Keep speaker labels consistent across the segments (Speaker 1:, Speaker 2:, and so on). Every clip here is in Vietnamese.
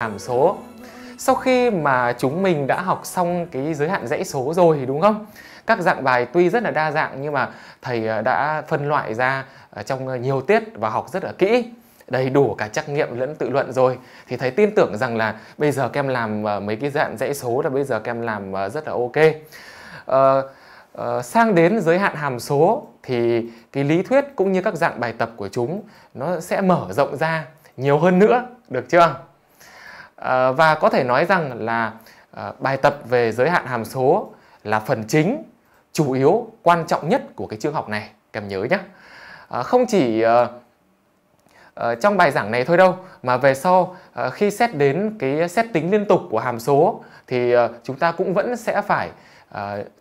Speaker 1: hàm số sau khi mà chúng mình đã học xong cái giới hạn dãy số rồi đúng không các dạng bài tuy rất là đa dạng nhưng mà thầy ờ, đã phân loại ra ờ, trong ờ, nhiều tiết và học rất là kỹ đầy đủ cả trắc nghiệm lẫn tự luận rồi thì thấy tin tưởng rằng là bây giờ kem làm ờ, mấy cái dạng dãy số là bây giờ kem làm ờ, rất là ok à, à, sang đến giới hạn hàm số thì cái lý thuyết cũng như các dạng bài tập của chúng nó sẽ mở rộng ra nhiều hơn nữa được chưa à, và có thể nói rằng là à, bài tập về giới hạn hàm số là phần chính chủ yếu quan trọng nhất của cái chương học này kèm nhớ nhé à, không chỉ à, Ờ, trong bài giảng này thôi đâu mà về sau ờ, khi xét đến cái xét tính liên tục của hàm số thì ờ, chúng ta cũng vẫn sẽ phải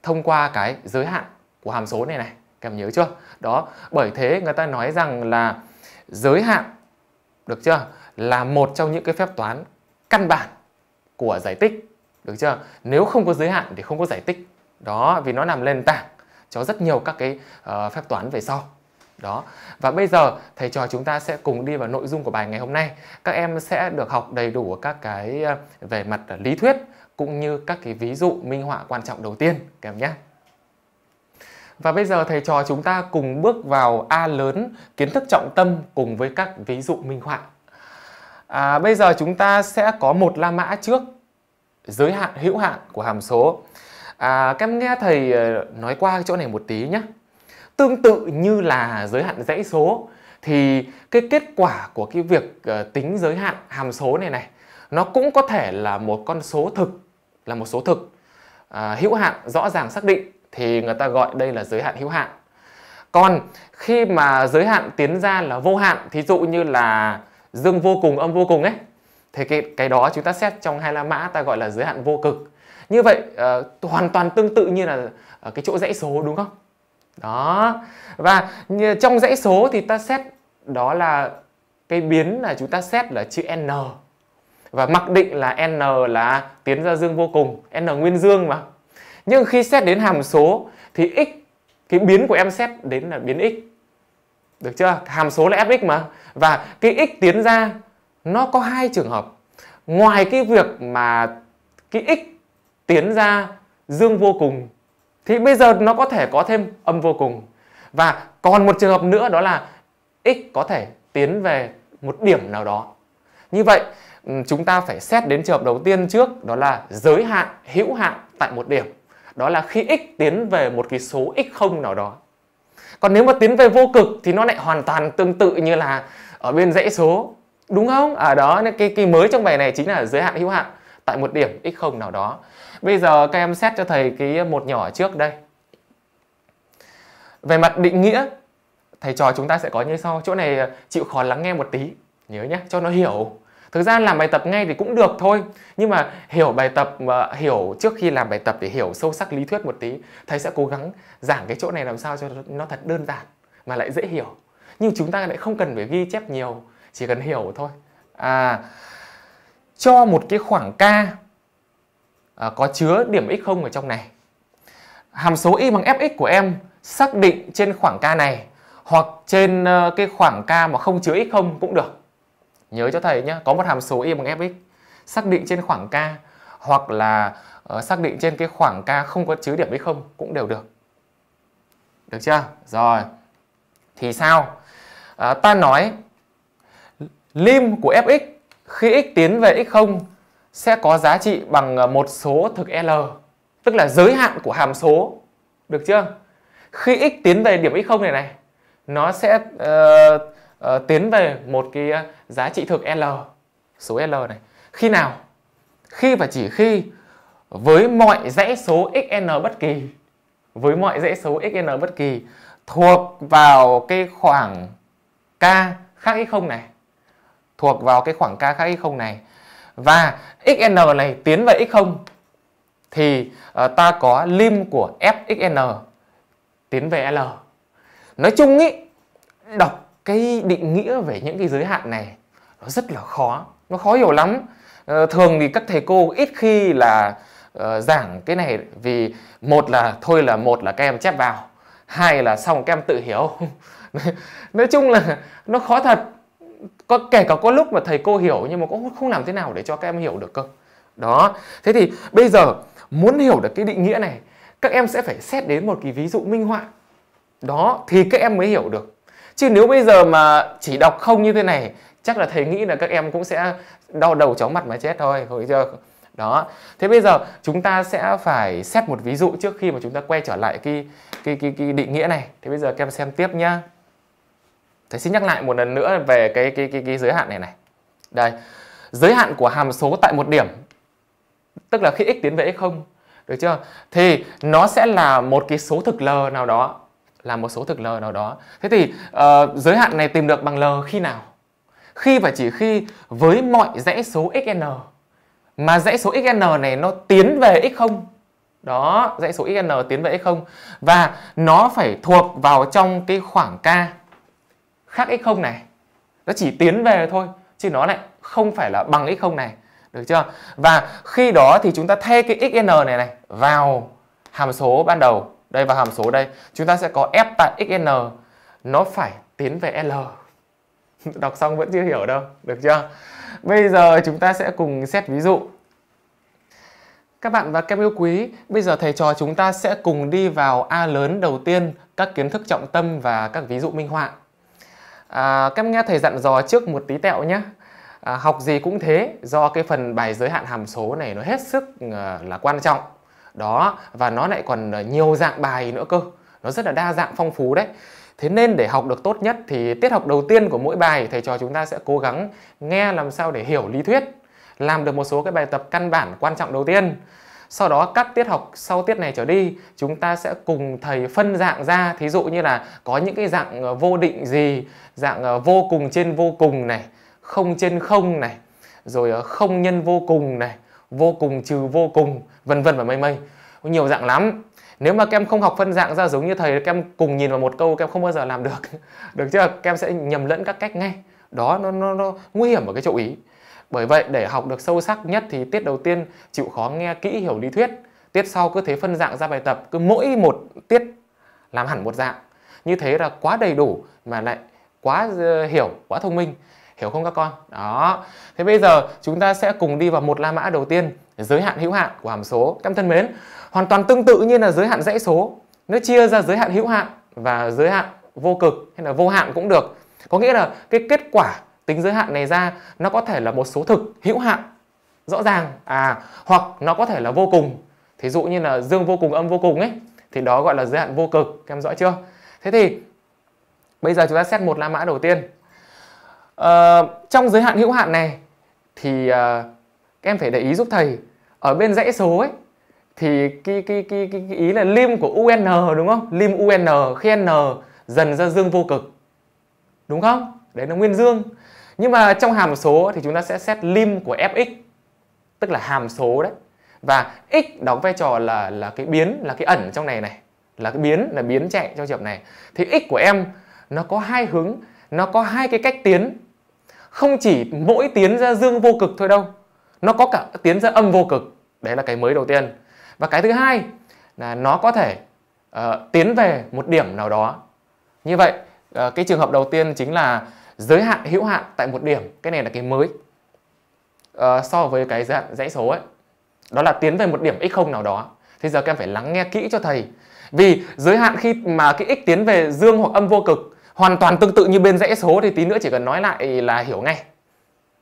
Speaker 1: thông qua cái giới hạn của hàm số này này các em nhớ chưa đó bởi thế người ta nói rằng là giới hạn được chưa là một trong những cái phép toán căn bản của giải tích được chưa nếu không có giới hạn thì không có giải tích đó vì nó làm nền tảng cho rất nhiều các cái uh, phép toán về sau đó và bây giờ thầy trò chúng ta sẽ cùng đi vào nội dung của bài ngày hôm nay các em sẽ được học đầy đủ các cái ờ, về mặt ờ, lý thuyết cũng như các cái ví dụ minh họa quan trọng đầu tiên các em nhé và bây giờ thầy trò chúng ta cùng bước vào A lớn kiến thức trọng tâm cùng với các ví dụ minh họa à, bây giờ chúng ta sẽ có một la mã trước giới hạn hữu hạn của hàm số à, các em nghe thầy ờ, nói qua chỗ này một tí nhé tương tự như là giới hạn dãy số thì cái kết quả của cái việc ờ, tính giới hạn hàm số này này nó cũng có thể là một con số thực là một số thực à, hữu hạn rõ ràng xác định thì người ta gọi đây là giới hạn hữu hạn còn khi mà giới hạn tiến ra là vô hạn thí dụ như là dương vô cùng âm vô cùng ấy thì cái cái đó chúng ta xét trong hai la mã ta gọi là giới hạn vô cực như vậy uh, hoàn toàn tương tự như là cái chỗ dãy số đúng không đó và trong dãy số thì ta xét đó là cái biến là chúng ta xét là chữ n và mặc định là n là tiến ra dương vô cùng n nguyên dương mà nhưng khi xét đến hàm số thì x cái biến của em xét đến là biến x được chưa hàm số là fx mà và cái x tiến ra nó có hai trường hợp ngoài cái việc mà cái x tiến ra dương vô cùng thì bây giờ nó có thể có thêm âm vô cùng và còn một trường hợp nữa đó là x có thể tiến về một điểm nào đó như vậy chúng ta phải xét đến trường hợp đầu tiên trước đó là giới hạn hữu hạn tại một điểm đó là khi x tiến về một cái số x0 nào đó còn nếu mà tiến về vô cực thì nó lại hoàn toàn tương tự như là ở bên dãy số đúng không ở à, đó cái cái mới trong bài này chính là giới hạn hữu hạn tại một điểm x0 nào đó Bây giờ các em xét cho thầy cái một nhỏ trước đây. Về mặt định nghĩa, thầy trò chúng ta sẽ có như sau. Chỗ này à, chịu khó lắng nghe một tí, nhớ nhé, cho nó hiểu. Thực ra làm bài tập ngay thì cũng được thôi, nhưng mà hiểu bài tập, hiểu trước khi làm bài tập để hiểu sâu sắc lý thuyết một tí. Thầy sẽ cố gắng giảng cái chỗ này làm sao cho nó thật đơn giản mà lại dễ hiểu. Nhưng chúng ta lại không cần phải ghi chép nhiều, chỉ cần hiểu thôi. À, cho một cái khoảng ca À, có chứa điểm x0 ở trong này. Hàm số y bằng fx của em xác định trên khoảng k này hoặc trên ờ, cái khoảng k mà không chứa x0 cũng được. Nhớ cho thầy nhé, có một hàm số y bằng fx xác định trên khoảng k hoặc là ờ, xác định trên cái khoảng k không có chứa điểm x0 cũng đều được. Được chưa? Rồi. Thì sao? À, ta nói lim của fx khi x tiến về x0 sẽ có giá trị bằng ờ, một số thực L tức là giới hạn của hàm số được chưa khi x tiến về điểm x0 này này nó sẽ uh, uh, tiến về một cái giá trị thực L số L này khi nào khi và chỉ khi với mọi dãy số xn bất kỳ với mọi dãy số xn bất kỳ thuộc vào cái khoảng k khác x0 này thuộc vào cái khoảng k khác x0 này và xn này tiến về x0 thì ờ, ta có lim của fxn tiến về l. Nói chung ý, đọc cái định nghĩa về những cái giới hạn này nó rất là khó, nó khó hiểu lắm. Ờ, thường thì các thầy cô ít khi là ờ, giảng cái này vì một là thôi là một là các em chép vào, hai là xong các em tự hiểu. Nói chung là nó khó thật có kể cả có lúc mà thầy cô hiểu nhưng mà cũng không làm thế nào để cho các em hiểu được cơ đó thế thì bây giờ muốn hiểu được cái định nghĩa này các em sẽ phải xét đến một cái ví dụ minh họa đó thì các em mới hiểu được chứ nếu bây giờ mà chỉ đọc không như thế này chắc là thầy nghĩ là các em cũng sẽ đau đầu chóng mặt mà chết thôi không chưa đó thế bây giờ chúng ta sẽ phải xét một ví dụ trước khi mà chúng ta quay trở lại cái cái cái, cái định nghĩa này thế bây giờ các em xem tiếp nhá Thầy xin nhắc lại một lần nữa về cái cái cái, cái giới hạn này này. Đây. Giới hạn của hàm số tại một điểm tức là khi x tiến về x0 được chưa? Thì nó sẽ là một cái số thực L nào đó là một số thực L nào đó. Thế thì uh, giới hạn này tìm được bằng L khi nào? Khi và chỉ khi với mọi dãy số xn mà dãy số xn này nó tiến về x0 đó dãy số xn tiến về x0 và nó phải thuộc vào trong cái khoảng k khác x0 này nó chỉ tiến về thôi chứ nó lại không phải là bằng x0 này được chưa và khi đó thì chúng ta thay cái xn này này vào hàm số ban đầu đây vào hàm số đây chúng ta sẽ có f tại xn nó phải tiến về l đọc xong vẫn chưa hiểu đâu được chưa bây giờ chúng ta sẽ cùng xét ví dụ các bạn và các em yêu quý, bây giờ thầy trò chúng ta sẽ cùng đi vào A lớn đầu tiên các kiến thức trọng tâm và các ví dụ minh họa à, các em nghe thầy dặn dò trước một tí tẹo nhé à, học gì cũng thế do cái phần bài giới hạn hàm số này nó hết sức ờ, là quan trọng đó và nó lại còn ờ, nhiều dạng bài nữa cơ nó rất là đa dạng phong phú đấy thế nên để học được tốt nhất thì tiết học đầu tiên của mỗi bài thầy trò chúng ta sẽ cố gắng nghe làm sao để hiểu lý thuyết làm được một số cái bài tập căn bản quan trọng đầu tiên sau đó các tiết học sau tiết này trở đi chúng ta sẽ cùng thầy phân dạng ra thí dụ như là có những cái dạng ờ, vô định gì dạng ờ, vô cùng trên vô cùng này không trên không này rồi ờ, không nhân vô cùng này vô cùng trừ vô cùng vân vân và mây mây nhiều dạng lắm nếu mà kem không học phân dạng ra giống như thầy kem cùng nhìn vào một câu kem không bao giờ làm được được chưa kem sẽ nhầm lẫn các cách ngay đó nó nó, nó nguy hiểm ở cái chỗ ý bởi vậy để học được sâu sắc nhất thì tiết đầu tiên chịu khó nghe kỹ hiểu lý thuyết, tiết sau cứ thế phân dạng ra bài tập, cứ mỗi một tiết làm hẳn một dạng. Như thế là quá đầy đủ mà lại quá ờ, hiểu, quá thông minh. Hiểu không các con? Đó. Thế bây giờ chúng ta sẽ cùng đi vào một la mã đầu tiên, giới hạn hữu hạn của hàm số. Các em thân mến, hoàn toàn tương tự như là giới hạn dãy số. Nó chia ra giới hạn hữu hạn và giới hạn vô cực hay là vô hạn cũng được. Có nghĩa là cái kết quả tính giới hạn này ra nó có thể là một số thực hữu hạn rõ ràng à hoặc nó có thể là vô cùng thí dụ như là dương vô cùng âm vô cùng ấy thì đó gọi là giới hạn vô cực các em rõ chưa thế thì bây giờ chúng ta xét một la mã đầu tiên à, trong giới hạn hữu hạn này thì à, các em phải để ý giúp thầy ở bên dãy số ấy thì cái, cái, cái, cái, cái ý là lim của un đúng không lim un khi n dần ra dương vô cực đúng không đấy là nguyên dương nhưng mà trong hàm số thì chúng ta sẽ xét lim của fx tức là hàm số đấy và x đóng vai trò là là cái biến là cái ẩn trong này này là cái biến là biến chạy trong trường này thì x của em nó có hai hướng nó có hai cái cách tiến không chỉ mỗi tiến ra dương vô cực thôi đâu nó có cả tiến ra âm vô cực đấy là cái mới đầu tiên và cái thứ hai là nó có thể uh, tiến về một điểm nào đó như vậy uh, cái trường hợp đầu tiên chính là giới hạn hữu hạn tại một điểm cái này là cái mới uh, so với cái giới hạn dãy số ấy đó là tiến về một điểm x0 nào đó thế giờ các em phải lắng nghe kỹ cho thầy vì giới hạn khi mà cái x tiến về dương hoặc âm vô cực hoàn toàn tương tự như bên dãy số thì tí nữa chỉ cần nói lại là hiểu ngay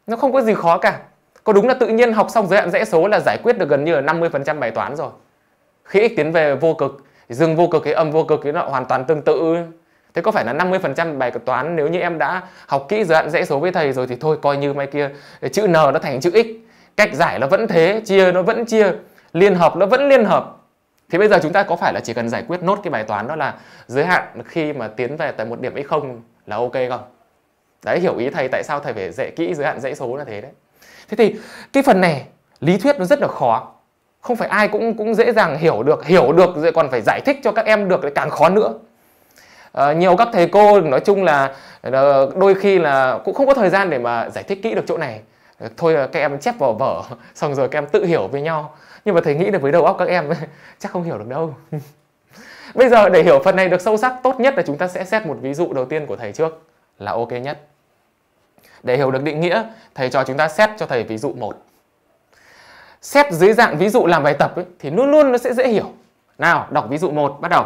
Speaker 1: nó không có gì khó cả có đúng là tự nhiên học xong giới hạn dãy số là giải quyết được gần như là 50% bài toán rồi khi x tiến về vô cực dương vô cực cái âm vô cực cái nó hoàn toàn tương tự Thế có phải là 50% bài toán nếu như em đã học kỹ dự án dễ số với thầy rồi thì thôi coi như mai kia chữ N nó thành chữ X, cách giải nó vẫn thế, chia nó vẫn chia, liên hợp nó vẫn liên hợp. Thì bây giờ chúng ta có phải là chỉ cần giải quyết nốt cái bài toán đó là giới hạn khi mà tiến về tại một điểm x0 là ok không? Đấy hiểu ý thầy tại sao thầy phải dạy kỹ giới hạn dãy số là thế đấy. Thế thì cái phần này lý thuyết nó rất là khó. Không phải ai cũng cũng dễ dàng hiểu được, hiểu được rồi còn phải giải thích cho các em được lại càng khó nữa. Ờ, nhiều các thầy cô nói chung là ờ, đôi khi là cũng không có thời gian để mà giải thích kỹ được chỗ này ờ, thôi các em chép vào vở xong rồi các em tự hiểu với nhau nhưng mà thầy nghĩ được với đầu óc các em chắc không hiểu được đâu bây giờ để hiểu phần này được sâu sắc tốt nhất là chúng ta sẽ xét một ví dụ đầu tiên của thầy trước là ok nhất để hiểu được định nghĩa thầy cho chúng ta xét cho thầy ví dụ một xét dưới dạng ví dụ làm bài tập ấy, thì luôn luôn nó sẽ dễ hiểu nào đọc ví dụ một bắt đầu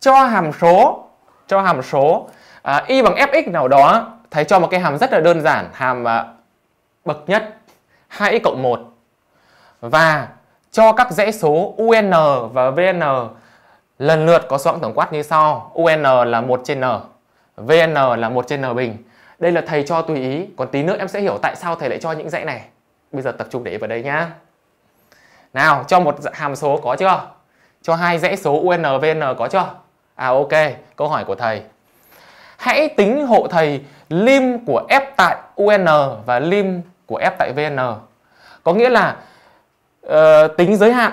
Speaker 1: cho hàm số cho hàm số à, y bằng fx nào đó thầy cho một cái hàm rất là đơn giản hàm à, bậc nhất 2x cộng 1 và cho các dãy số un và vn lần lượt có số tổng quát như sau un là 1 trên n vn là 1 trên n bình đây là thầy cho tùy ý còn tí nữa em sẽ hiểu tại sao thầy lại cho những dãy này bây giờ tập trung để vào đây nhá nào cho một hàm số có chưa cho hai dãy số un vn có chưa À ok, câu hỏi của thầy. Hãy tính hộ thầy lim của F tại UN và lim của F tại VN. Có nghĩa là uh, tính giới hạn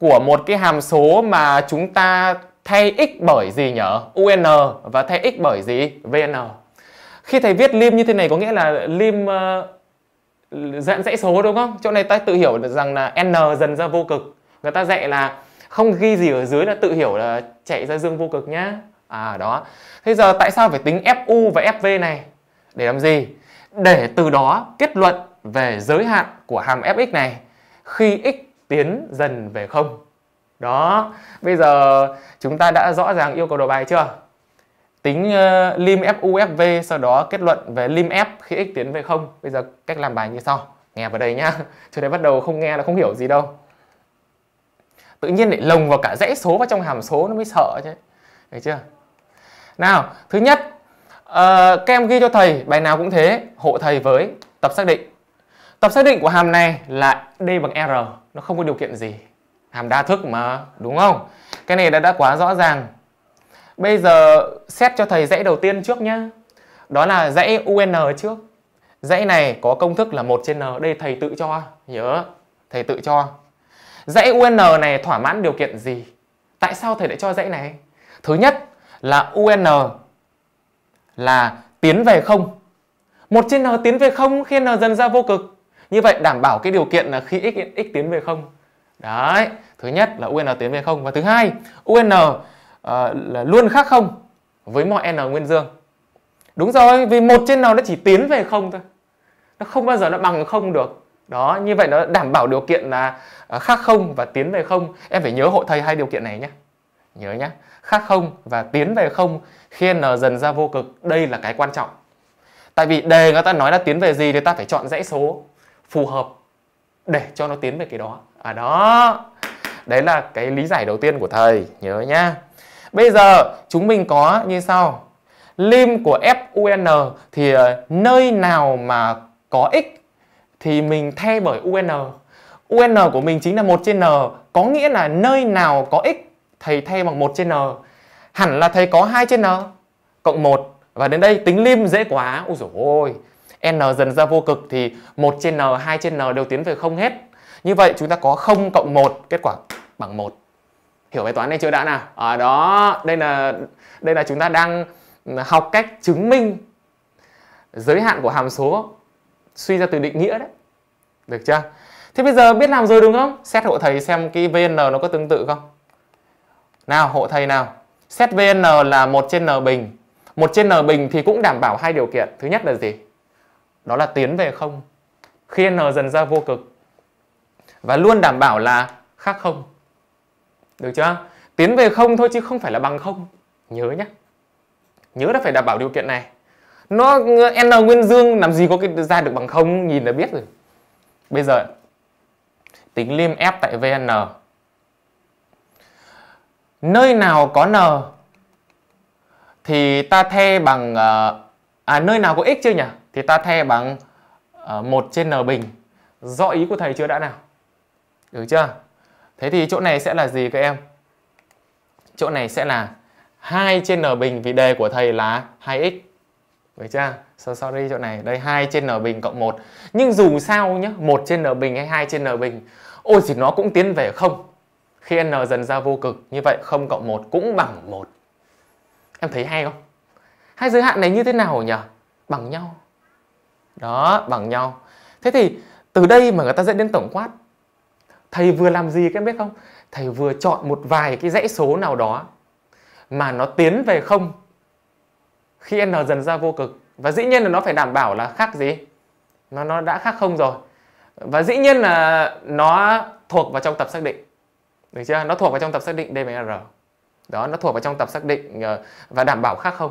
Speaker 1: của một cái hàm số mà chúng ta thay x bởi gì nhở? UN và thay x bởi gì? VN. Khi thầy viết lim như thế này có nghĩa là lim uh, ờ, dạng dãy số đúng không? Chỗ này ta tự hiểu rằng là n dần ra vô cực. Người ta dạy là không ghi gì ở dưới là tự hiểu là chạy ra dương vô cực nhá à đó thế giờ tại sao phải tính fu và fv này để làm gì để từ đó kết luận về giới hạn của hàm fx này khi x tiến dần về không đó bây giờ chúng ta đã rõ ràng yêu cầu đồ bài chưa tính uh, lim f v sau đó kết luận về lim f khi x tiến về không bây giờ cách làm bài như sau nghe vào đây nhá chưa đấy bắt đầu không nghe là không hiểu gì đâu tự nhiên lại lồng vào cả dãy số vào trong hàm số nó mới sợ chứ thấy chưa nào thứ nhất uh, các em ghi cho thầy bài nào cũng thế hộ thầy với tập xác định tập xác định của hàm này là d bằng r nó không có điều kiện gì hàm đa thức mà đúng không cái này đã đã quá rõ ràng bây giờ xét cho thầy dãy đầu tiên trước nhá đó là dãy un trước dãy này có công thức là 1 trên n đây thầy tự cho nhớ thầy tự cho Dãy UN này thỏa mãn điều kiện gì? Tại sao thầy lại cho dãy này? Thứ nhất là UN là tiến về không. Một trên n tiến về không khi n dần ra vô cực. Như vậy đảm bảo cái điều kiện là khi x x tiến về không. Đấy, thứ nhất là UN tiến về không và thứ hai, UN uh, ờ, là luôn khác không với mọi n nguyên dương. Đúng rồi, vì một trên n nó chỉ tiến về không thôi. Nó không bao giờ nó bằng không được. Đó, như vậy nó đảm bảo điều kiện là Ờ, khác không và tiến về không em phải nhớ hộ thầy hai điều kiện này nhé nhớ nhé khác không và tiến về không khi n dần ra vô cực đây là cái quan trọng tại vì đề người ta nói là tiến về gì thì ta phải chọn dãy số phù hợp để cho nó tiến về cái đó à đó đấy là cái lý giải đầu tiên của thầy nhớ nhá bây giờ chúng mình có như sau lim của fun thì ờ, nơi nào mà có x thì mình thay bởi un UN của mình chính là 1 trên N, có nghĩa là nơi nào có x thầy thay bằng 1 trên N. Hẳn là thầy có 2 trên N cộng 1 và đến đây tính lim dễ quá. Ôi dồi ôi, N dần ra vô cực thì 1 trên N, 2 trên N đều tiến về không hết. Như vậy chúng ta có 0 cộng 1, kết quả bằng 1. Hiểu bài toán này chưa đã nào? ở à, đó, đây là đây là chúng ta đang học cách chứng minh giới hạn của hàm số suy ra từ định nghĩa đấy. Được chưa? Thế bây giờ biết làm rồi đúng không? Xét hộ thầy xem cái VN nó có tương tự không? Nào, hộ thầy nào. Xét VN là 1 trên N bình. 1 trên N bình thì cũng đảm bảo hai điều kiện. Thứ nhất là gì? Đó là tiến về không. Khi N dần ra vô cực. Và luôn đảm bảo là khác không. Được chưa? Tiến về không thôi chứ không phải là bằng không. Nhớ nhé. Nhớ là phải đảm bảo điều kiện này. Nó N nguyên dương làm gì có cái ra được bằng không, nhìn là biết rồi. Bây giờ tính liêm f tại vn nơi nào có n thì ta the bằng ờ, à nơi nào có x chưa nhỉ thì ta the bằng 1 ờ, trên n bình rõ ý của thầy chưa đã nào được chưa thế thì chỗ này sẽ là gì các em chỗ này sẽ là 2 trên n bình vì đề của thầy là 2x được chưa? So sorry chỗ này, đây 2 trên n bình cộng 1. Nhưng dù sao nhá, 1 trên n bình hay 2 trên n bình, ôi thì nó cũng tiến về không Khi n dần ra vô cực, như vậy 0 cộng 1 cũng bằng 1. Em thấy hay không? Hai giới hạn này như thế nào nhỉ? Bằng nhau. Đó, bằng nhau. Thế thì từ đây mà người ta dẫn đến tổng quát. Thầy vừa làm gì các em biết không? Thầy vừa chọn một vài cái dãy số nào đó mà nó tiến về không khi n dần ra vô cực và dĩ nhiên là nó phải đảm bảo là khác gì nó nó đã khác không rồi và dĩ nhiên là nó thuộc vào trong tập xác định được chưa nó thuộc vào trong tập xác định DMR, đó nó thuộc vào trong tập xác định ờ, và đảm bảo khác không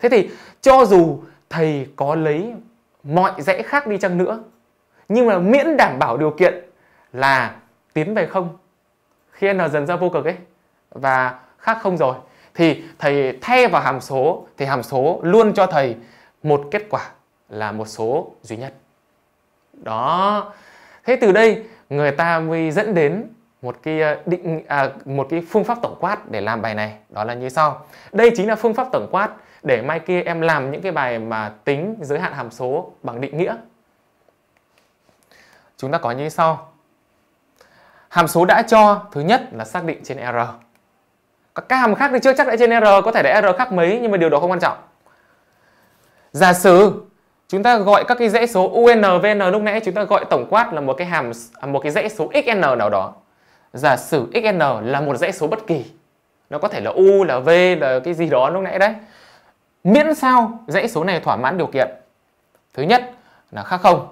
Speaker 1: thế thì cho dù thầy có lấy mọi rẽ khác đi chăng nữa nhưng mà miễn đảm bảo điều kiện là tiến về không khi n dần ra vô cực ấy và khác không rồi thì thầy thay vào hàm số thì hàm số luôn cho thầy một kết quả là một số duy nhất. Đó. Thế từ đây người ta mới dẫn đến một cái ờ, định à, một cái phương pháp tổng quát để làm bài này đó là như sau. Đây chính là phương pháp tổng quát để mai kia em làm những cái bài mà tính giới hạn hàm số bằng định nghĩa. Chúng ta có như sau. Hàm số đã cho thứ nhất là xác định trên R các hàm khác thì chưa chắc đã trên r có thể để r khác mấy nhưng mà điều đó không quan trọng giả sử chúng ta gọi các cái dãy số un vn lúc nãy chúng ta gọi tổng quát là một cái hàm à, một cái dãy số xn nào đó giả sử xn là một dãy số bất kỳ nó có thể là u là v là cái gì đó lúc nãy đấy miễn sao dãy số này thỏa mãn điều kiện thứ nhất là khác không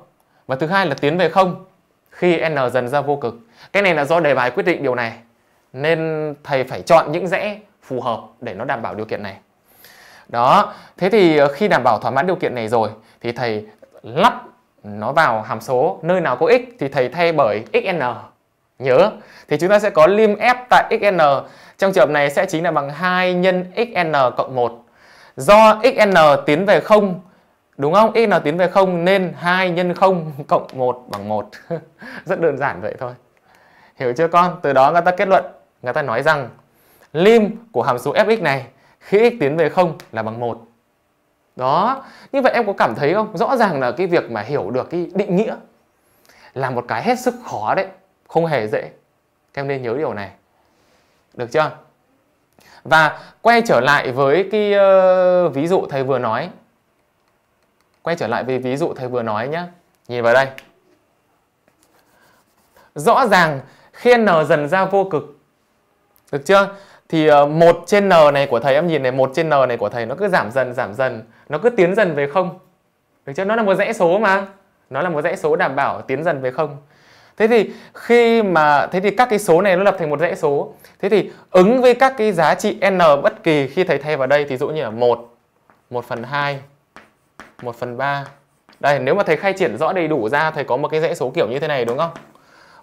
Speaker 1: và thứ hai là tiến về không khi n dần ra vô cực cái này là do đề bài quyết định điều này nên thầy phải chọn những rẽ phù hợp để nó đảm bảo điều kiện này đó thế thì ờ, khi đảm bảo thỏa mãn điều kiện này rồi thì thầy lắp nó vào hàm số nơi nào có x thì thầy thay bởi xn nhớ thì chúng ta sẽ có lim f tại xn trong trường hợp này sẽ chính là bằng 2 nhân xn cộng 1 do xn tiến về 0 đúng không xn tiến về 0 nên 2 nhân 0 cộng 1 bằng 1 rất đơn giản vậy thôi hiểu chưa con từ đó người ta kết luận người ta nói rằng lim của hàm số fx này khi x tiến về 0 là bằng 1. Đó, như vậy em có cảm thấy không? Rõ ràng là cái việc mà hiểu được cái định nghĩa là một cái hết sức khó đấy, không hề dễ. em nên nhớ điều này. Được chưa? Và quay trở lại với cái uh, ví dụ thầy vừa nói. Quay trở lại với ví dụ thầy vừa nói nhá Nhìn vào đây. Rõ ràng khi n dần ra vô cực được chưa? Thì ờ, một trên n này của thầy em nhìn này, một trên n này của thầy nó cứ giảm dần giảm dần, nó cứ tiến dần về không. Được chưa? Nó là một dãy số mà. Nó là một dãy số đảm bảo tiến dần về không. Thế thì khi mà thế thì các cái số này nó lập thành một dãy số. Thế thì ứng với các cái giá trị n bất kỳ khi thầy thay vào đây thì dụ như là 1, 1 phần 2, 1 phần 3. Đây, nếu mà thầy khai triển rõ đầy đủ ra thầy có một cái dãy số kiểu như thế này đúng không?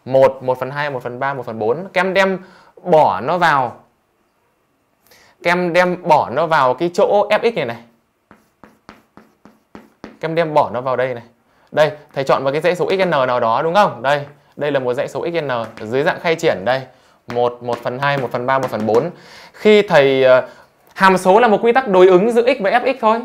Speaker 1: 1, 1 phần 2, 1 phần 3, 1 phần 4. Các em đem bỏ nó vào các em đem bỏ nó vào cái chỗ fx này này các em đem bỏ nó vào đây này đây thầy chọn vào cái dãy số xn nào đó đúng không đây đây là một dãy số xn dưới dạng khai triển đây 1, 1 phần 2, 1 phần 3, 1 phần 4 Khi thầy uh, hàm số là một quy tắc đối ứng giữa x và fx thôi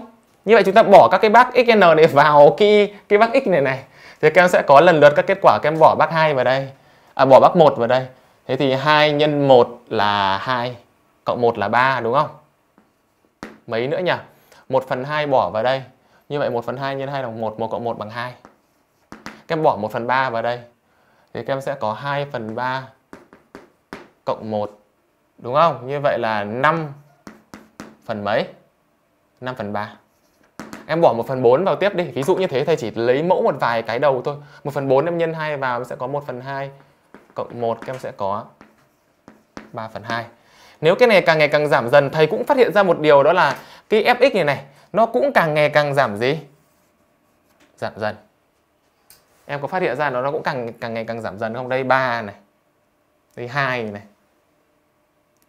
Speaker 1: Như vậy chúng ta bỏ các cái bác xn này vào cái, cái bác x này này Thì các em sẽ có lần lượt các kết quả các em bỏ bác 2 vào đây À bỏ bác 1 vào đây Thế thì 2 nhân 1 là 2, cộng 1 là 3 đúng không? Mấy nữa nhỉ? 1 phần 2 bỏ vào đây. Như vậy 1 phần 2 nhân 2 là 1, 1 cộng 1 bằng 2. Các em bỏ 1 phần 3 vào đây. Thì các em sẽ có 2 phần 3 cộng 1. Đúng không? Như vậy là 5 phần mấy? 5 phần 3 em bỏ 1 phần 4 vào tiếp đi Ví dụ như thế thầy chỉ lấy mẫu một vài cái đầu thôi 1 phần 4 em nhân 2 vào sẽ có 1 phần 2 cộng 1 các em sẽ có 3 phần 2. Nếu cái này càng ngày càng giảm dần, thầy cũng phát hiện ra một điều đó là cái fx này này, nó cũng càng ngày càng giảm gì? Giảm dần. Em có phát hiện ra nó nó cũng càng càng ngày càng giảm dần không? Đây 3 này. Đây 2 này.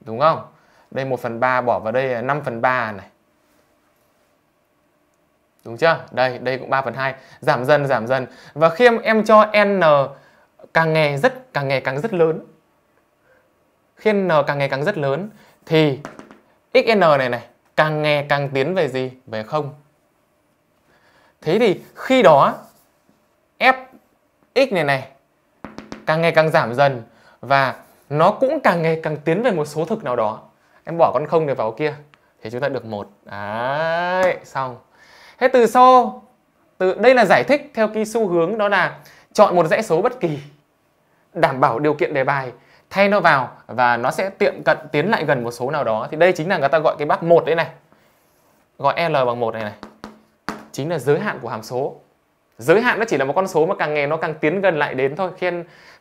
Speaker 1: Đúng không? Đây 1 phần 3 bỏ vào đây là 5 phần 3 này. Đúng chưa? Đây, đây cũng 3 phần 2. Giảm dần, giảm dần. Và khi em, em cho n càng ngày rất càng ngày càng rất lớn khi n càng ngày càng rất lớn thì xn này này càng ngày càng tiến về gì về không thế thì khi đó f x này này càng ngày càng giảm dần và nó cũng càng ngày càng tiến về một số thực nào đó em bỏ con không để vào kia thì chúng ta được một đấy xong thế từ sau từ đây là giải thích theo cái xu hướng đó là chọn một dãy số bất kỳ đảm bảo điều kiện đề bài thay nó vào và nó sẽ tiệm cận tiến lại gần một số nào đó thì đây chính là người ta gọi cái bắt một đấy này gọi L bằng một này này chính là giới hạn của hàm số giới hạn nó chỉ là một con số mà càng ngày nó càng tiến gần lại đến thôi khi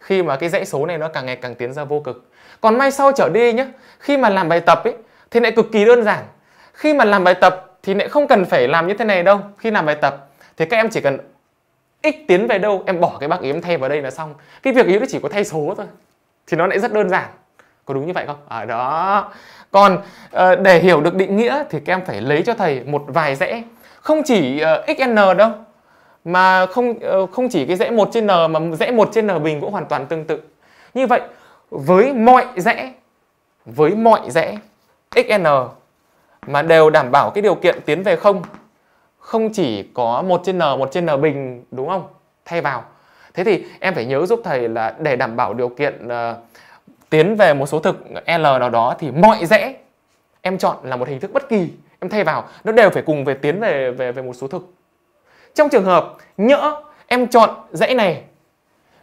Speaker 1: khi mà cái dãy số này nó càng ngày càng tiến ra vô cực còn mai sau trở đi nhá khi mà làm bài tập ấy thì lại cực kỳ đơn giản khi mà làm bài tập thì lại không cần phải làm như thế này đâu khi làm bài tập thì các em chỉ cần kích tiến về đâu em bỏ cái bảng ý em thay vào đây là xong cái việc ý nó chỉ có thay số thôi thì nó lại rất đơn giản có đúng như vậy không ở à, đó còn ờ, để hiểu được định nghĩa thì các em phải lấy cho thầy một vài rẽ không chỉ ờ, xn đâu mà không ờ, không chỉ cái rẽ 1 trên n mà rẽ 1 trên n bình cũng hoàn toàn tương tự như vậy với mọi rẽ với mọi rẽ xn mà đều đảm bảo cái điều kiện tiến về không không chỉ có một trên n một trên n bình đúng không thay vào thế thì em phải nhớ giúp thầy là để đảm bảo điều kiện uh, tiến về một số thực l nào đó thì mọi rẽ em chọn là một hình thức bất kỳ em thay vào nó đều phải cùng về tiến về về về một số thực trong trường hợp nhỡ em chọn dãy này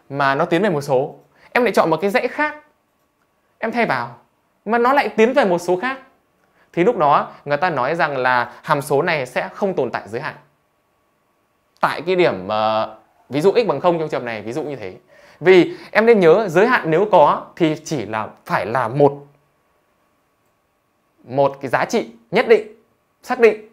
Speaker 1: mà nó tiến về một số em lại chọn một cái dãy khác em thay vào mà nó lại tiến về một số khác thì lúc đó người ta nói rằng là hàm số này sẽ không tồn tại giới hạn tại cái điểm uh, ví dụ x bằng 0 trong trường này ví dụ như thế vì em nên nhớ giới hạn nếu có thì chỉ là phải là một một cái giá trị nhất định xác định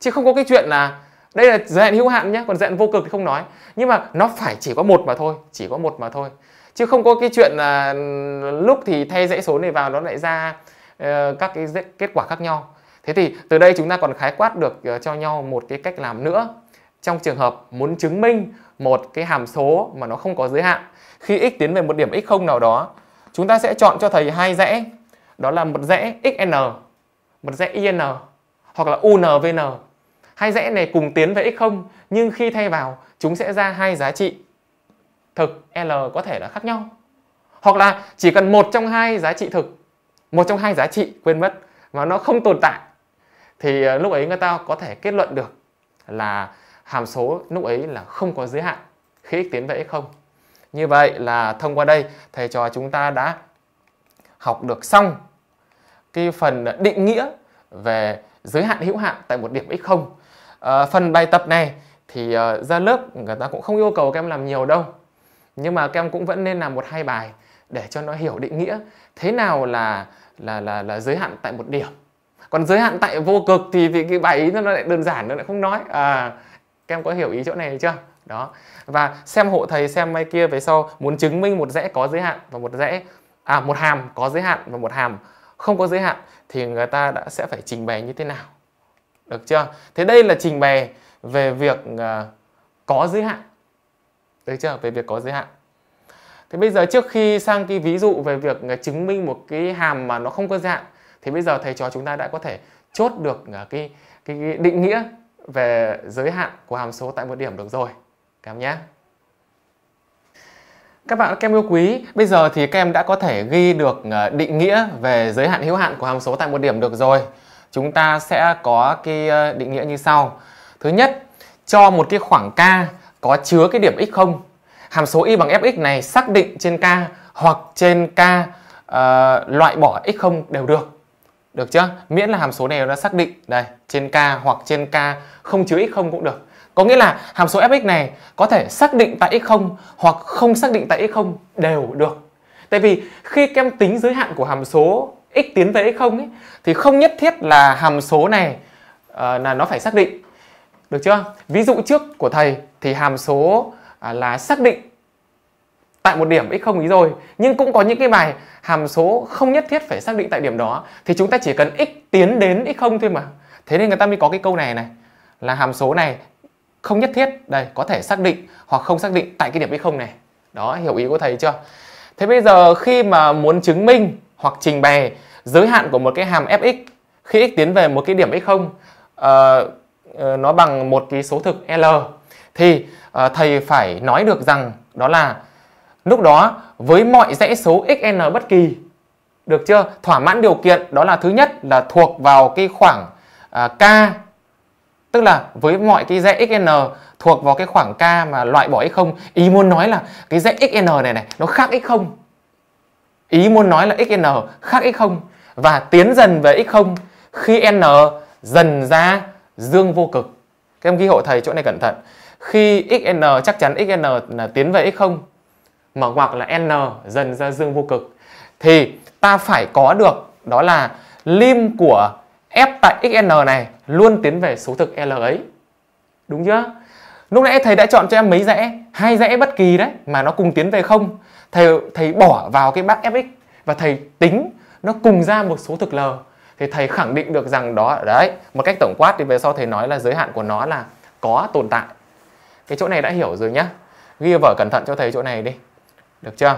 Speaker 1: chứ không có cái chuyện là đây là giới hạn hữu hạn nhé còn giới hạn vô cực thì không nói nhưng mà nó phải chỉ có một mà thôi chỉ có một mà thôi chứ không có cái chuyện là ừ, lúc thì thay dãy số này vào nó lại ra Ờ, các cái kết quả khác nhau thế thì từ đây chúng ta còn khái quát được ờ, cho nhau một cái cách làm nữa trong trường hợp muốn chứng minh một cái hàm số mà nó không có giới hạn khi x tiến về một điểm x0 nào đó chúng ta sẽ chọn cho thầy hai rẽ đó là một rẽ xn một rẽ in hoặc là unvn hai rẽ này cùng tiến về x0 nhưng khi thay vào chúng sẽ ra hai giá trị thực l có thể là khác nhau hoặc là chỉ cần một trong hai giá trị thực một trong hai giá trị quên mất và nó không tồn tại thì ờ, lúc ấy người ta có thể kết luận được là hàm số lúc ấy là không có giới hạn khi x tiến về x không như vậy là thông qua đây thầy trò chúng ta đã học được xong cái phần định nghĩa về giới hạn hữu hạn tại một điểm x0 à, ờ, phần bài tập này thì uh, ra lớp người ta cũng không yêu cầu các em làm nhiều đâu nhưng mà các em cũng vẫn nên làm một hai bài để cho nó hiểu định nghĩa thế nào là là là là giới hạn tại một điểm còn giới hạn tại vô cực thì thì cái bài ý nó lại đơn giản nó lại không nói à các em có hiểu ý chỗ này chưa đó và xem hộ thầy xem mai kia về sau muốn chứng minh một rẽ có giới hạn và một rẽ à một hàm có giới hạn và một hàm không có giới hạn thì người ta đã sẽ phải trình bày như thế nào được chưa thế đây là trình bày về việc uh, có giới hạn được chưa về việc có giới hạn Thế bây giờ trước khi sang cái ví dụ về việc à, chứng minh một cái hàm mà nó không có dạng thì bây giờ thầy trò chúng ta đã có thể chốt được à, cái cái, cái định nghĩa về giới hạn của hàm số tại một điểm được rồi. Cảm nhé. Các bạn các em yêu quý, bây giờ thì các em đã có thể ghi được à, định nghĩa về giới hạn hữu hạn của hàm số tại một điểm được rồi. Chúng ta sẽ có cái định nghĩa như sau. Thứ nhất, cho một cái khoảng k có chứa cái điểm x0 hàm số y bằng fx này xác định trên k hoặc trên k uh, ờ, loại bỏ x0 đều được. Được chưa? Miễn là hàm số này nó xác định đây, trên k hoặc trên k không chứa x0 cũng được. Có nghĩa là hàm số fx này có thể xác định tại x0 hoặc không xác định tại x0 đều được. Tại vì khi các em tính giới hạn của hàm số x tiến về x0 ấy, thì không nhất thiết là hàm số này uh, là nó phải xác định. Được chưa? Ví dụ trước của thầy thì hàm số À, là xác định tại một điểm x0 ý rồi nhưng cũng có những cái bài hàm số không nhất thiết phải xác định tại điểm đó thì chúng ta chỉ cần x tiến đến x0 thôi mà thế nên người ta mới có cái câu này này là hàm số này không nhất thiết đây có thể xác định hoặc không xác định tại cái điểm x0 này đó hiểu ý của thầy chưa thế bây giờ khi mà muốn chứng minh hoặc trình bày giới hạn của một cái hàm fx khi x tiến về một cái điểm x0 uh, ờ, ờ, nó bằng một cái số thực l thì uh, thầy phải nói được rằng đó là lúc đó với mọi dãy số xn bất kỳ được chưa thỏa mãn điều kiện đó là thứ nhất là thuộc vào cái khoảng uh, k tức là với mọi cái dãy xn thuộc vào cái khoảng k mà loại bỏ x không ý muốn nói là cái dãy xn này này nó khác x không ý muốn nói là xn khác x không và tiến dần về x không khi n dần ra dương vô cực các em ghi hộ thầy chỗ này cẩn thận khi xn chắc chắn xn là tiến về x0 mà hoặc là n dần ra dương vô cực thì ta phải có được đó là lim của f tại xn này luôn tiến về số thực l ấy đúng chưa lúc nãy thầy đã chọn cho em mấy rẽ hai rẽ bất kỳ đấy mà nó cùng tiến về không thầy thầy bỏ vào cái bát fx và thầy tính nó cùng ra một số thực l thì thầy khẳng định được rằng đó đấy một cách tổng quát thì về sau thầy nói là giới hạn của nó là có tồn tại cái chỗ này đã hiểu rồi nhá ghi vở cẩn thận cho thầy chỗ này đi được chưa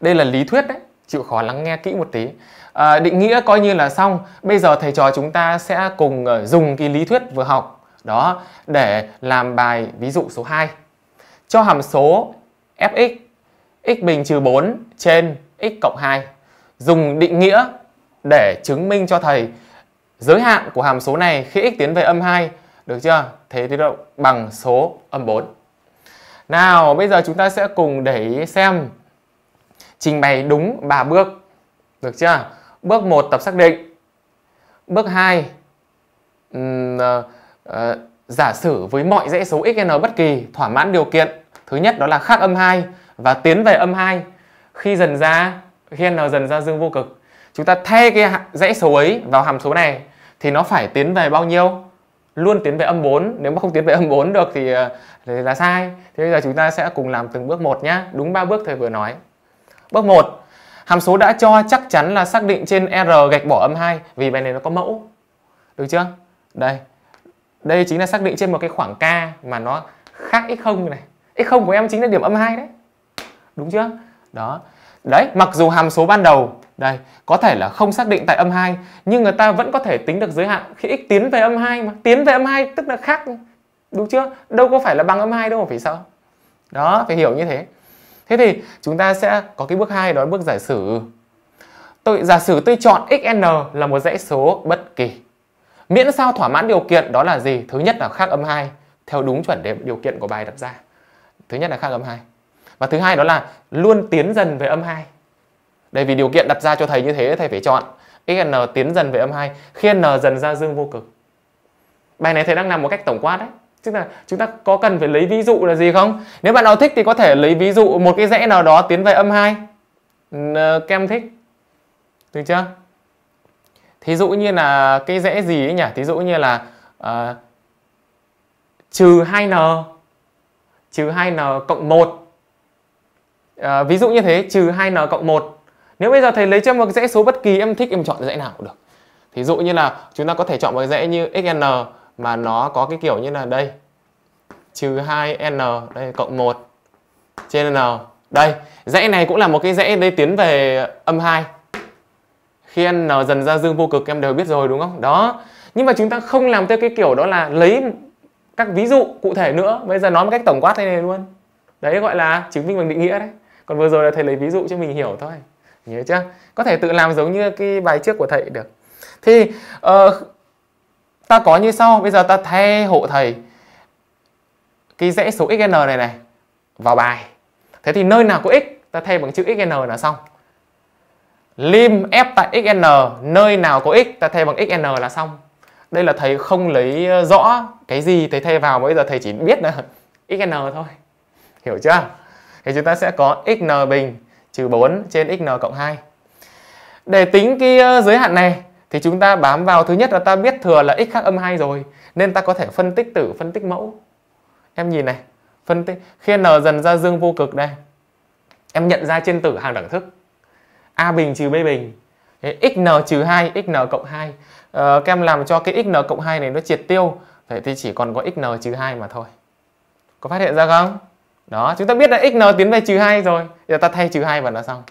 Speaker 1: đây là lý thuyết đấy chịu khó lắng nghe kỹ một tí à, định nghĩa coi như là xong bây giờ thầy trò chúng ta sẽ cùng ờ, dùng cái lý thuyết vừa học đó để làm bài ví dụ số 2 cho hàm số fx x bình trừ 4 trên x cộng 2 dùng định nghĩa để chứng minh cho thầy giới hạn của hàm số này khi x tiến về âm 2 được chưa? Thế tự động bằng số âm 4. Nào, bây giờ chúng ta sẽ cùng để ý xem trình bày đúng 3 bước. Được chưa? Bước 1 tập xác định. Bước 2 um, uh, uh, giả sử với mọi dãy số xn bất kỳ thỏa mãn điều kiện thứ nhất đó là khác âm 2 và tiến về âm 2 khi dần ra khi n dần ra dương vô cực chúng ta thay cái dãy số ấy vào hàm số này thì nó phải tiến về bao nhiêu luôn tiến về âm 4 nếu mà không tiến về âm 4 được thì, ờ, thì là sai thế bây giờ chúng ta sẽ cùng làm từng bước một nhé đúng ba bước thầy vừa nói bước 1 hàm số đã cho chắc chắn là xác định trên r gạch bỏ âm 2 vì bài này nó có mẫu được chưa đây đây chính là xác định trên một cái khoảng k mà nó khác x0 này x0 của em chính là điểm âm 2 đấy đúng chưa đó đấy mặc dù hàm số ban đầu đây, có thể là không xác định tại âm 2 nhưng người ta vẫn có thể tính được giới hạn khi x tiến về âm 2 mà. Tiến về âm 2 tức là khác đúng chưa? Đâu có phải là bằng âm 2 đâu mà phải sao? Đó, phải hiểu như thế. Thế thì chúng ta sẽ có cái bước 2 đó là bước giả sử. Tôi giả sử tôi chọn xn là một dãy số bất kỳ. Miễn sao thỏa mãn điều kiện đó là gì? Thứ nhất là khác âm 2 theo đúng chuẩn đề điều kiện của bài đặt ra. Thứ nhất là khác âm 2. Và thứ hai đó là luôn tiến dần về âm 2 đây vì điều kiện đặt ra cho thầy như thế thầy phải chọn xn tiến dần về âm 2 khi n dần ra dương vô cực. Bài này thầy đang làm một cách tổng quát đấy. Tức là chúng ta có cần phải lấy ví dụ là gì không? Nếu bạn nào thích thì có thể lấy ví dụ một cái rẽ nào đó tiến về âm 2. Kem thích. Được chưa? Thí dụ như là cái rẽ gì ấy nhỉ? Thí dụ như là uh, trừ 2n trừ 2n cộng 1 à, ờ, ví dụ như thế trừ 2n cộng 1 nếu bây giờ thầy lấy cho một dãy số bất kỳ em thích em chọn dãy nào cũng được thí dụ như là chúng ta có thể chọn một dãy như xn mà nó có cái kiểu như là đây trừ 2n đây cộng 1 trên n đây dãy này cũng là một cái dãy đây tiến về âm 2 khi n dần ra dương vô cực em đều biết rồi đúng không đó nhưng mà chúng ta không làm theo cái kiểu đó là lấy các ví dụ cụ thể nữa bây giờ nói một cách tổng quát thế này luôn đấy gọi là chứng minh bằng định nghĩa đấy còn vừa rồi là thầy lấy ví dụ cho mình hiểu thôi nhớ chưa có thể tự làm giống như cái bài trước của thầy được thì uh, ta có như sau bây giờ ta thay hộ thầy cái rẽ số xn này này vào bài thế thì nơi nào có x ta thay bằng chữ xn là xong lim f tại xn nơi nào có x ta thay bằng xn là xong đây là thầy không lấy ờ, rõ cái gì thầy thay vào bây giờ thầy chỉ biết là xn thôi hiểu chưa thì chúng ta sẽ có xn bình trừ 4 trên xn cộng 2. Để tính cái ờ, giới hạn này thì chúng ta bám vào thứ nhất là ta biết thừa là x khác âm 2 rồi nên ta có thể phân tích tử, phân tích mẫu. Em nhìn này, phân tích khi n dần ra dương vô cực đây. Em nhận ra trên tử hàng đẳng thức a bình trừ b bình xn trừ 2, xn cộng 2. Ờ, các em làm cho cái xn cộng 2 này nó triệt tiêu, vậy thì chỉ còn có xn trừ 2 mà thôi. Có phát hiện ra không? đó chúng ta biết là xn tiến về trừ hai rồi giờ ta thay trừ hai vào nó xong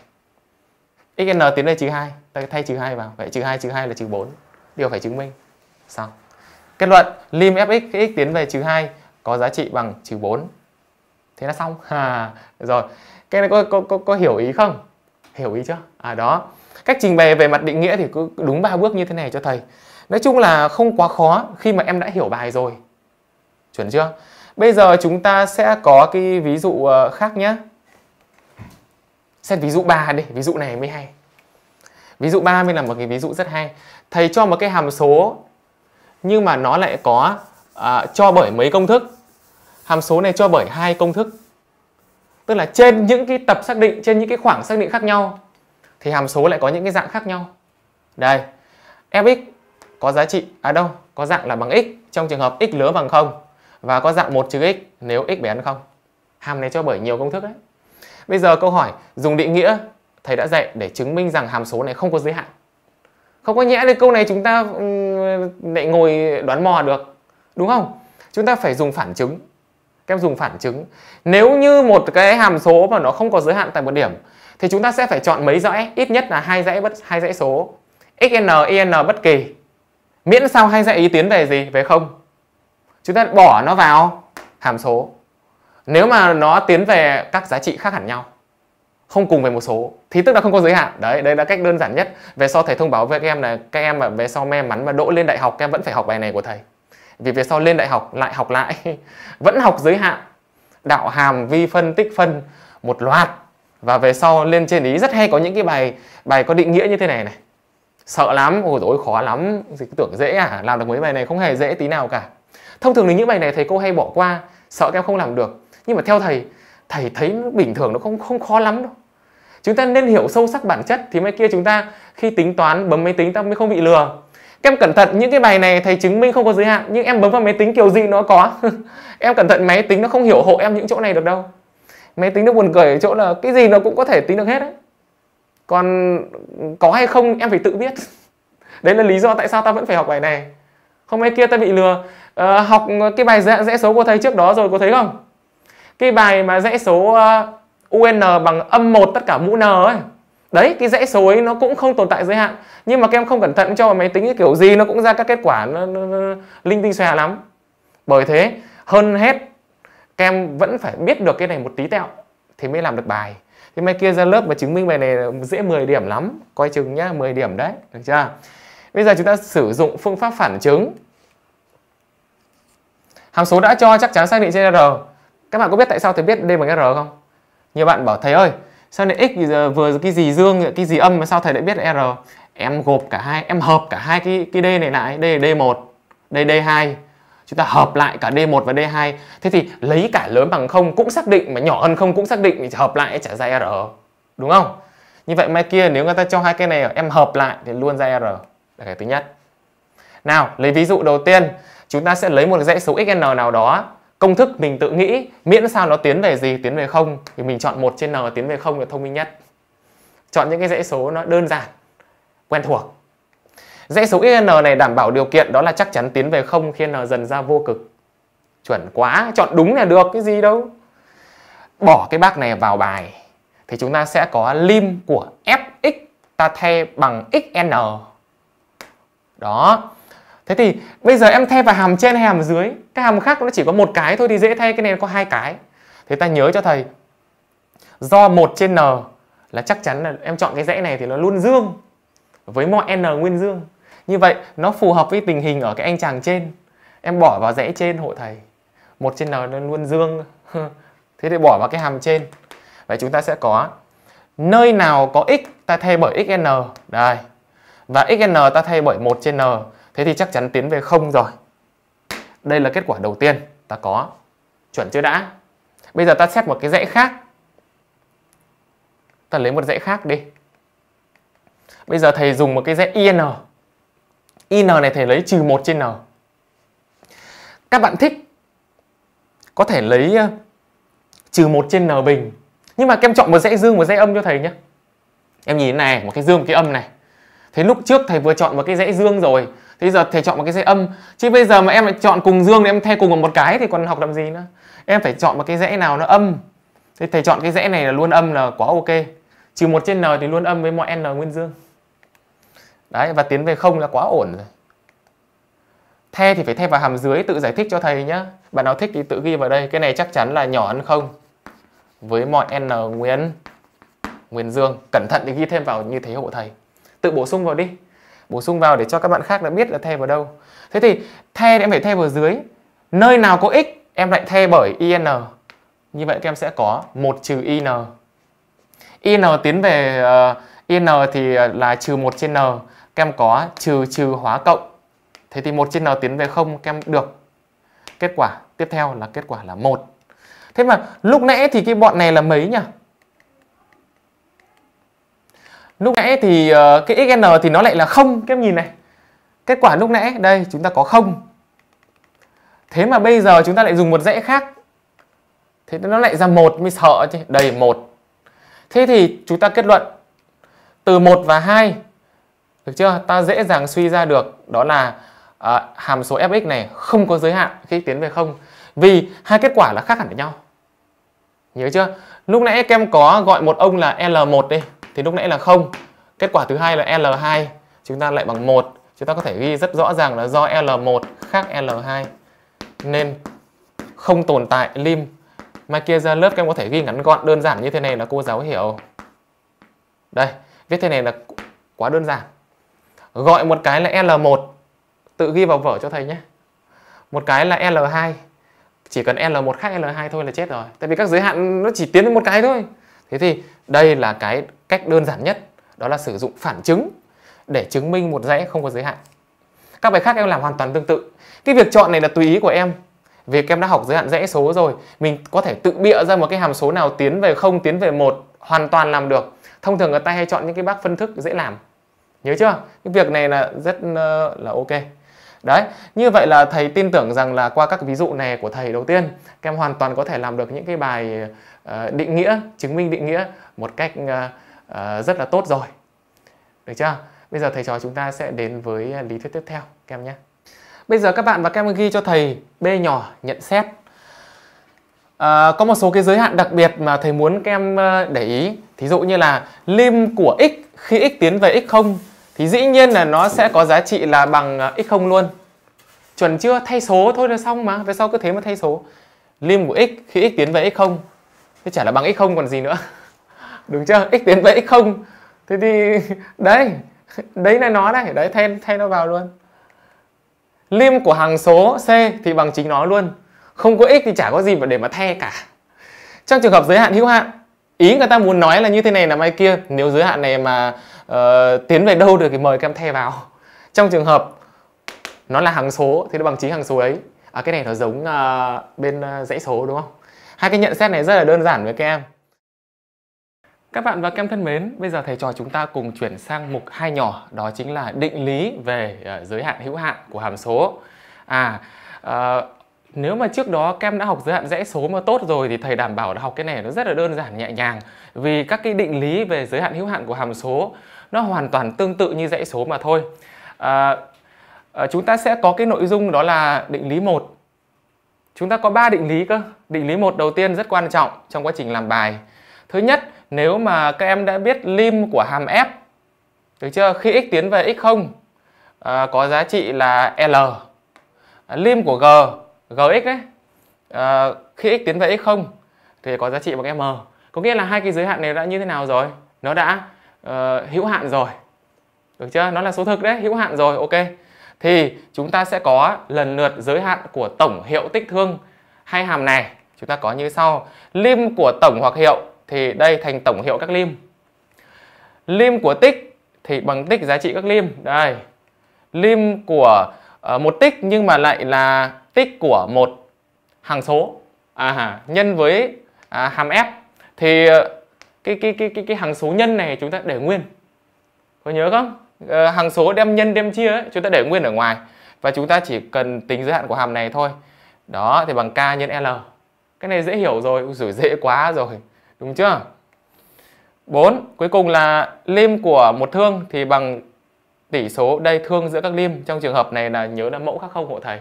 Speaker 1: xn tiến về trừ hai ta thay trừ hai vào vậy trừ hai trừ hai là trừ 4 điều phải chứng minh xong kết luận lim fx x tiến về trừ hai có giá trị bằng trừ 4 thế là xong à rồi cái này có, có, có, có hiểu ý không hiểu ý chưa à đó cách trình bày về mặt định nghĩa thì cứ đúng ba bước như thế này cho thầy nói chung là không quá khó khi mà em đã hiểu bài rồi chuẩn chưa Bây giờ chúng ta sẽ có cái ví dụ ờ, khác nhé. Xem ví dụ 3 đi, ví dụ này mới hay. Ví dụ 3 mới là một cái ví dụ rất hay. Thầy cho một cái hàm số nhưng mà nó lại có à, cho bởi mấy công thức. Hàm số này cho bởi hai công thức. Tức là trên những cái tập xác định, trên những cái khoảng xác định khác nhau thì hàm số lại có những cái dạng khác nhau. Đây, fx có giá trị à đâu, có dạng là bằng x trong trường hợp x lớn bằng 0 và có dạng một trừ x nếu x bé hơn không hàm này cho bởi nhiều công thức đấy bây giờ câu hỏi dùng định nghĩa thầy đã dạy để chứng minh rằng hàm số này không có giới hạn không có nhẽ đến câu này chúng ta lại ngồi đoán mò được đúng không chúng ta phải dùng phản chứng các em dùng phản chứng nếu như một cái hàm số mà nó không có giới hạn tại một điểm thì chúng ta sẽ phải chọn mấy dãy ít nhất là hai dãy bất hai dãy số xn in bất kỳ miễn sao hai dãy ý tiến về gì về không chúng ta bỏ nó vào hàm số nếu mà nó tiến về các giá trị khác hẳn nhau không cùng về một số thì tức là không có giới hạn đấy đấy là cách đơn giản nhất về sau thầy thông báo với các em là các em mà về sau may mắn mà đỗ lên đại học các em vẫn phải học bài này của thầy vì về sau lên đại học lại học lại vẫn học giới hạn đạo hàm vi phân tích phân một loạt và về sau lên trên ý rất hay có những cái bài bài có định nghĩa như thế này này sợ lắm ôi dối khó lắm tưởng dễ à làm được mấy bài này không hề dễ tí nào cả thông thường thì những bài này thầy cô hay bỏ qua sợ các em không làm được nhưng mà theo thầy thầy thấy bình thường nó không không khó lắm đâu chúng ta nên hiểu sâu sắc bản chất thì mấy kia chúng ta khi tính toán bấm máy tính ta mới không bị lừa các em cẩn thận những cái bài này thầy chứng minh không có giới hạn nhưng em bấm vào máy tính kiểu gì nó có em cẩn thận máy tính nó không hiểu hộ em những chỗ này được đâu máy tính nó buồn cười ở chỗ là cái gì nó cũng có thể tính được hết đấy còn có hay không em phải tự biết đấy là lý do tại sao ta vẫn phải học bài này không ai kia ta bị lừa Ờ, học cái bài dạng rẽ số của thầy trước đó rồi cô thấy không cái bài mà rẽ số uh, ờ, un bằng âm một tất cả mũ n ấy đấy cái dãy số ấy nó cũng không tồn tại giới hạn nhưng mà các em không cẩn thận cho vào máy tính kiểu gì nó cũng ra các kết quả nó, nó, nó, linh tinh xòe lắm bởi thế hơn hết các em vẫn phải biết được cái này một tí tẹo thì mới làm được bài thế mai kia ra lớp mà chứng minh bài này dễ 10 điểm lắm coi chừng nhá 10 điểm đấy được chưa bây giờ chúng ta sử dụng phương pháp phản chứng hàm số đã cho chắc chắn xác định trên r các bạn có biết tại sao thầy biết d bằng r không nhiều bạn bảo thầy ơi sao lại x vừa cái gì dương cái gì âm mà sao thầy lại biết r em gộp cả hai em hợp cả hai cái cái d này lại đây là d 1 đây d 2 chúng ta hợp lại cả D1 và D2 thế thì lấy cả lớn bằng không cũng xác định mà nhỏ hơn không cũng xác định thì hợp lại trả ra R đúng không như vậy mai kia nếu người ta cho hai cái này em hợp lại thì luôn ra R là cái thứ nhất nào lấy ví dụ đầu tiên chúng ta sẽ lấy một dãy số xn nào đó công thức mình tự nghĩ miễn sao nó tiến về gì tiến về không thì mình chọn 1 trên n tiến về không là thông minh nhất chọn những cái dãy số nó đơn giản quen thuộc dãy số xn này đảm bảo điều kiện đó là chắc chắn tiến về không khi n dần ra vô cực chuẩn quá chọn đúng là được cái gì đâu bỏ cái bác này vào bài thì chúng ta sẽ có lim của fx ta thay bằng xn đó thế thì bây giờ em thay vào hàm trên hay hàm dưới cái hàm khác nó chỉ có một cái thôi thì dễ thay cái này có hai cái thế ta nhớ cho thầy do một trên n là chắc chắn là em chọn cái rẽ này thì nó luôn dương với mọi n nguyên dương như vậy nó phù hợp với tình hình ở cái anh chàng trên em bỏ vào rẽ trên hộ thầy một trên n nó luôn dương thế thì bỏ vào cái hàm trên vậy chúng ta sẽ có nơi nào có x ta thay bởi xn đây và xn ta thay bởi 1 trên n Thế thì chắc chắn tiến về không rồi. Đây là kết quả đầu tiên ta có. Chuẩn chưa đã? Bây giờ ta xét một cái dãy khác. Ta lấy một dãy khác đi. Bây giờ thầy dùng một cái dãy IN. IN này thầy lấy trừ 1 trên N. Các bạn thích có thể lấy ờ, trừ 1 trên N bình. Nhưng mà em chọn một dãy dương một dãy âm cho thầy nhé. Em nhìn này, một cái dương một cái âm này. Thế lúc trước thầy vừa chọn một cái dãy dương rồi thế giờ thầy chọn một cái dãy âm chứ bây giờ mà em lại chọn cùng dương thì em thay cùng một cái thì còn học làm gì nữa em phải chọn một cái dãy nào nó âm thế thầy chọn cái dãy này là luôn âm là quá ok trừ một trên n thì luôn âm với mọi n nguyên dương đấy và tiến về không là quá ổn rồi the thì phải thay vào hàm dưới tự giải thích cho thầy nhá bạn nào thích thì tự ghi vào đây cái này chắc chắn là nhỏ hơn không với mọi n nguyên nguyên dương cẩn thận thì ghi thêm vào như thế hộ thầy tự bổ sung vào đi bổ sung vào để cho các bạn khác đã biết là the vào đâu thế thì the em phải the vào dưới nơi nào có x em lại the bởi in như vậy các em sẽ có 1 trừ in in tiến về uh, ờ, in thì ờ, là trừ 1 trên n các em có trừ trừ hóa cộng thế thì 1 trên n tiến về 0 các em được kết quả tiếp theo là kết quả là 1 thế mà lúc nãy thì cái bọn này là mấy nhỉ lúc nãy thì uh, cái xn thì nó lại là không các em nhìn này kết quả lúc nãy đây chúng ta có không thế mà bây giờ chúng ta lại dùng một rẽ khác thế nó lại ra một mới sợ chứ đầy một thế thì chúng ta kết luận từ 1 và 2 được chưa ta dễ dàng suy ra được đó là à, hàm số fx này không có giới hạn khi tiến về không vì hai kết quả là khác hẳn với nhau nhớ chưa lúc nãy kem có gọi một ông là l1 đi thì lúc nãy là không kết quả thứ hai là L2 chúng ta lại bằng 1 chúng ta có thể ghi rất rõ ràng là do L1 khác L2 nên không tồn tại lim mai kia ra lớp các em có thể ghi ngắn gọn đơn giản như thế này là cô giáo hiểu đây viết thế này là quá đơn giản gọi một cái là L1 tự ghi vào vở cho thầy nhé một cái là L2 chỉ cần L1 khác L2 thôi là chết rồi tại vì các giới hạn nó chỉ tiến đến một cái thôi thế thì đây là cái cách đơn giản nhất đó là sử dụng phản chứng để chứng minh một dãy không có giới hạn các bài khác em làm hoàn toàn tương tự cái việc chọn này là tùy ý của em vì em đã học giới hạn dãy số rồi mình có thể tự bịa ra một cái hàm số nào tiến về không tiến về một hoàn toàn làm được thông thường người ta hay chọn những cái bác phân thức dễ làm nhớ chưa cái việc này là rất uh, là ok đấy như vậy là thầy tin tưởng rằng là qua các ví dụ này của thầy đầu tiên các em hoàn toàn có thể làm được những cái bài uh, định nghĩa chứng minh định nghĩa một cách uh, Ờ, rất là tốt rồi được chưa bây giờ thầy trò chúng ta sẽ đến với à, lý thuyết tiếp theo các em nhé bây giờ các bạn và các em ghi cho thầy b nhỏ nhận xét À, có một số cái giới hạn đặc biệt mà thầy muốn các em ờ, để ý thí dụ như là lim của x khi x tiến về x0 thì dĩ nhiên là nó sẽ có giá trị là bằng x0 luôn chuẩn chưa thay số thôi là xong mà về sau cứ thế mà thay số lim của x khi x tiến về x0 thế chả là bằng x0 còn gì nữa đúng chưa x tiến với x không thế thì đấy đấy là nó này đấy thay thay nó vào luôn lim của hằng số c thì bằng chính nó luôn không có x thì chả có gì mà để mà thay cả trong trường hợp giới hạn hữu hạn ý người ta muốn nói là như thế này là mai kia nếu giới hạn này mà uh, tiến về đâu được thì mời các em thay vào trong trường hợp nó là hằng số thì nó bằng chính hằng số ấy à, cái này nó giống uh, bên uh, dãy số đúng không hai cái nhận xét này rất là đơn giản với các em các bạn và kem thân mến, bây giờ thầy trò chúng ta cùng chuyển sang mục hai nhỏ, đó chính là định lý về uh, giới hạn hữu hạn của hàm số. À, uh, nếu mà trước đó kem đã học giới hạn rẽ số mà tốt rồi thì thầy đảm bảo là học cái này nó rất là đơn giản nhẹ nhàng vì các cái định lý về giới hạn hữu hạn của hàm số nó hoàn toàn tương tự như dãy số mà thôi. À, à, chúng ta sẽ có cái nội dung đó là định lý 1. Chúng ta có 3 định lý cơ. Định lý 1 đầu tiên rất quan trọng trong quá trình làm bài Thứ nhất, nếu mà các em đã biết lim của hàm f, được chưa? Khi x tiến về x0 à, có giá trị là L. À, lim của g, gx đấy, à, khi x tiến về x0 thì có giá trị bằng m. Có nghĩa là hai cái giới hạn này đã như thế nào rồi? Nó đã uh, hữu hạn rồi. Được chưa? Nó là số thực đấy, hữu hạn rồi, ok. Thì chúng ta sẽ có lần lượt giới hạn của tổng hiệu tích thương hai hàm này. Chúng ta có như sau. Lim của tổng hoặc hiệu thì đây thành tổng hiệu các lim lim của tích thì bằng tích giá trị các lim đây lim của uh, một tích nhưng mà lại là tích của một hàng số à, nhân với à, hàm f thì ờ, cái, cái cái cái cái hàng số nhân này chúng ta để nguyên có nhớ không à, hàng số đem nhân đem chia ấy, chúng ta để nguyên ở ngoài và chúng ta chỉ cần tính giới hạn của hàm này thôi đó thì bằng k nhân l cái này dễ hiểu rồi Ui, dễ quá rồi Đúng chưa? 4. Cuối cùng là lim của một thương thì bằng tỷ số đây thương giữa các lim. Trong trường hợp này là nhớ là mẫu khác không hộ thầy.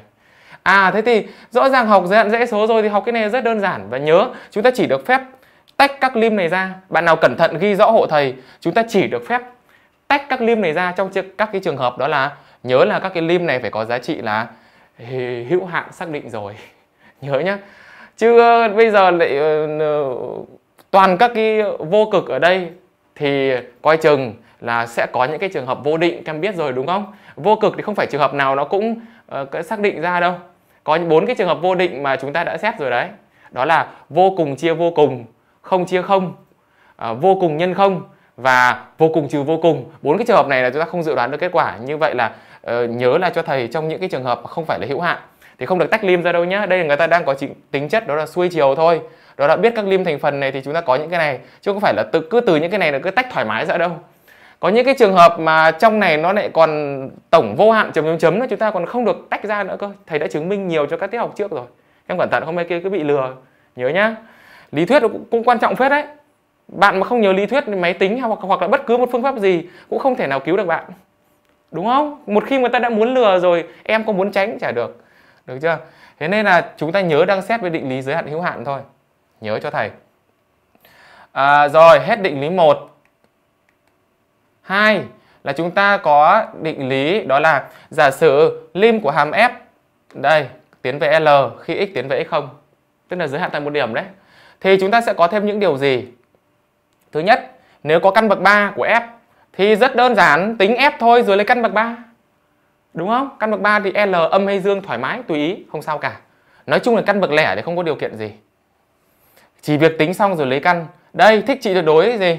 Speaker 1: À thế thì rõ ràng học giới hạn dãy số rồi thì học cái này rất đơn giản và nhớ chúng ta chỉ được phép tách các lim này ra. Bạn nào cẩn thận ghi rõ hộ thầy, chúng ta chỉ được phép tách các lim này ra trong các cái trường hợp đó là nhớ là các cái lim này phải có giá trị là hữu hạn xác định rồi. nhớ nhá. Chứ bây giờ lại ờ, toàn các cái vô cực ở đây thì coi chừng là sẽ có những cái trường hợp vô định em biết rồi đúng không vô cực thì không phải trường hợp nào nó cũng uh, xác định ra đâu có bốn cái trường hợp vô định mà chúng ta đã xét rồi đấy đó là vô cùng chia vô cùng không chia không uh, vô cùng nhân không và vô cùng trừ vô cùng bốn cái trường hợp này là chúng ta không dự đoán được kết quả như vậy là uh, nhớ là cho thầy trong những cái trường hợp không phải là hữu hạn thì không được tách liêm ra đâu nhá đây là người ta đang có tính chất đó là xuôi chiều thôi đó đã biết các lim thành phần này thì chúng ta có những cái này chứ không phải là tự cứ từ những cái này là cứ tách thoải mái ra đâu có những cái trường hợp mà trong này nó lại còn tổng vô hạn chấm chấm chấm là chúng ta còn không được tách ra nữa cơ thầy đã chứng minh nhiều cho các tiết học trước rồi em cẩn thận không ai kia cứ bị lừa nhớ nhá lý thuyết cũng, cũng quan trọng phết đấy bạn mà không nhớ lý thuyết máy tính hoặc hoặc là bất cứ một phương pháp gì cũng không thể nào cứu được bạn đúng không một khi người ta đã muốn lừa rồi em có muốn tránh chả được được chưa thế nên là chúng ta nhớ đang xét với định lý giới hạn hữu hạn thôi nhớ cho thầy à, rồi hết định lý 1 2 là chúng ta có định lý đó là giả sử lim của hàm f đây tiến về l khi x tiến về x0 tức là giới hạn tại một điểm đấy thì chúng ta sẽ có thêm những điều gì thứ nhất nếu có căn bậc 3 của f thì rất đơn giản tính f thôi rồi lấy căn bậc 3 đúng không căn bậc 3 thì l âm hay dương thoải mái tùy ý không sao cả nói chung là căn bậc lẻ thì không có điều kiện gì chỉ việc tính xong rồi lấy căn đây thích trị tuyệt đối gì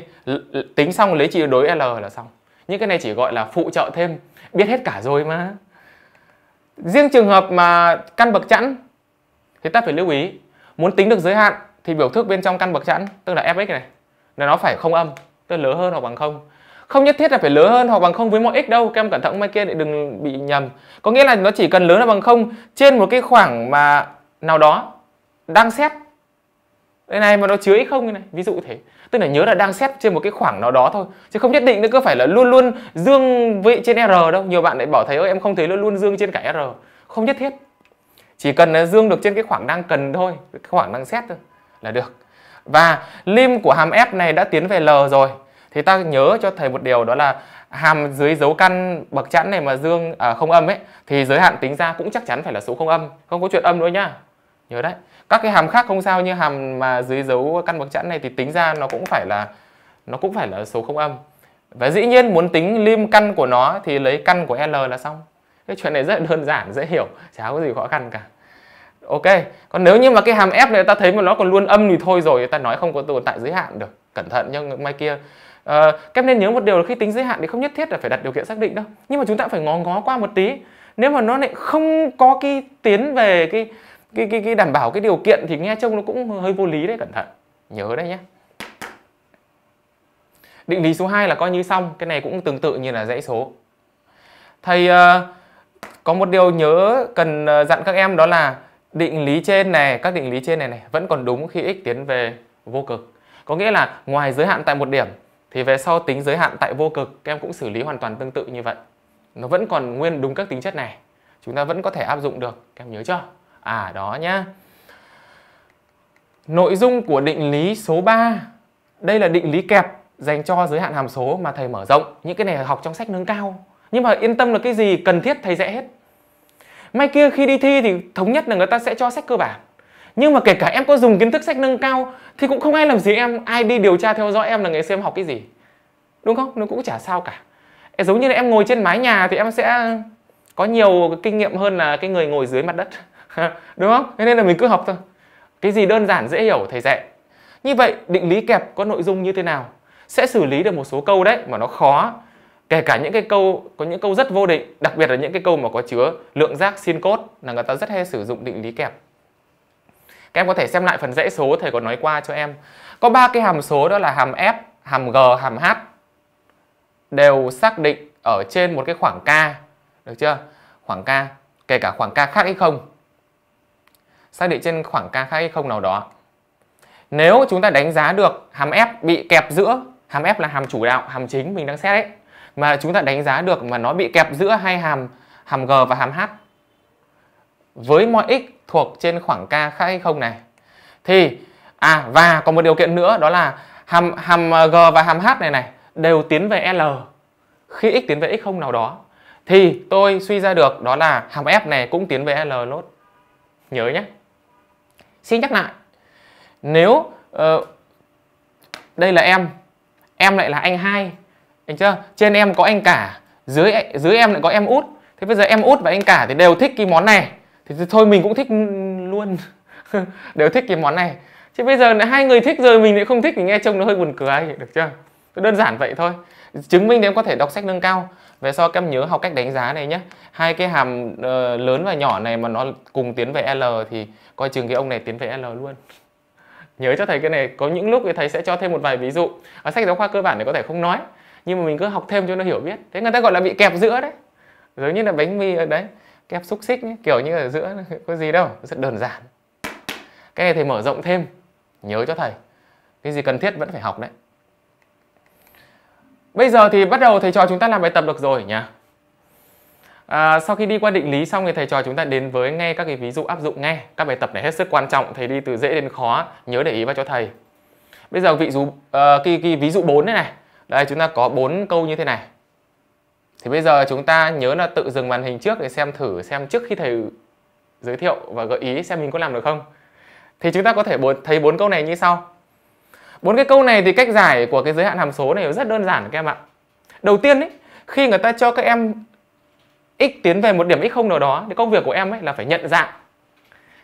Speaker 1: tính xong lấy trị tuyệt đối l là xong những cái này chỉ gọi là phụ trợ thêm biết hết cả rồi mà riêng trường hợp mà căn bậc chẵn thì ta phải lưu ý muốn tính được giới hạn thì biểu thức bên trong căn bậc chẵn tức là fx này là nó phải không âm tức là lớn hơn hoặc bằng không không nhất thiết là phải lớn hơn hoặc bằng không với mọi x đâu các em cẩn thận mai kia để đừng bị nhầm có nghĩa là nó chỉ cần lớn hơn bằng không trên một cái khoảng mà nào đó đang xét đây này mà nó chứa x không này ví dụ thế tức là nhớ là đang xét trên một cái khoảng nào đó thôi chứ không nhất định nó cứ phải là luôn luôn dương vị trên r đâu nhiều bạn lại bảo thấy ơi em không thấy luôn luôn dương trên cả r không nhất thiết chỉ cần là dương được trên cái khoảng đang cần thôi cái khoảng đang xét thôi là được và lim của hàm f này đã tiến về l rồi thì ta nhớ cho thầy một điều đó là hàm dưới dấu căn bậc chẵn này mà dương à, không âm ấy thì giới hạn tính ra cũng chắc chắn phải là số không âm không có chuyện âm nữa nhá nhớ đấy các cái hàm khác không sao như hàm mà dưới dấu căn bậc chẵn này thì tính ra nó cũng phải là nó cũng phải là số không âm và dĩ nhiên muốn tính lim căn của nó thì lấy căn của L là xong cái chuyện này rất đơn giản dễ hiểu chả có gì khó khăn cả ok còn nếu như mà cái hàm f này ta thấy mà nó còn luôn âm thì thôi rồi ta nói không có tồn tại giới hạn được cẩn thận nhưng mai kia à, các em nên nhớ một điều là khi tính giới hạn thì không nhất thiết là phải đặt điều kiện xác định đâu nhưng mà chúng ta phải ngó ngó qua một tí nếu mà nó lại không có cái tiến về cái cái cái cái đảm bảo cái điều kiện thì nghe trông nó cũng hơi vô lý đấy cẩn thận nhớ đấy nhé định lý số 2 là coi như xong cái này cũng tương tự như là dãy số thầy ờ, có một điều nhớ cần ờ, dặn các em đó là định lý trên này các định lý trên này này vẫn còn đúng khi x tiến về vô cực có nghĩa là ngoài giới hạn tại một điểm thì về sau tính giới hạn tại vô cực các em cũng xử lý hoàn toàn tương tự như vậy nó vẫn còn nguyên đúng các tính chất này chúng ta vẫn có thể áp dụng được các em nhớ chưa à đó nhá nội dung của định lý số 3 đây là định lý kẹp dành cho giới hạn hàm số mà thầy mở rộng những cái này học trong sách nâng cao nhưng mà yên tâm là cái gì cần thiết thầy dạy hết mai kia khi đi thi thì thống nhất là người ta sẽ cho sách cơ bản nhưng mà kể cả em có dùng kiến thức sách nâng cao thì cũng không ai làm gì em ai đi điều tra theo dõi em là người xem học cái gì đúng không nó cũng chả sao cả giống như là em ngồi trên mái nhà thì em sẽ có nhiều kinh nghiệm hơn là cái người ngồi dưới mặt đất đúng không thế nên là mình cứ học thôi cái gì đơn giản dễ hiểu thầy dạy như vậy định lý kẹp có nội dung như thế nào sẽ xử lý được một số câu đấy mà nó khó kể cả những cái câu có những câu rất vô định đặc biệt là những cái câu mà có chứa lượng giác sin cốt là người ta rất hay sử dụng định lý kẹp các em có thể xem lại phần dãy số thầy có nói qua cho em có ba cái hàm số đó là hàm f hàm g hàm h đều xác định ở trên một cái khoảng k được chưa khoảng k kể cả khoảng k khác hay không xác định trên khoảng k khác không nào đó nếu chúng ta đánh giá được hàm f bị kẹp giữa hàm f là hàm chủ đạo hàm chính mình đang xét ấy mà chúng ta đánh giá được mà nó bị kẹp giữa hai hàm hàm g và hàm h với mọi x thuộc trên khoảng k khác hay không này thì à và còn một điều kiện nữa đó là hàm hàm g và hàm h này này đều tiến về l khi x tiến về x không nào đó thì tôi suy ra được đó là hàm f này cũng tiến về l nốt nhớ nhé Xin nhắc lại, nếu uh, đây là em, em lại là anh hai, anh chưa? Trên em có anh cả, dưới dưới em lại có em út. Thế bây giờ em út và anh cả thì đều thích cái món này, thì thôi mình cũng thích luôn, đều thích cái món này. Chứ bây giờ hai người thích rồi mình lại không thích thì nghe trông nó hơi buồn cười, được chưa? Đơn giản vậy thôi. Chứng minh đến có thể đọc sách nâng cao về sau các em nhớ học cách đánh giá này nhé hai cái hàm uh, lớn và nhỏ này mà nó cùng tiến về L thì coi chừng cái ông này tiến về L luôn nhớ cho thầy cái này có những lúc thì thầy sẽ cho thêm một vài ví dụ ở sách giáo khoa cơ bản thì có thể không nói nhưng mà mình cứ học thêm cho nó hiểu biết thế người ta gọi là bị kẹp giữa đấy giống như là bánh mì ở đấy kẹp xúc xích ấy, kiểu như ở giữa có gì đâu rất đơn giản cái này thầy mở rộng thêm nhớ cho thầy cái gì cần thiết vẫn phải học đấy Bây giờ thì bắt đầu thầy trò chúng ta làm bài tập được rồi nhỉ? À, sau khi đi qua định lý xong thì thầy trò chúng ta đến với nghe các cái ví dụ áp dụng nghe. Các bài tập này hết sức quan trọng, thầy đi từ dễ đến khó, nhớ để ý vào cho thầy. Bây giờ vị dụ uh, cái, cái ví dụ 4 này này. Đây chúng ta có 4 câu như thế này. Thì bây giờ chúng ta nhớ là tự dừng màn hình trước để xem thử xem trước khi thầy giới thiệu và gợi ý xem mình có làm được không. Thì chúng ta có thể thấy bốn câu này như sau bốn cái câu này thì cách giải của cái giới hạn hàm số này rất đơn giản các em ạ đầu tiên ấy, khi người ta cho các em x tiến về một điểm x không nào đó thì công việc của em ấy là phải nhận dạng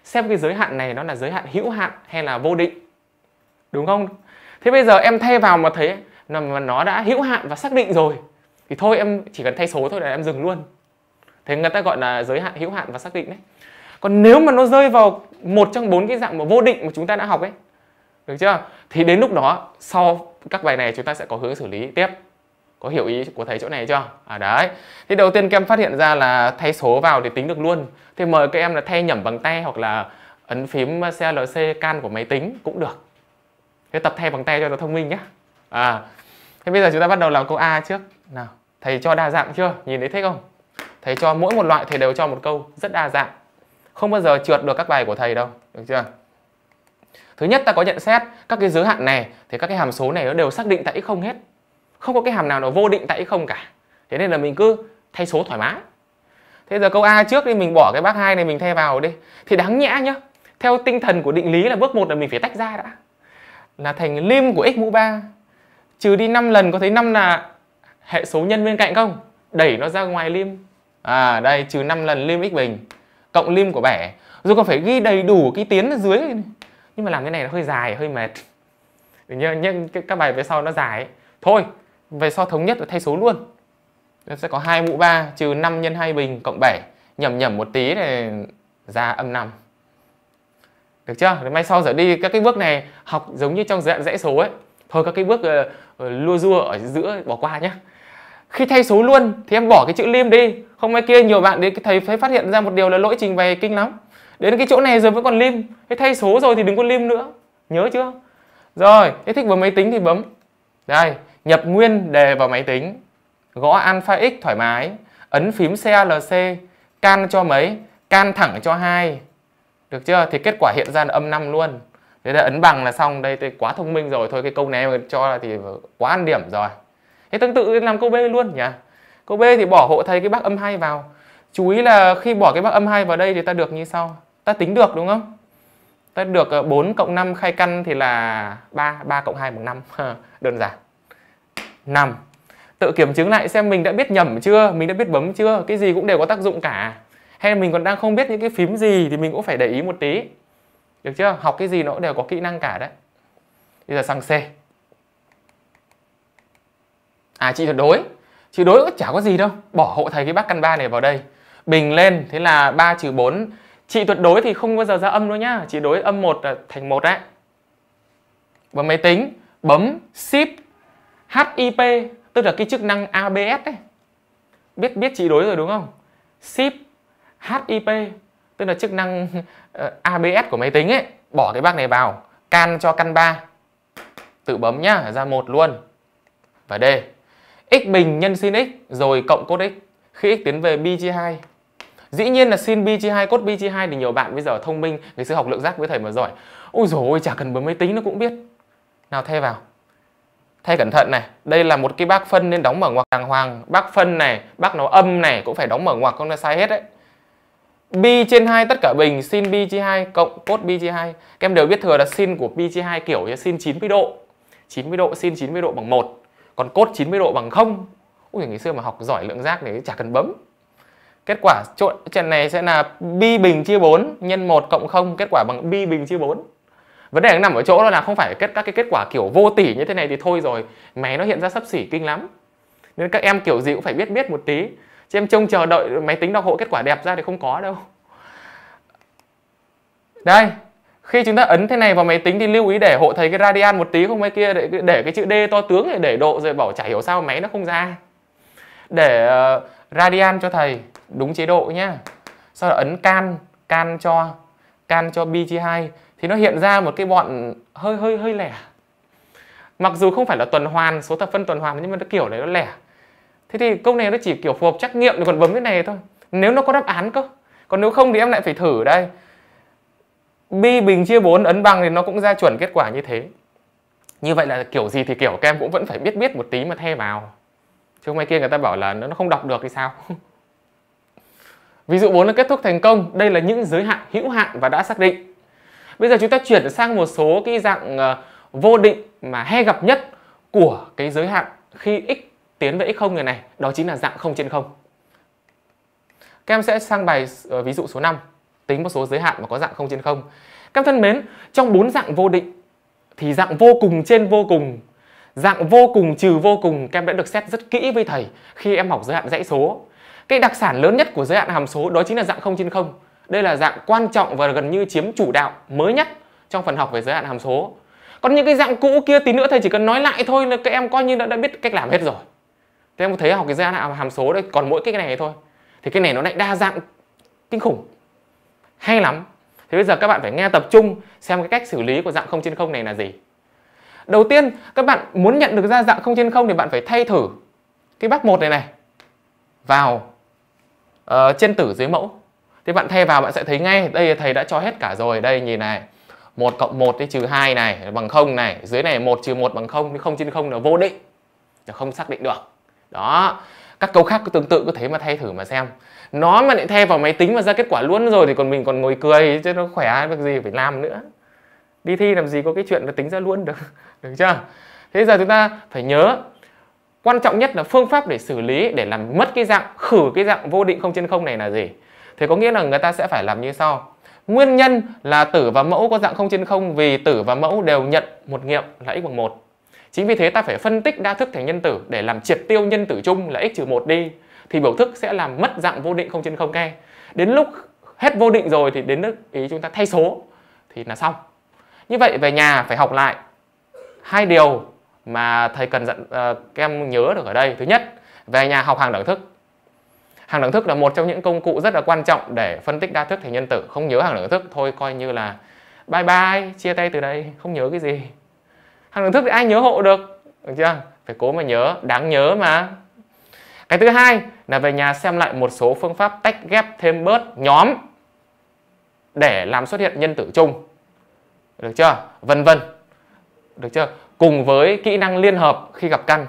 Speaker 1: xem cái giới hạn này nó là giới hạn hữu hạn hay là vô định đúng không thế bây giờ em thay vào mà thấy là nó đã hữu hạn và xác định rồi thì thôi em chỉ cần thay số thôi là em dừng luôn thế người ta gọi là giới hạn hữu hạn và xác định đấy còn nếu mà nó rơi vào một trong bốn cái dạng mà vô định mà chúng ta đã học ấy được chưa thì đến lúc đó sau các bài này chúng ta sẽ có hướng xử lý tiếp có hiểu ý của thầy chỗ này chưa à đấy thì đầu tiên các em phát hiện ra là thay số vào để tính được luôn thì mời các em là thay nhẩm bằng tay hoặc là ấn phím CLC can của máy tính cũng được thế tập thay bằng tay cho nó thông minh nhé à thế bây giờ chúng ta bắt đầu làm câu A trước nào thầy cho đa dạng chưa nhìn thấy thích không thầy cho mỗi một loại thầy đều cho một câu rất đa dạng không bao giờ trượt được các bài của thầy đâu được chưa Thứ nhất ta có nhận xét các cái giới hạn này thì các cái hàm số này nó đều xác định tại x0 hết. Không có cái hàm nào nó vô định tại x0 cả. Thế nên là mình cứ thay số thoải mái. Thế giờ câu A trước đi mình bỏ cái bác hai này mình thay vào đi. Thì đáng nhẽ nhá. Theo tinh thần của định lý là bước 1 là mình phải tách ra đã. Là thành lim của x mũ 3 trừ đi 5 lần có thấy 5 là hệ số nhân bên cạnh không? Đẩy nó ra ngoài lim. À đây trừ 5 lần lim x bình cộng lim của bẻ. Rồi còn phải ghi đầy đủ cái tiến ở dưới này nhưng mà làm cái này nó hơi dài hơi mệt nhưng, nhưng các bài về sau nó dài ấy. thôi về sau thống nhất là thay số luôn nó sẽ có hai mũ 3 trừ 5 nhân 2 bình cộng 7 nhầm nhầm một tí này ra âm 5 được chưa Rồi mai sau giờ đi các cái bước này học giống như trong dạng dãy số ấy thôi các cái bước uh, lua rua ở giữa bỏ qua nhé khi thay số luôn thì em bỏ cái chữ lim đi không ai kia nhiều bạn đến thầy thấy phát hiện ra một điều là lỗi trình bày kinh lắm đến cái chỗ này rồi vẫn còn lim thế thay số rồi thì đừng có lim nữa nhớ chưa rồi thế thích vào máy tính thì bấm đây nhập nguyên đề vào máy tính gõ alpha x thoải mái ấn phím clc can cho mấy can thẳng cho hai được chưa thì kết quả hiện ra là âm 5 luôn thế là ấn bằng là xong đây tôi quá thông minh rồi thôi cái câu này cho thì quá ăn điểm rồi thế tương tự làm câu b luôn nhỉ câu b thì bỏ hộ thầy cái bác âm hai vào chú ý là khi bỏ cái bác âm hai vào đây thì ta được như sau ta tính được đúng không ta được 4 ờ, cộng 5 khai căn thì là 3 3 cộng 2 bằng 5 đơn giản 5 tự kiểm chứng lại xem mình đã biết nhầm chưa mình đã biết bấm chưa cái gì cũng đều có tác dụng cả hay mình còn đang không biết những cái phím gì thì mình cũng phải để ý một tí được chưa học cái gì nó cũng đều có kỹ năng cả đấy bây giờ sang C à chị tuyệt đối chị đối cũng chả có gì đâu bỏ hộ thầy cái bác căn ba này vào đây bình lên thế là 3 trừ 4 chị tuyệt đối thì không bao giờ ra âm đâu nhá chị đối âm một là thành một đấy và máy tính bấm shift HIP tức là cái chức năng ABS đấy biết biết trị đối rồi đúng không shift HIP tức là chức năng ờ, ABS của máy tính ấy bỏ cái bác này vào can cho căn 3 tự bấm nhá ra một luôn và D x bình nhân sin x rồi cộng cos x khi x tiến về bi chia 2 dĩ nhiên là sin BG2 cốt BG2 thì nhiều bạn bây giờ thông minh ngày xưa học lượng giác với thầy mà giỏi ôi dồi ôi chả cần bấm máy tính nó cũng biết nào thay vào thay cẩn thận này đây là một cái bác phân nên đóng mở ngoặc đàng hoàng bác phân này bác nó âm này cũng phải đóng mở ngoặc không là sai hết đấy B trên 2 tất cả bình sin BG2 cộng cốt BG2 Các em đều biết thừa là sin của BG2 kiểu như sin 90 độ 90 độ sin 90 độ bằng 1 Còn cốt 90 độ bằng 0 Ui ngày xưa mà học giỏi lượng giác thì chả cần bấm Kết quả trận này sẽ là bi bình chia 4 nhân 1 cộng 0 kết quả bằng bi bình chia 4. Vấn đề nằm ở chỗ là không phải kết các cái kết quả kiểu vô tỷ như thế này thì thôi rồi, máy nó hiện ra sấp xỉ kinh lắm. Nên các em kiểu gì cũng phải biết biết một tí. Chứ em trông chờ đợi máy tính đọc hộ kết quả đẹp ra thì không có đâu. Đây, khi chúng ta ấn thế này vào máy tính thì lưu ý để hộ thầy cái radian một tí không mấy kia để, để cái chữ D to tướng để, để độ rồi bảo chả hiểu sao máy nó không ra. Để uh, radian cho thầy đúng chế độ nhá sau đó ấn can can cho can cho bi chia 2 thì nó hiện ra một cái bọn hơi hơi hơi lẻ mặc dù không phải là tuần hoàn số thập phân tuần hoàn nhưng mà nó kiểu này nó lẻ thế thì câu này nó chỉ kiểu phù hợp trắc nghiệm thì còn bấm cái này thôi nếu nó có đáp án cơ còn nếu không thì em lại phải thử đây bi bình chia 4 ấn bằng thì nó cũng ra chuẩn kết quả như thế như vậy là kiểu gì thì kiểu các em cũng vẫn phải biết biết một tí mà thay vào chứ ngoài kia người ta bảo là nó không đọc được thì sao Ví dụ 4 là kết thúc thành công, đây là những giới hạn hữu hạn và đã xác định. Bây giờ chúng ta chuyển sang một số cái dạng ờ, vô định mà hay gặp nhất của cái giới hạn khi x tiến về x0 này này, đó chính là dạng 0 trên 0. Các em sẽ sang bài ờ, ví dụ số 5, tính một số giới hạn mà có dạng 0 trên 0. Các em thân mến, trong bốn dạng vô định thì dạng vô cùng trên vô cùng dạng vô cùng trừ vô cùng các em đã được xét rất kỹ với thầy khi em học giới hạn dãy số cái đặc sản lớn nhất của giới hạn hàm số đó chính là dạng không trên không đây là dạng quan trọng và gần như chiếm chủ đạo mới nhất trong phần học về giới hạn hàm số còn những cái dạng cũ kia tí nữa thầy chỉ cần nói lại thôi là các em coi như đã, đã biết cách làm hết rồi các em thấy học cái giới hạn hàm số đấy còn mỗi cái này thôi thì cái này nó lại đa dạng kinh khủng hay lắm thì bây giờ các bạn phải nghe tập trung xem cái cách xử lý của dạng không trên không này là gì đầu tiên các bạn muốn nhận được ra dạng không trên không thì bạn phải thay thử cái bắc một này này vào Ờ, trên tử dưới mẫu thì bạn thay vào bạn sẽ thấy ngay đây thầy đã cho hết cả rồi đây nhìn này 1 cộng 1 đi trừ 2 này bằng 0 này dưới này 1 trừ 1 bằng 0 thì 0 trên 0 là vô định là không xác định được đó các câu khác tương tự có thể mà thay thử mà xem nó mà lại thay vào máy tính mà ra kết quả luôn rồi thì còn mình còn ngồi cười chứ nó khỏe được gì phải làm nữa đi thi làm gì có cái chuyện nó tính ra luôn được được chưa thế giờ chúng ta phải nhớ quan trọng nhất là phương pháp để xử lý để làm mất cái dạng khử cái dạng vô định không trên không này là gì thì có nghĩa là người ta sẽ phải làm như sau nguyên nhân là tử và mẫu có dạng không trên không vì tử và mẫu đều nhận một nghiệm là x bằng một chính vì thế ta phải phân tích đa thức thành nhân tử để làm triệt tiêu nhân tử chung là x trừ một đi thì biểu thức sẽ làm mất dạng vô định không trên không nghe đến lúc hết vô định rồi thì đến lúc ý chúng ta thay số thì là xong như vậy về nhà phải học lại hai điều mà thầy cần dặn uh, em nhớ được ở đây thứ nhất về nhà học hàng đẳng thức hàng đẳng thức là một trong những công cụ rất là quan trọng để phân tích đa thức thể nhân tử không nhớ hàng đẳng thức thôi coi như là bye bye chia tay từ đây không nhớ cái gì hàng đẳng thức thì ai nhớ hộ được được chưa phải cố mà nhớ đáng nhớ mà cái thứ hai là về nhà xem lại một số phương pháp tách ghép thêm bớt nhóm để làm xuất hiện nhân tử chung được chưa vân vân được chưa cùng với kỹ năng liên hợp khi gặp căn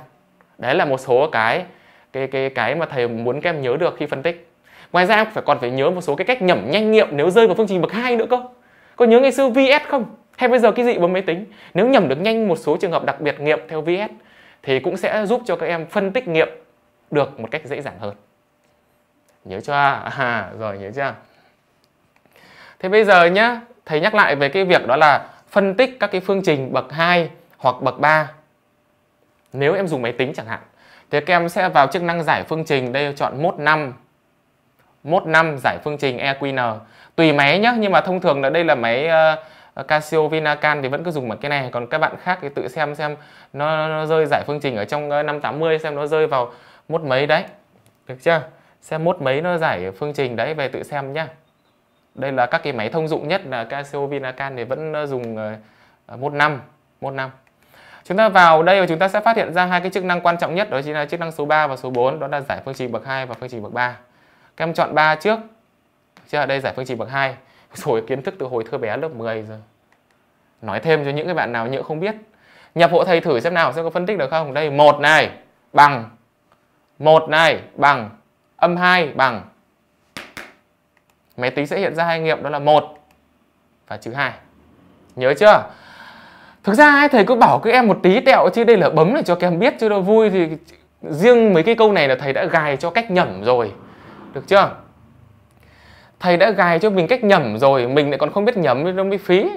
Speaker 1: đấy là một số cái cái cái cái mà thầy muốn các em nhớ được khi phân tích ngoài ra phải còn phải nhớ một số cái cách nhẩm nhanh nghiệm nếu rơi vào phương trình bậc hai nữa cơ có nhớ ngày xưa vs không hay bây giờ cái gì bấm máy tính nếu nhẩm được nhanh một số trường hợp đặc biệt nghiệm theo vs thì cũng sẽ giúp cho các em phân tích nghiệm được một cách dễ dàng hơn nhớ chưa à, rồi nhớ chưa thế bây giờ nhá thầy nhắc lại về cái việc đó là phân tích các cái phương trình bậc 2 hoặc bậc 3 nếu em dùng máy tính chẳng hạn thì các em sẽ vào chức năng giải phương trình đây chọn mốt 5 mốt 5 giải phương trình EQN tùy máy nhé nhưng mà thông thường là đây là máy ờ, ờ, Casio Vinacan thì vẫn cứ dùng bằng cái này còn các bạn khác thì tự xem xem nó, nó rơi giải phương trình ở trong 580 ờ, xem nó rơi vào mốt mấy đấy được chưa xem mốt mấy nó giải phương trình đấy về tự xem nhá đây là các cái máy thông dụng nhất là Casio Vinacan thì vẫn dùng uh, mốt 5 mốt 5 Chúng ta vào đây và chúng ta sẽ phát hiện ra hai cái chức năng quan trọng nhất đó chính là chức năng số 3 và số 4 đó là giải phương trình bậc 2 và phương trình bậc 3. Các em chọn 3 trước. chưa? ở đây giải phương trình bậc 2. Rồi kiến thức từ hồi thơ bé lớp 10 rồi. Nói thêm cho những cái bạn nào nhỡ không biết. Nhập hộ thầy thử xem nào xem có phân tích được không. Đây một này bằng một này bằng âm 2 bằng máy tính sẽ hiện ra hai nghiệm đó là một và trừ 2. Nhớ chưa? thực ra ấy, thầy cứ bảo các em một tí tẹo chứ đây là bấm để cho các em biết chứ đâu vui thì riêng mấy cái câu này là thầy đã gài cho cách nhẩm rồi được chưa thầy đã gài cho mình cách nhẩm rồi mình lại còn không biết nhẩm nên nó mới phí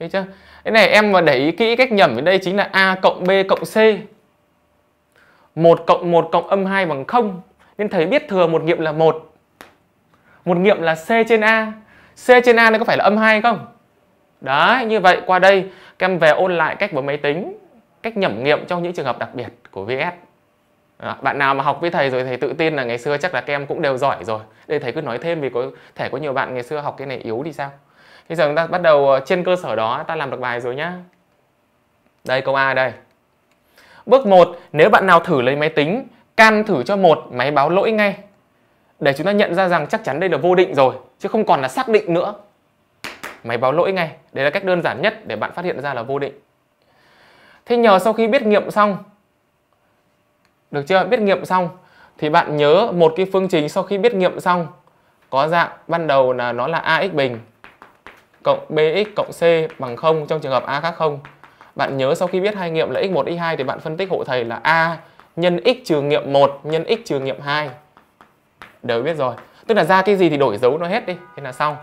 Speaker 1: thấy chưa cái này em mà để ý kỹ cách nhẩm ở đây chính là a cộng b cộng c 1 cộng 1 cộng âm 2 bằng 0 nên thầy biết thừa một nghiệm là một một nghiệm là c trên a c trên a nó có phải là âm 2 không đấy như vậy qua đây các em về ôn lại cách với máy tính cách nhẩm nghiệm trong những trường hợp đặc biệt của VS à, bạn nào mà học với thầy rồi thầy tự tin là ngày xưa chắc là các em cũng đều giỏi rồi đây thầy cứ nói thêm vì có thể có nhiều bạn ngày xưa học cái này yếu thì sao bây giờ chúng ta bắt đầu ờ, trên cơ sở đó ta làm được bài rồi nhá đây câu A đây bước 1 nếu bạn nào thử lấy máy tính can thử cho một máy báo lỗi ngay để chúng ta nhận ra rằng chắc chắn đây là vô định rồi chứ không còn là xác định nữa máy báo lỗi ngay. Đấy là cách đơn giản nhất để bạn phát hiện ra là vô định. Thế nhờ sau khi biết nghiệm xong, được chưa? Biết nghiệm xong thì bạn nhớ một cái phương trình sau khi biết nghiệm xong có dạng ban đầu là nó là ax bình cộng bx cộng c bằng 0 trong trường hợp a khác 0. Bạn nhớ sau khi biết hai nghiệm là x1 x2 thì bạn phân tích hộ thầy là a nhân x trừ nghiệm 1 nhân x trừ nghiệm 2. Đều biết rồi. Tức là ra cái gì thì đổi dấu nó hết đi, thế là xong.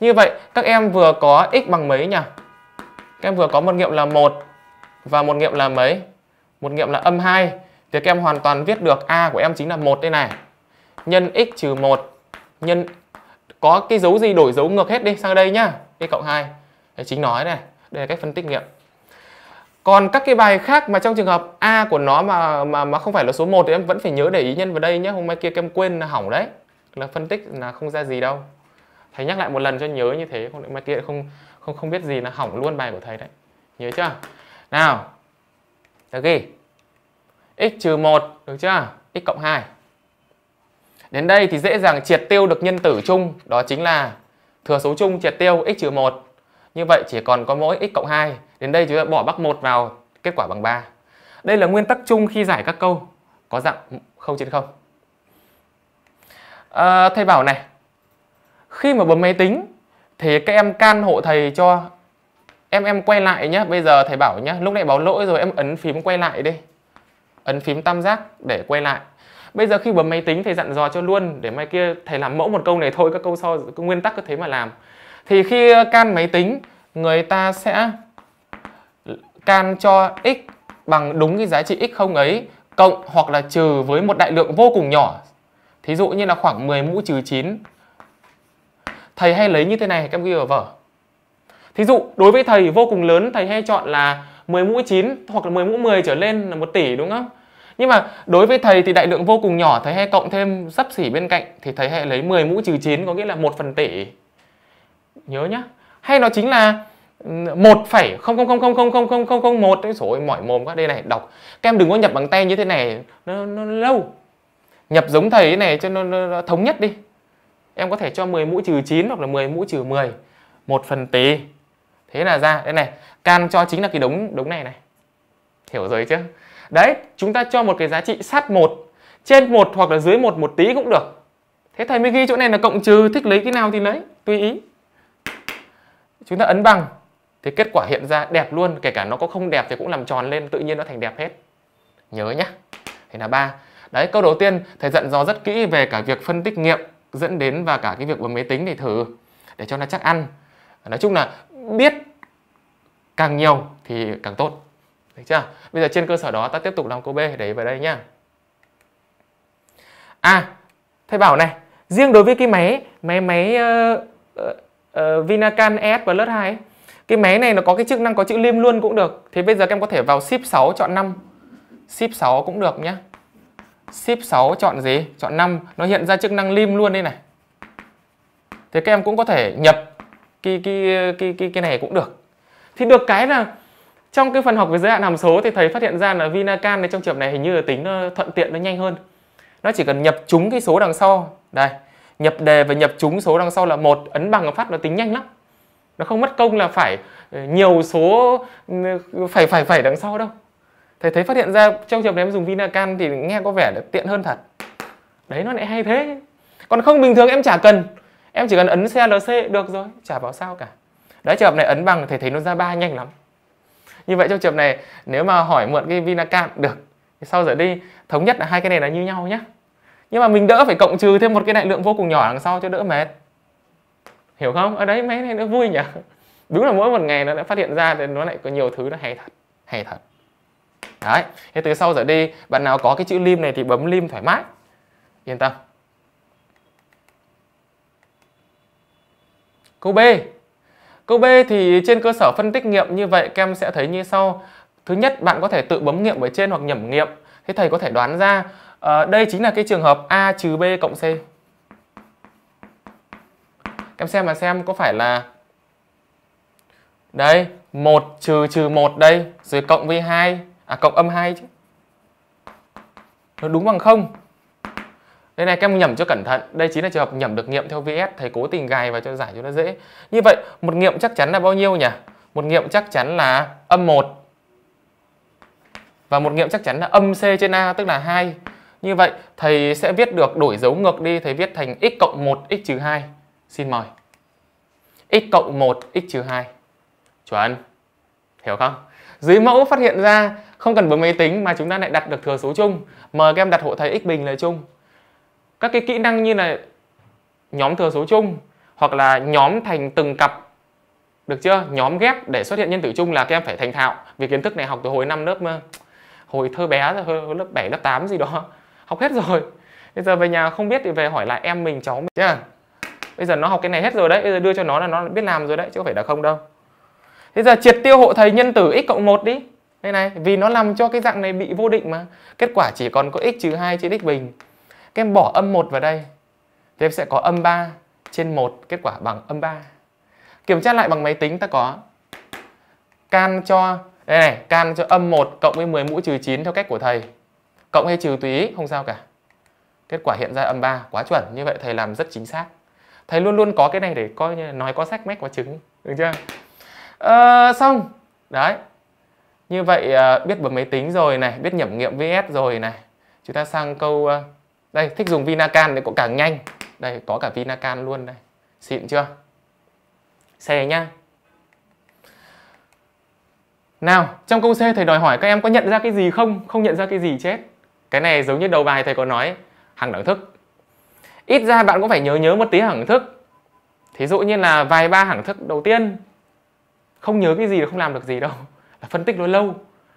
Speaker 1: Như vậy các em vừa có x bằng mấy nhỉ? Các em vừa có một nghiệm là 1 và một nghiệm là mấy? Một nghiệm là âm 2. Thì các em hoàn toàn viết được a của em chính là 1 đây này. Nhân x trừ 1 nhân có cái dấu gì đổi dấu ngược hết đi sang đây nhá. Đi cộng 2. Đấy chính nói này. Đây là cách phân tích nghiệm. Còn các cái bài khác mà trong trường hợp A của nó mà mà mà không phải là số 1 thì em vẫn phải nhớ để ý nhân vào đây nhé. Hôm mai kia em quên là hỏng đấy. Là phân tích là không ra gì đâu thầy nhắc lại một lần cho nhớ như thế không mà kia không không không biết gì là hỏng luôn bài của thầy đấy nhớ chưa nào được ghi x trừ 1 được chưa x cộng 2 đến đây thì dễ dàng triệt tiêu được nhân tử chung đó chính là thừa số chung triệt tiêu x trừ 1 như vậy chỉ còn có mỗi x cộng 2 đến đây chúng ta bỏ bắc 1 vào kết quả bằng 3 đây là nguyên tắc chung khi giải các câu có dạng không trên không à, thầy bảo này khi mà bấm máy tính thì các em can hộ thầy cho em em quay lại nhé bây giờ thầy bảo nhé lúc nãy báo lỗi rồi em ấn phím quay lại đi ấn phím tam giác để quay lại bây giờ khi bấm máy tính thầy dặn dò cho luôn để mai kia thầy làm mẫu một câu này thôi các câu sau các nguyên tắc cứ thế mà làm thì khi can máy tính người ta sẽ can cho x bằng đúng cái giá trị x không ấy cộng hoặc là trừ với một đại lượng vô cùng nhỏ thí dụ như là khoảng 10 mũ trừ 9 thầy hay lấy như thế này các em ghi vào vở thí dụ đối với thầy vô cùng lớn thầy hay chọn là 10 mũ 9 hoặc là 10 mũ 10 trở lên là 1 tỷ đúng không nhưng mà đối với thầy thì đại lượng vô cùng nhỏ thầy hay cộng thêm sắp xỉ bên cạnh thì thầy hay lấy 10 mũ trừ 9 có nghĩa là 1 phần tỷ. Nhớ nhá. Hay nó chính là ừ, một phẩy một đấy rồi mỏi mồm quá đây này đọc. Các em đừng có nhập bằng tay như thế này nó, nó lâu. Nhập giống thầy thế này cho nó, nó, nó thống nhất đi em có thể cho 10 mũ trừ 9 hoặc là 10 mũ trừ 10 một phần tỷ thế là ra đây này can cho chính là cái đống đống này này hiểu rồi chứ đấy chúng ta cho một cái giá trị sát một trên một hoặc là dưới một một tí cũng được thế thầy mới ghi chỗ này là cộng trừ thích lấy cái nào thì lấy tùy ý chúng ta ấn bằng thì kết quả hiện ra đẹp luôn kể cả nó có không đẹp thì cũng làm tròn lên tự nhiên nó thành đẹp hết nhớ nhá thế là ba đấy câu đầu tiên thầy dặn dò rất kỹ về cả việc phân tích nghiệm dẫn đến và cả cái việc bấm máy tính để thử để cho nó chắc ăn nói chung là biết càng nhiều thì càng tốt được chưa bây giờ trên cơ sở đó ta tiếp tục làm câu b để vào đây nhá à thầy bảo này riêng đối với cái máy máy máy uh, uh, uh, Vinacan S Plus 2 ấy, cái máy này nó có cái chức năng có chữ lim luôn cũng được thì bây giờ em có thể vào ship 6 chọn 5 ship 6 cũng được nhé Ship 6 chọn gì? Chọn 5. Nó hiện ra chức năng lim luôn đây này. thế các em cũng có thể nhập cái cái cái cái, cái này cũng được. Thì được cái là trong cái phần học về giới hạn hàm số thì thầy phát hiện ra là Vinacan này trong trường này hình như là tính nó ờ, thuận tiện nó nhanh hơn. Nó chỉ cần nhập trúng cái số đằng sau. Đây, nhập đề và nhập trúng số đằng sau là một ấn bằng phát nó tính nhanh lắm. Nó không mất công là phải ờ, nhiều số ừ, phải phải phải đằng sau đâu thầy thấy phát hiện ra trong trường hợp này em dùng vinacan thì nghe có vẻ là tiện hơn thật đấy nó lại hay thế còn không bình thường em chả cần em chỉ cần ấn clc được rồi chả bảo sao cả đấy trường hợp này ấn bằng thầy thấy nó ra ba nhanh lắm như vậy trong trường hợp này nếu mà hỏi mượn cái vinacan được thì sau giờ đi thống nhất là hai cái này là như nhau nhé nhưng mà mình đỡ phải cộng trừ thêm một cái đại lượng vô cùng nhỏ đằng sau cho đỡ mệt hiểu không ở đấy mấy này nó vui nhỉ đúng là mỗi một ngày nó đã phát hiện ra thì nó lại có nhiều thứ nó hay thật hay thật Đấy, thế từ sau giờ đi bạn nào có cái chữ lim này thì bấm lim thoải mái. Yên tâm. Câu B. Câu B thì trên cơ sở phân tích nghiệm như vậy các em sẽ thấy như sau. Thứ nhất, bạn có thể tự bấm nghiệm ở trên hoặc nhẩm nghiệm. Thế thầy có thể đoán ra à, đây chính là cái trường hợp A trừ B cộng C. Các em xem mà xem có phải là Đây, 1 trừ trừ 1 đây, rồi cộng với 2 à cộng âm 2 chứ nó đúng bằng không đây này các em nhẩm cho cẩn thận đây chính là trường hợp nhẩm được nghiệm theo vs thầy cố tình gài vào cho giải cho nó dễ như vậy một nghiệm chắc chắn là bao nhiêu nhỉ một nghiệm chắc chắn là âm 1 và một nghiệm chắc chắn là âm c trên a tức là 2 như vậy thầy sẽ viết được đổi dấu ngược đi thầy viết thành x cộng 1 x trừ 2 xin mời x cộng 1 x trừ 2 chuẩn hiểu không dưới mẫu phát hiện ra không cần bấm máy tính mà chúng ta lại đặt được thừa số chung mời các em đặt hộ thầy x bình là chung các cái kỹ năng như là nhóm thừa số chung hoặc là nhóm thành từng cặp được chưa nhóm ghép để xuất hiện nhân tử chung là các em phải thành thạo vì kiến thức này học từ hồi năm lớp mà. hồi thơ bé rồi hồi lớp 7, lớp 8 gì đó học hết rồi bây giờ về nhà không biết thì về hỏi lại em mình cháu mình nhá bây giờ nó học cái này hết rồi đấy bây giờ đưa cho nó là nó biết làm rồi đấy chứ không phải là không đâu bây giờ triệt tiêu hộ thầy nhân tử x cộng một đi đây này vì nó làm cho cái dạng này bị vô định mà kết quả chỉ còn có x trừ 2 trên x bình các em bỏ âm 1 vào đây thì em sẽ có âm 3 trên 1 kết quả bằng âm 3 kiểm tra lại bằng máy tính ta có can cho đây này can cho âm 1 cộng với 10 mũ trừ 9 theo cách của thầy cộng hay trừ tùy ý, không sao cả kết quả hiện ra âm 3 quá chuẩn như vậy thầy làm rất chính xác thầy luôn luôn có cái này để coi như nói có sách mách có chứng được chưa à, xong đấy như vậy à, biết bấm máy tính rồi này, biết nhẩm nghiệm VS rồi này. Chúng ta sang câu à, đây, thích dùng Vinacan để có càng nhanh. Đây có cả Vinacan luôn đây. Xịn chưa? Xe nhá. Nào, trong câu C thầy đòi hỏi các em có nhận ra cái gì không? Không nhận ra cái gì chết. Cái này giống như đầu bài thầy có nói hàng đẳng thức. Ít ra bạn cũng phải nhớ nhớ một tí hàng thức. Thí dụ như là vài ba hàng thức đầu tiên không nhớ cái gì là không làm được gì đâu là phân tích nó lâu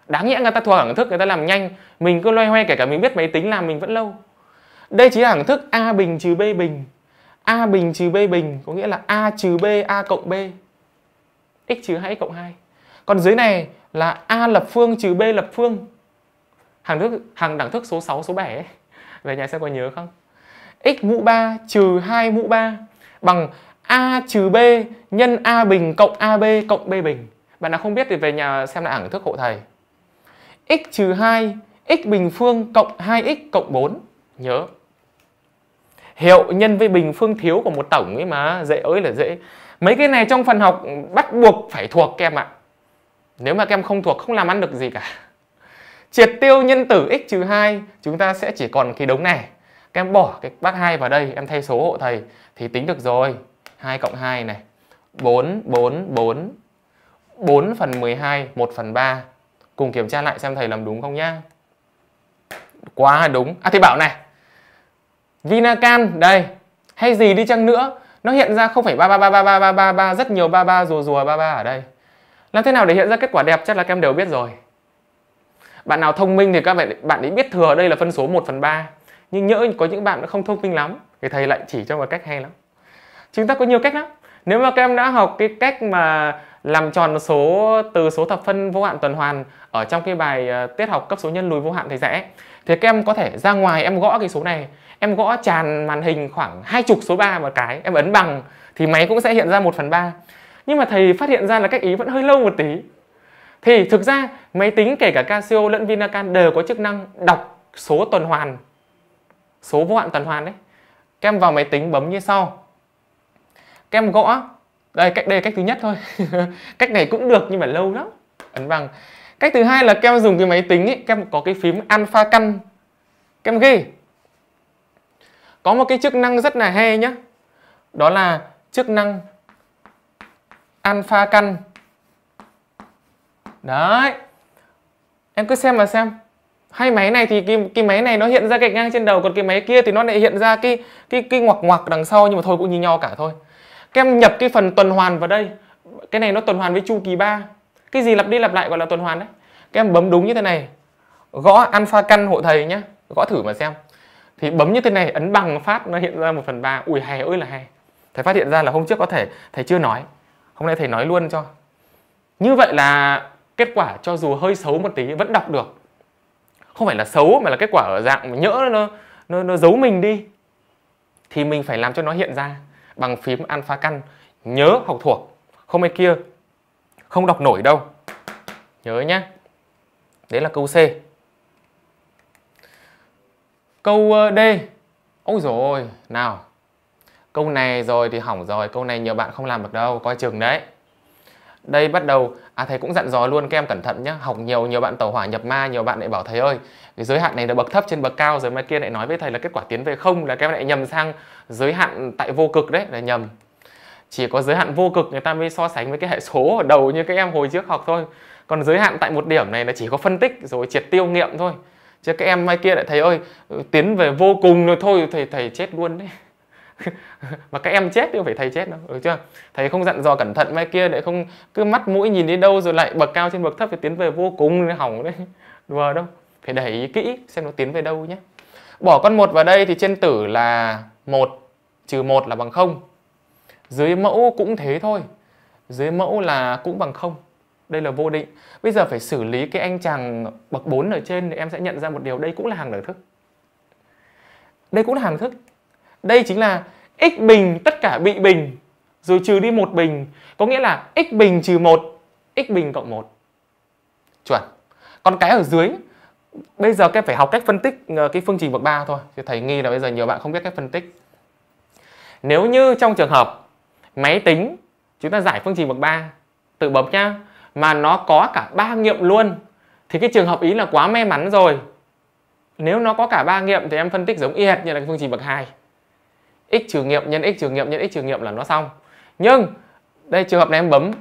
Speaker 1: đáng nhẽ người ta thuộc hẳng thức người ta làm nhanh mình cứ loay hoay kể cả mình biết máy tính làm mình vẫn lâu đây chính là hẳng thức a bình trừ b bình a bình trừ b bình có nghĩa là a trừ b a cộng b x trừ 2 x cộng 2 còn dưới này là a lập phương trừ b lập phương hàng thức hàng đẳng thức số 6 số 7 ấy. về nhà sẽ có nhớ không x mũ 3 trừ 2 mũ 3 bằng a trừ b nhân a bình cộng ab cộng b bình bạn nào không biết thì về nhà xem lại hằng thức hộ thầy. x trừ 2, x bình phương cộng 2x cộng 4. Nhớ. Hiệu nhân với bình phương thiếu của một tổng ấy mà, dễ ơi là dễ. Mấy cái này trong phần học bắt buộc phải thuộc kem ạ. Nếu mà kem không thuộc không làm ăn được gì cả. Triệt tiêu nhân tử x trừ 2, chúng ta sẽ chỉ còn cái đống này. em bỏ cái bác hai vào đây, em thay số hộ thầy thì tính được rồi. 2 cộng 2 này. 4 4 4 4 phần 12, 1 phần 3 Cùng kiểm tra lại xem thầy làm đúng không nhá Quá đúng À thì bảo này Vinacan, đây Hay gì đi chăng nữa Nó hiện ra 0,333333 Rất nhiều 33 rùa rùa 33 ở đây Làm thế nào để hiện ra kết quả đẹp chắc là các em đều biết rồi Bạn nào thông minh thì các bạn bạn ấy biết thừa đây là phân số 1 phần 3 Nhưng nhỡ có những bạn nó không thông minh lắm Thì thầy lại chỉ cho một cách hay lắm Chúng ta có nhiều cách lắm Nếu mà các em đã học cái cách mà làm tròn số từ số thập phân vô hạn tuần hoàn ở trong cái bài ờ, tiết học cấp số nhân lùi vô hạn thầy vẽ thì các em có thể ra ngoài em gõ cái số này em gõ tràn màn hình khoảng hai chục số 3 một cái em ấn bằng thì máy cũng sẽ hiện ra 1 phần 3 nhưng mà thầy phát hiện ra là cách ý vẫn hơi lâu một tí thì thực ra máy tính kể cả Casio lẫn Vinacan đều có chức năng đọc số tuần hoàn số vô hạn tuần hoàn đấy các em vào máy tính bấm như sau các em gõ đây cách đây là cách thứ nhất thôi cách này cũng được nhưng mà lâu lắm ấn bằng cách thứ hai là kem dùng cái máy tính ấy, kem có cái phím alpha căn kem ghi có một cái chức năng rất là hay nhá đó là chức năng alpha căn đấy em cứ xem mà xem hai máy này thì cái, cái máy này nó hiện ra gạch ngang trên đầu còn cái máy kia thì nó lại hiện ra cái cái cái ngoặc ngoặc đằng sau nhưng mà thôi cũng như nhau cả thôi các em nhập cái phần tuần hoàn vào đây cái này nó tuần hoàn với chu kỳ 3 cái gì lặp đi lặp lại gọi là tuần hoàn đấy các em bấm đúng như thế này gõ alpha căn hộ thầy nhé gõ thử mà xem thì bấm như thế này ấn bằng phát nó hiện ra 1 phần ba ui hè ơi là hè. thầy phát hiện ra là hôm trước có thể thầy chưa nói hôm nay thầy nói luôn cho như vậy là kết quả cho dù hơi xấu một tí vẫn đọc được không phải là xấu mà là kết quả ở dạng nhỡ nó nó, nó giấu mình đi thì mình phải làm cho nó hiện ra bằng phím alpha căn nhớ học thuộc không ai kia không đọc nổi đâu nhớ nhé đấy là câu C câu ờ, D ôi rồi nào câu này rồi thì hỏng rồi câu này nhiều bạn không làm được đâu coi chừng đấy đây bắt đầu À thầy cũng dặn dò luôn các em cẩn thận nhé Học nhiều nhiều bạn tàu hỏa nhập ma Nhiều bạn lại bảo thầy ơi cái giới hạn này là bậc thấp trên bậc cao Rồi mai kia lại nói với thầy là kết quả tiến về không Là các em lại nhầm sang giới hạn tại vô cực đấy Là nhầm Chỉ có giới hạn vô cực người ta mới so sánh với cái hệ số ở đầu Như các em hồi trước học thôi Còn giới hạn tại một điểm này là chỉ có phân tích Rồi triệt tiêu nghiệm thôi Chứ các em mai kia lại thầy ơi Tiến về vô cùng rồi thôi Thầy thầy chết luôn đấy mà các em chết thì không phải thầy chết đâu được chưa thầy không dặn dò cẩn thận mai kia lại không cứ mắt mũi nhìn đi đâu rồi lại bậc cao trên bậc thấp thì tiến về vô cùng hỏng đấy đùa đâu phải để ý kỹ xem nó tiến về đâu nhé bỏ con một vào đây thì trên tử là một trừ một là bằng không dưới mẫu cũng thế thôi dưới mẫu là cũng bằng không đây là vô định bây giờ phải xử lý cái anh chàng bậc 4 ở trên thì em sẽ nhận ra một điều đây cũng là hàng đẳng thức đây cũng là hàng thức đây chính là x bình tất cả bị bình rồi trừ đi một bình có nghĩa là x bình trừ 1 x bình cộng 1 chuẩn còn cái ở dưới bây giờ các phải học cách phân tích ờ, cái phương trình bậc 3 thôi thì thầy nghi là bây giờ nhiều bạn không biết cách phân tích nếu như trong trường hợp máy tính chúng ta giải phương trình bậc 3 tự bấm nhá mà nó có cả ba nghiệm luôn thì cái trường hợp ý là quá may mắn rồi nếu nó có cả ba nghiệm thì em phân tích giống y hệt như là phương trình bậc 2 x trừ nghiệm nhân x trừ nghiệm nhân x trừ nghiệm là nó xong nhưng đây trường hợp này em bấm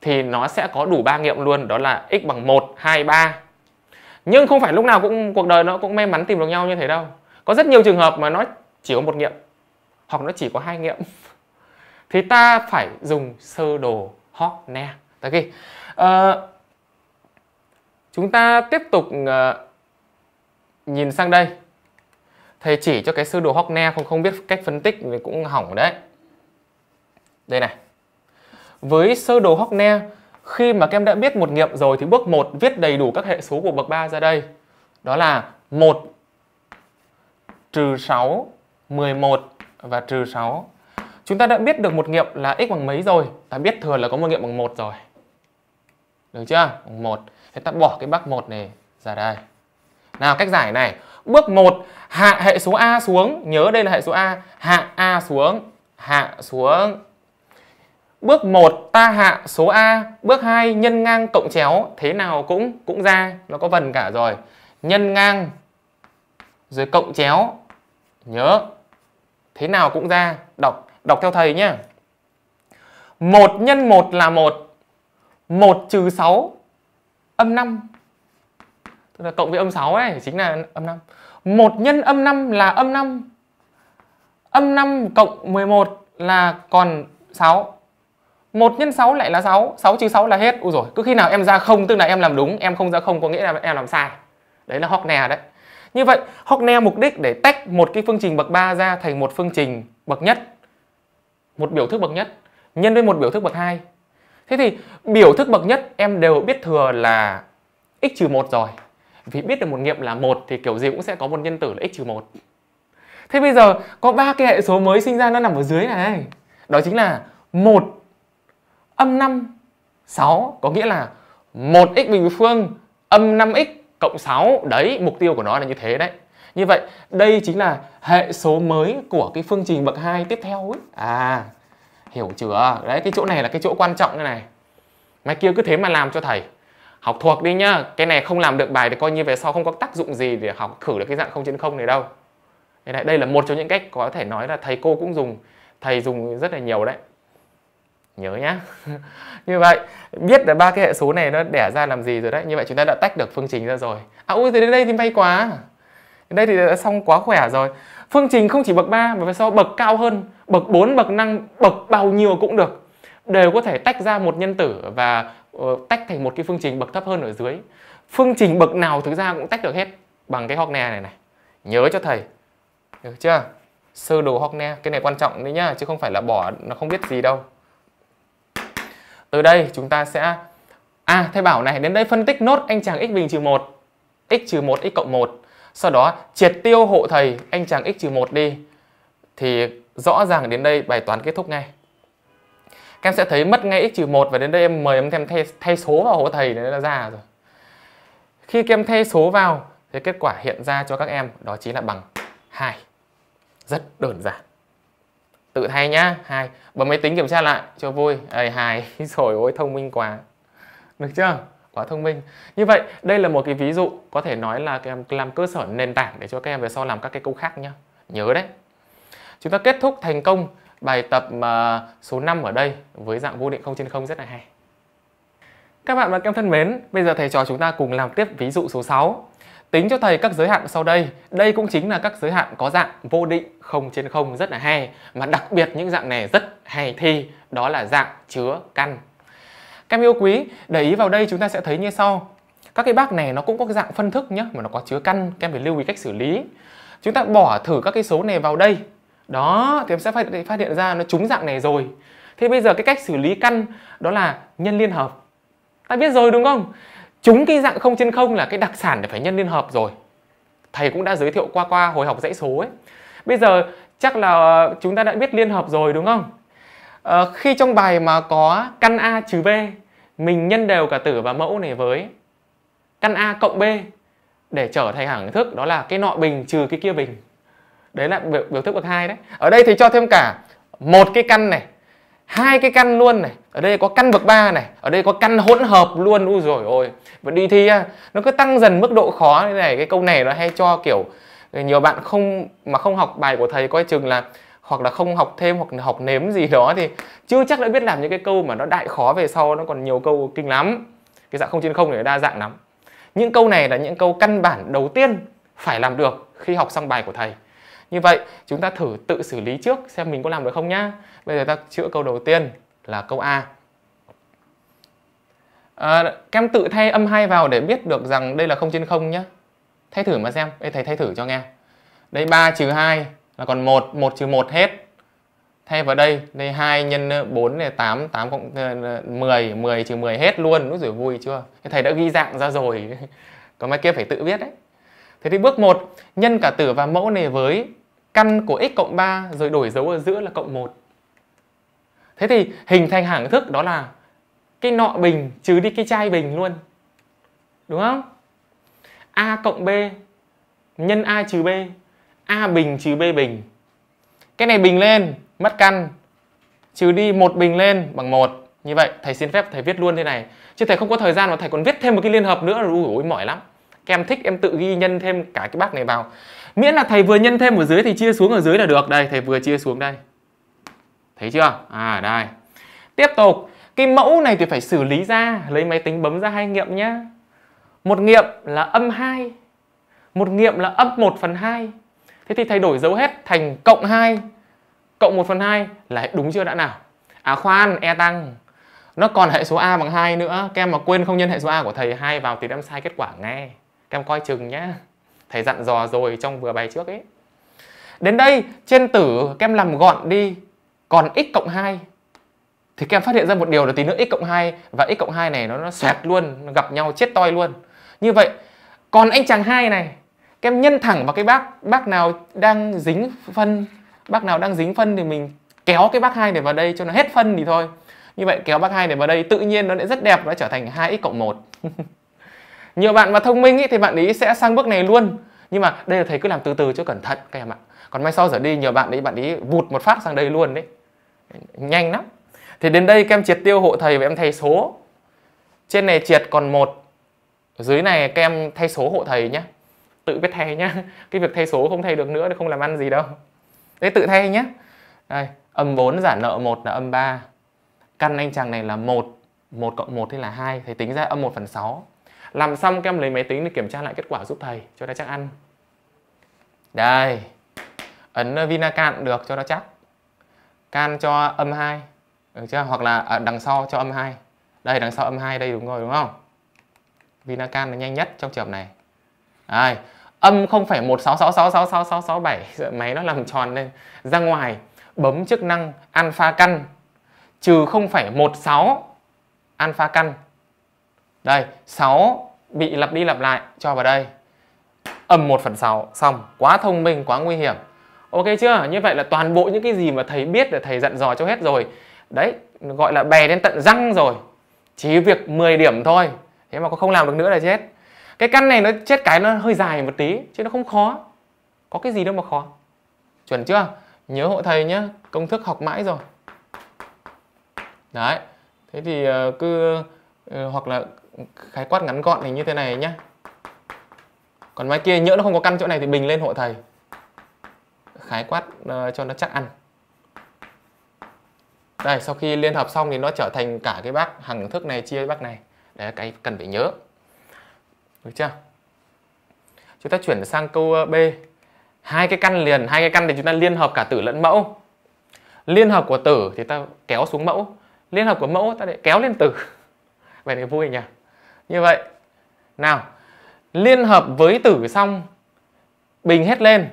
Speaker 1: thì nó sẽ có đủ ba nghiệm luôn đó là x bằng 1, 2, 3 nhưng không phải lúc nào cũng cuộc đời nó cũng may mắn tìm được nhau như thế đâu có rất nhiều trường hợp mà nó chỉ có một nghiệm hoặc nó chỉ có hai nghiệm thì ta phải dùng sơ đồ Hockney ok à, chúng ta tiếp tục uh, nhìn sang đây thầy chỉ cho cái sơ đồ Hockney không không biết cách phân tích thì cũng hỏng đấy đây này với sơ đồ Hockney khi mà các em đã biết một nghiệm rồi thì bước 1 viết đầy đủ các hệ số của bậc 3 ra đây đó là 1 trừ 6 11 và trừ 6 chúng ta đã biết được một nghiệm là x bằng mấy rồi ta biết thừa là có một nghiệm bằng 1 rồi được chưa bằng 1 thì ta bỏ cái bắc 1 này ra đây nào cách giải này Bước 1, hạ hệ số A xuống, nhớ đây là hệ số A, hạ A xuống, hạ xuống. Bước 1 ta hạ số A, bước 2 nhân ngang cộng chéo, thế nào cũng cũng ra, nó có vần cả rồi. Nhân ngang rồi cộng chéo. Nhớ. Thế nào cũng ra, đọc đọc theo thầy nhé 1 nhân 1 là 1. 1 trừ 6 âm 5 tức là cộng với âm 6 ấy chính là âm 5 1 nhân âm 5 là âm 5 âm 5 cộng 11 là còn 6 1 nhân 6 lại là 6 6 trừ 6 là hết Ui rồi cứ khi nào em ra không tức là em làm đúng Em không ra không có nghĩa là em làm sai Đấy là Hockney đấy Như vậy Hockney mục đích để tách một cái phương trình bậc 3 ra thành một phương trình bậc nhất Một biểu thức bậc nhất Nhân với một biểu thức bậc 2 Thế thì biểu thức bậc nhất em đều biết thừa là x trừ 1 rồi vì biết được một nghiệm là một thì kiểu gì cũng sẽ có một nhân tử là x trừ một thế bây giờ có ba cái hệ số mới sinh ra nó nằm ở dưới này đó chính là một âm năm sáu có nghĩa là một x bình phương âm năm x cộng 6 đấy mục tiêu của nó là như thế đấy như vậy đây chính là hệ số mới của cái phương trình bậc 2 tiếp theo ấy à hiểu chưa đấy cái chỗ này là cái chỗ quan trọng như này Mày kia cứ thế mà làm cho thầy học thuộc đi nhá cái này không làm được bài thì coi như về sau không có tác dụng gì để học thử được cái dạng không trên không này đâu đây, đây là một trong những cách có thể nói là thầy cô cũng dùng thầy dùng rất là nhiều đấy nhớ nhá như vậy biết là ba cái hệ số này nó đẻ ra làm gì rồi đấy như vậy chúng ta đã tách được phương trình ra rồi à ui thì đến đây thì may quá đến đây thì đã xong quá khỏe rồi phương trình không chỉ bậc 3 mà về sau bậc cao hơn bậc 4, bậc 5, bậc bao nhiêu cũng được đều có thể tách ra một nhân tử và Ờ, tách thành một cái phương trình bậc thấp hơn ở dưới phương trình bậc nào thực ra cũng tách được hết bằng cái nè này này nhớ cho thầy được chưa sơ đồ nè cái này quan trọng đấy nhá chứ không phải là bỏ nó không biết gì đâu từ đây chúng ta sẽ à thầy bảo này đến đây phân tích nốt anh chàng x bình trừ một x trừ một x cộng một sau đó triệt tiêu hộ thầy anh chàng x trừ một đi thì rõ ràng đến đây bài toán kết thúc ngay các em sẽ thấy mất ngay x 1 và đến đây em mời em thêm thay, thay số vào hộ thầy đấy là ra rồi khi các em thay số vào thì kết quả hiện ra cho các em đó chính là bằng 2 rất đơn giản tự thay nhá hai bấm máy tính kiểm tra lại cho vui ầy hài rồi ôi thông minh quá được chưa quá thông minh như vậy đây là một cái ví dụ có thể nói là các em làm cơ sở nền tảng để cho các em về sau làm các cái câu khác nhá nhớ đấy chúng ta kết thúc thành công bài tập mà số 5 ở đây với dạng vô định không trên không rất là hay. Các bạn và các em thân mến, bây giờ thầy trò chúng ta cùng làm tiếp ví dụ số 6. Tính cho thầy các giới hạn sau đây, đây cũng chính là các giới hạn có dạng vô định không trên không rất là hay mà đặc biệt những dạng này rất hay thi, đó là dạng chứa căn. Các em yêu quý, để ý vào đây chúng ta sẽ thấy như sau. Các cái bác này nó cũng có cái dạng phân thức nhé, mà nó có chứa căn, các em phải lưu ý cách xử lý. Chúng ta bỏ thử các cái số này vào đây đó thì em sẽ phát, phát hiện ra nó trúng dạng này rồi thế bây giờ cái cách xử lý căn đó là nhân liên hợp ta biết rồi đúng không trúng cái dạng không trên không là cái đặc sản để phải nhân liên hợp rồi thầy cũng đã giới thiệu qua qua hồi học dãy số ấy bây giờ chắc là chúng ta đã biết liên hợp rồi đúng không à, khi trong bài mà có căn a trừ b mình nhân đều cả tử và mẫu này với căn a cộng b để trở thành hẳng thức đó là cái nọ bình trừ cái kia bình đấy là biểu, biểu thức bậc hai đấy ở đây thì cho thêm cả một cái căn này hai cái căn luôn này ở đây có căn bậc 3 này ở đây có căn hỗn hợp luôn ui rồi ôi và đi thi nó cứ tăng dần mức độ khó như này cái câu này nó hay cho kiểu nhiều bạn không mà không học bài của thầy coi chừng là hoặc là không học thêm hoặc học nếm gì đó thì chưa chắc đã biết làm những cái câu mà nó đại khó về sau nó còn nhiều câu kinh lắm cái dạng không trên không này đa dạng lắm những câu này là những câu căn bản đầu tiên phải làm được khi học xong bài của thầy như vậy chúng ta thử tự xử lý trước xem mình có làm được không nhá. Bây giờ ta chữa câu đầu tiên là câu A. À, em tự thay âm 2 vào để biết được rằng đây là không trên không nhá. Thay thử mà xem. Ê, thầy thay thử cho nghe. Đây 3 trừ 2 là còn 1, 1 trừ 1 hết. Thay vào đây, đây 2 nhân 4 này 8, 8 cộng 10, ờ, 10 trừ 10 hết luôn. Úi rồi vui chưa? Thầy đã ghi dạng ra rồi. Còn mấy kia phải tự biết đấy. Thế thì bước 1, nhân cả tử và mẫu này với căn của x cộng 3 rồi đổi dấu ở giữa là cộng 1. Thế thì hình thành hạng thức đó là cái nọ bình trừ đi cái chai bình luôn. Đúng không? A cộng B nhân A trừ B. A bình trừ B bình. Cái này bình lên, mất căn. Trừ đi một bình lên bằng một Như vậy thầy xin phép thầy viết luôn thế này. Chứ thầy không có thời gian mà thầy còn viết thêm một cái liên hợp nữa. Ui ôi mỏi lắm. Các em thích em tự ghi nhân thêm cả cái bác này vào miễn là thầy vừa nhân thêm ở dưới thì chia xuống ở dưới là được đây thầy vừa chia xuống đây thấy chưa à đây tiếp tục cái mẫu này thì phải xử lý ra lấy máy tính bấm ra hai nghiệm nhá một nghiệm là âm 2 một nghiệm là âm 1 phần 2 thế thì thay đổi dấu hết thành cộng 2 cộng 1 phần 2 là đúng chưa đã nào à khoan e tăng nó còn hệ số a bằng 2 nữa các em mà quên không nhân hệ số a của thầy hai vào thì đem sai kết quả nghe các em coi chừng nhé thầy dặn dò rồi trong vừa bài trước ấy đến đây trên tử các em làm gọn đi còn x cộng 2 thì các em phát hiện ra một điều là tí nữa x cộng 2 và x cộng 2 này nó nó xoẹt luôn nó gặp nhau chết toi luôn như vậy còn anh chàng hai này các em nhân thẳng vào cái bác bác nào đang dính phân bác nào đang dính phân thì mình kéo cái bác hai này vào đây cho nó hết phân thì thôi như vậy kéo bác hai này vào đây tự nhiên nó sẽ rất đẹp nó trở thành 2x cộng 1 nhiều bạn mà thông minh ý, thì bạn ý sẽ sang bước này luôn nhưng mà đây là thầy cứ làm từ từ cho cẩn thận các em ạ còn mai sau giờ đi nhiều bạn ấy bạn ý vụt một phát sang đây luôn đấy nhanh lắm thì đến đây các em triệt tiêu hộ thầy và em thay số trên này triệt còn một dưới này các em thay số hộ thầy nhé tự biết thay nhé cái việc thay số không thay được nữa thì không làm ăn gì đâu đấy tự thay nhé đây âm 4 giả nợ 1 là âm 3 căn anh chàng này là 1 1 cộng 1 thì là 2 thầy tính ra âm 1 phần 6 làm xong các em lấy máy tính để kiểm tra lại kết quả giúp thầy cho nó chắc ăn đây ấn ờ, vinacan được cho nó chắc can cho âm 2 được chưa hoặc là ở ờ, đằng sau cho âm 2 đây đằng sau âm 2 đây đúng rồi đúng không vinacan là nhanh nhất trong trường hợp này đây âm 0,1666667 máy nó làm tròn lên ra ngoài bấm chức năng alpha căn trừ 0,16 alpha căn đây 6 bị lặp đi lặp lại cho vào đây âm 1 phần 6 xong quá thông minh quá nguy hiểm ok chưa như vậy là toàn bộ những cái gì mà thầy biết là thầy dặn dò cho hết rồi đấy gọi là bè đến tận răng rồi chỉ việc 10 điểm thôi thế mà có không làm được nữa là chết cái căn này nó chết cái nó hơi dài một tí chứ nó không khó có cái gì đâu mà khó chuẩn chưa nhớ hộ thầy nhé công thức học mãi rồi đấy thế thì ờ, cứ ờ, hoặc là khái quát ngắn gọn thành như thế này nhé còn máy kia nhỡ nó không có căn chỗ này thì bình lên hộ thầy khái quát uh, cho nó chắc ăn đây sau khi liên hợp xong thì nó trở thành cả cái bác hằng thức này chia với bác này đấy cái cần phải nhớ được chưa chúng ta chuyển sang câu ờ, b hai cái căn liền hai cái căn thì chúng ta liên hợp cả tử lẫn mẫu liên hợp của tử thì ta kéo xuống mẫu liên hợp của mẫu ta lại kéo lên tử vậy này vui nhỉ như vậy nào liên hợp với tử xong bình hết lên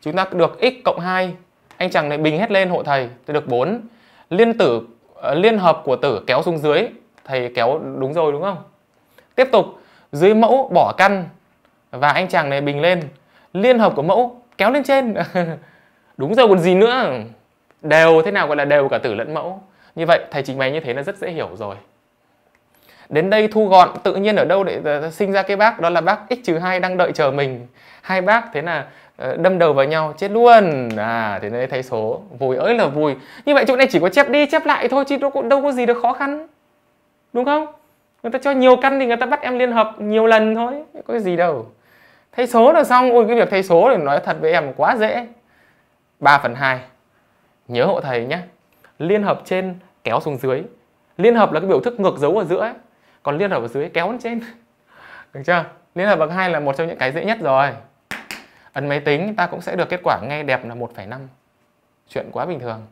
Speaker 1: chúng ta được x cộng 2 anh chàng này bình hết lên hộ thầy thì được 4 liên tử ờ, liên hợp của tử kéo xuống dưới thầy kéo đúng rồi đúng không tiếp tục dưới mẫu bỏ căn và anh chàng này bình lên liên hợp của mẫu kéo lên trên đúng rồi còn gì nữa đều thế nào gọi là đều cả tử lẫn mẫu như vậy thầy trình bày như thế là rất dễ hiểu rồi đến đây thu gọn tự nhiên ở đâu để sinh ra cái bác đó là bác x 2 đang đợi chờ mình hai bác thế là ờ, đâm đầu vào nhau chết luôn à thế nên thấy số vui ơi là vui như vậy chỗ này chỉ có chép đi chép lại thôi chứ đâu có, đâu có gì được khó khăn đúng không người ta cho nhiều căn thì người ta bắt em liên hợp nhiều lần thôi có cái gì đâu thay số là xong ôi cái việc thay số thì nói thật với em quá dễ 3 phần 2 nhớ hộ thầy nhé liên hợp trên kéo xuống dưới liên hợp là cái biểu thức ngược dấu ở giữa ấy còn liên hợp ở dưới kéo lên trên được chưa liên hợp bậc hai là một trong những cái dễ nhất rồi ấn máy tính ta cũng sẽ được kết quả ngay đẹp là 1,5 chuyện quá bình thường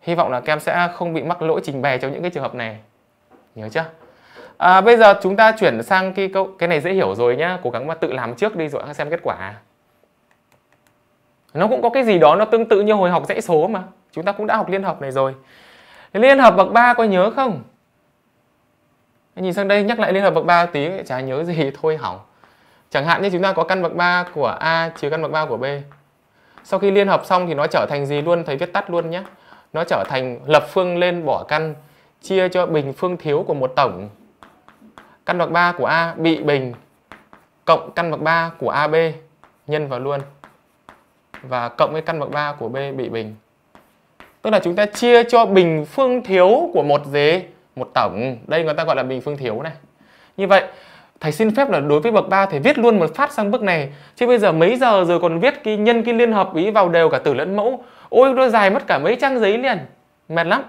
Speaker 1: hy vọng là kem sẽ không bị mắc lỗi trình bày trong những cái trường hợp này nhớ chưa à, bây giờ chúng ta chuyển sang cái câu cái này dễ hiểu rồi nhá cố gắng mà tự làm trước đi rồi xem kết quả nó cũng có cái gì đó nó tương tự như hồi học dãy số mà chúng ta cũng đã học liên hợp này rồi liên hợp bậc 3 có nhớ không nhìn sang đây nhắc lại liên hợp bậc ba tí chả nhớ gì thôi hỏng chẳng hạn như chúng ta có căn bậc 3 của a trừ căn bậc 3 của b sau khi liên hợp xong thì nó trở thành gì luôn thấy viết tắt luôn nhé nó trở thành lập phương lên bỏ căn chia cho bình phương thiếu của một tổng căn bậc 3 của a bị bình cộng căn bậc 3 của ab nhân vào luôn và cộng với căn bậc 3 của b bị bình tức là chúng ta chia cho bình phương thiếu của một dế một tổng đây người ta gọi là bình phương thiếu này như vậy thầy xin phép là đối với bậc 3 thầy viết luôn một phát sang bước này chứ bây giờ mấy giờ rồi còn viết cái nhân cái liên hợp ý vào đều cả tử lẫn mẫu ôi nó dài mất cả mấy trang giấy liền mệt lắm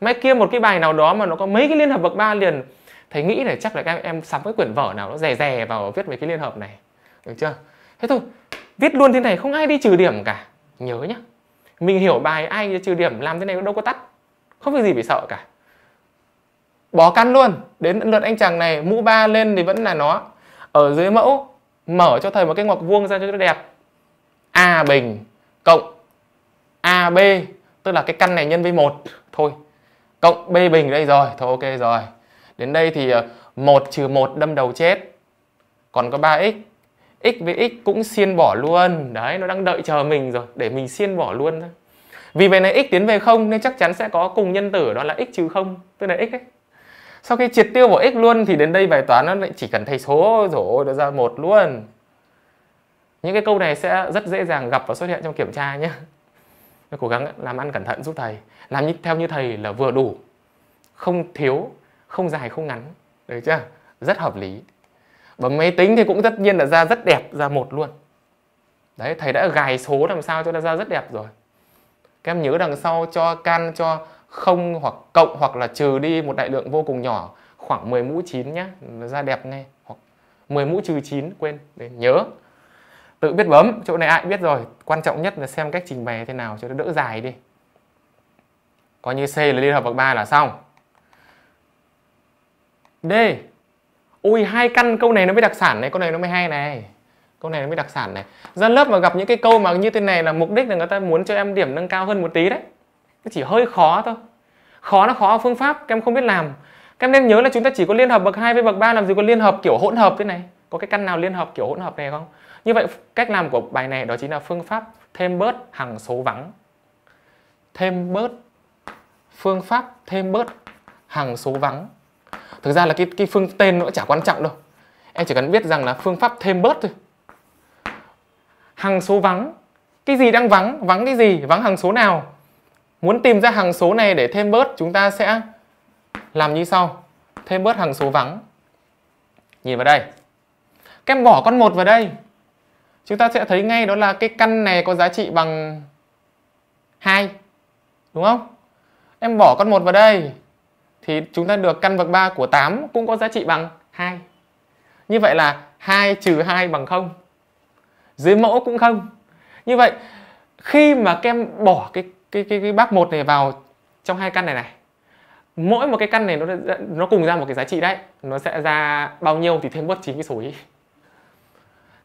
Speaker 1: mấy kia một cái bài nào đó mà nó có mấy cái liên hợp bậc 3 liền thầy nghĩ là chắc là các em sắm cái quyển vở nào nó rè rè vào viết về cái liên hợp này được chưa thế thôi viết luôn thế này không ai đi trừ điểm cả nhớ nhá mình hiểu bài ai trừ điểm làm thế này đâu có tắt không việc gì phải sợ cả bó căn luôn đến lượt anh chàng này mũ ba lên thì vẫn là nó ở dưới mẫu mở cho thầy một cái ngoặc vuông ra cho nó đẹp a bình cộng ab tức là cái căn này nhân với một thôi cộng b bình đây rồi thôi ok rồi đến đây thì ờ, một trừ một đâm đầu chết còn có 3x x với x cũng xiên bỏ luôn đấy nó đang đợi chờ mình rồi để mình xiên bỏ luôn thôi vì về này x tiến về không nên chắc chắn sẽ có cùng nhân tử đó là x trừ không tức là x ấy sau khi triệt tiêu bỏ x luôn thì đến đây bài toán nó lại chỉ cần thay số rồi nó ra một luôn những cái câu này sẽ rất dễ dàng gặp và xuất hiện trong kiểm tra nhé cố gắng làm ăn cẩn thận giúp thầy làm như, theo như thầy là vừa đủ không thiếu không dài không ngắn được chưa rất hợp lý và máy tính thì cũng tất nhiên là ra rất đẹp ra một luôn đấy thầy đã gài số làm sao cho nó ra rất đẹp rồi các em nhớ đằng sau cho can cho không hoặc cộng hoặc là trừ đi một đại lượng vô cùng nhỏ khoảng 10 mũ 9 nhé ra đẹp ngay hoặc 10 mũ trừ 9 quên để nhớ tự biết bấm chỗ này ai biết rồi quan trọng nhất là xem cách trình bày thế nào cho nó đỡ dài đi coi như C là liên hợp bậc 3 là xong D ui hai căn câu này nó mới đặc sản này câu này nó mới hay này câu này nó mới đặc sản này ra lớp mà gặp những cái câu mà như thế này là mục đích là người ta muốn cho em điểm nâng cao hơn một tí đấy nó chỉ hơi khó thôi khó nó khó ở phương pháp các em không biết làm các em nên nhớ là chúng ta chỉ có liên hợp bậc 2 với bậc 3 làm gì có liên hợp kiểu hỗn hợp thế này có cái căn nào liên hợp kiểu hỗn hợp này không như vậy cách làm của bài này đó chính là phương pháp thêm bớt hằng số vắng thêm bớt phương pháp thêm bớt hằng số vắng thực ra là cái cái phương tên nó chả quan trọng đâu em chỉ cần biết rằng là phương pháp thêm bớt thôi hằng số vắng cái gì đang vắng vắng cái gì vắng hằng số nào Muốn tìm ra hằng số này để thêm bớt chúng ta sẽ làm như sau. Thêm bớt hằng số vắng. Nhìn vào đây. Các em bỏ con một vào đây. Chúng ta sẽ thấy ngay đó là cái căn này có giá trị bằng 2. Đúng không? Em bỏ con một vào đây thì chúng ta được căn bậc 3 của 8 cũng có giá trị bằng 2. Như vậy là 2 trừ 2 bằng 0. Dưới mẫu cũng không. Như vậy khi mà các em bỏ cái cái cái, cái bác một này vào trong hai căn này này mỗi một cái căn này nó nó cùng ra một cái giá trị đấy nó sẽ ra bao nhiêu thì thêm bớt chín cái số ý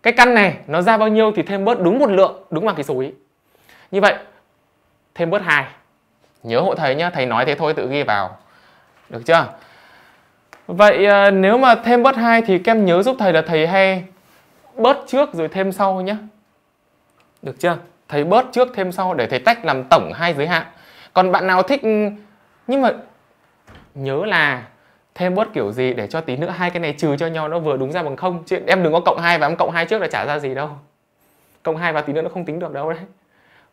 Speaker 1: cái căn này nó ra bao nhiêu thì thêm bớt đúng một lượng đúng bằng cái số ý như vậy thêm bớt hai nhớ hộ thầy nhá thầy nói thế thôi tự ghi vào được chưa vậy ờ, nếu mà thêm bớt hai thì kem nhớ giúp thầy là thầy hay bớt trước rồi thêm sau nhé được chưa thầy bớt trước thêm sau để thầy tách làm tổng hai giới hạn còn bạn nào thích ừ, nhưng mà nhớ là thêm bớt kiểu gì để cho tí nữa hai cái này trừ cho nhau nó vừa đúng ra bằng không chứ em đừng có cộng hai và em cộng hai trước là trả ra gì đâu cộng hai và tí nữa nó không tính được đâu đấy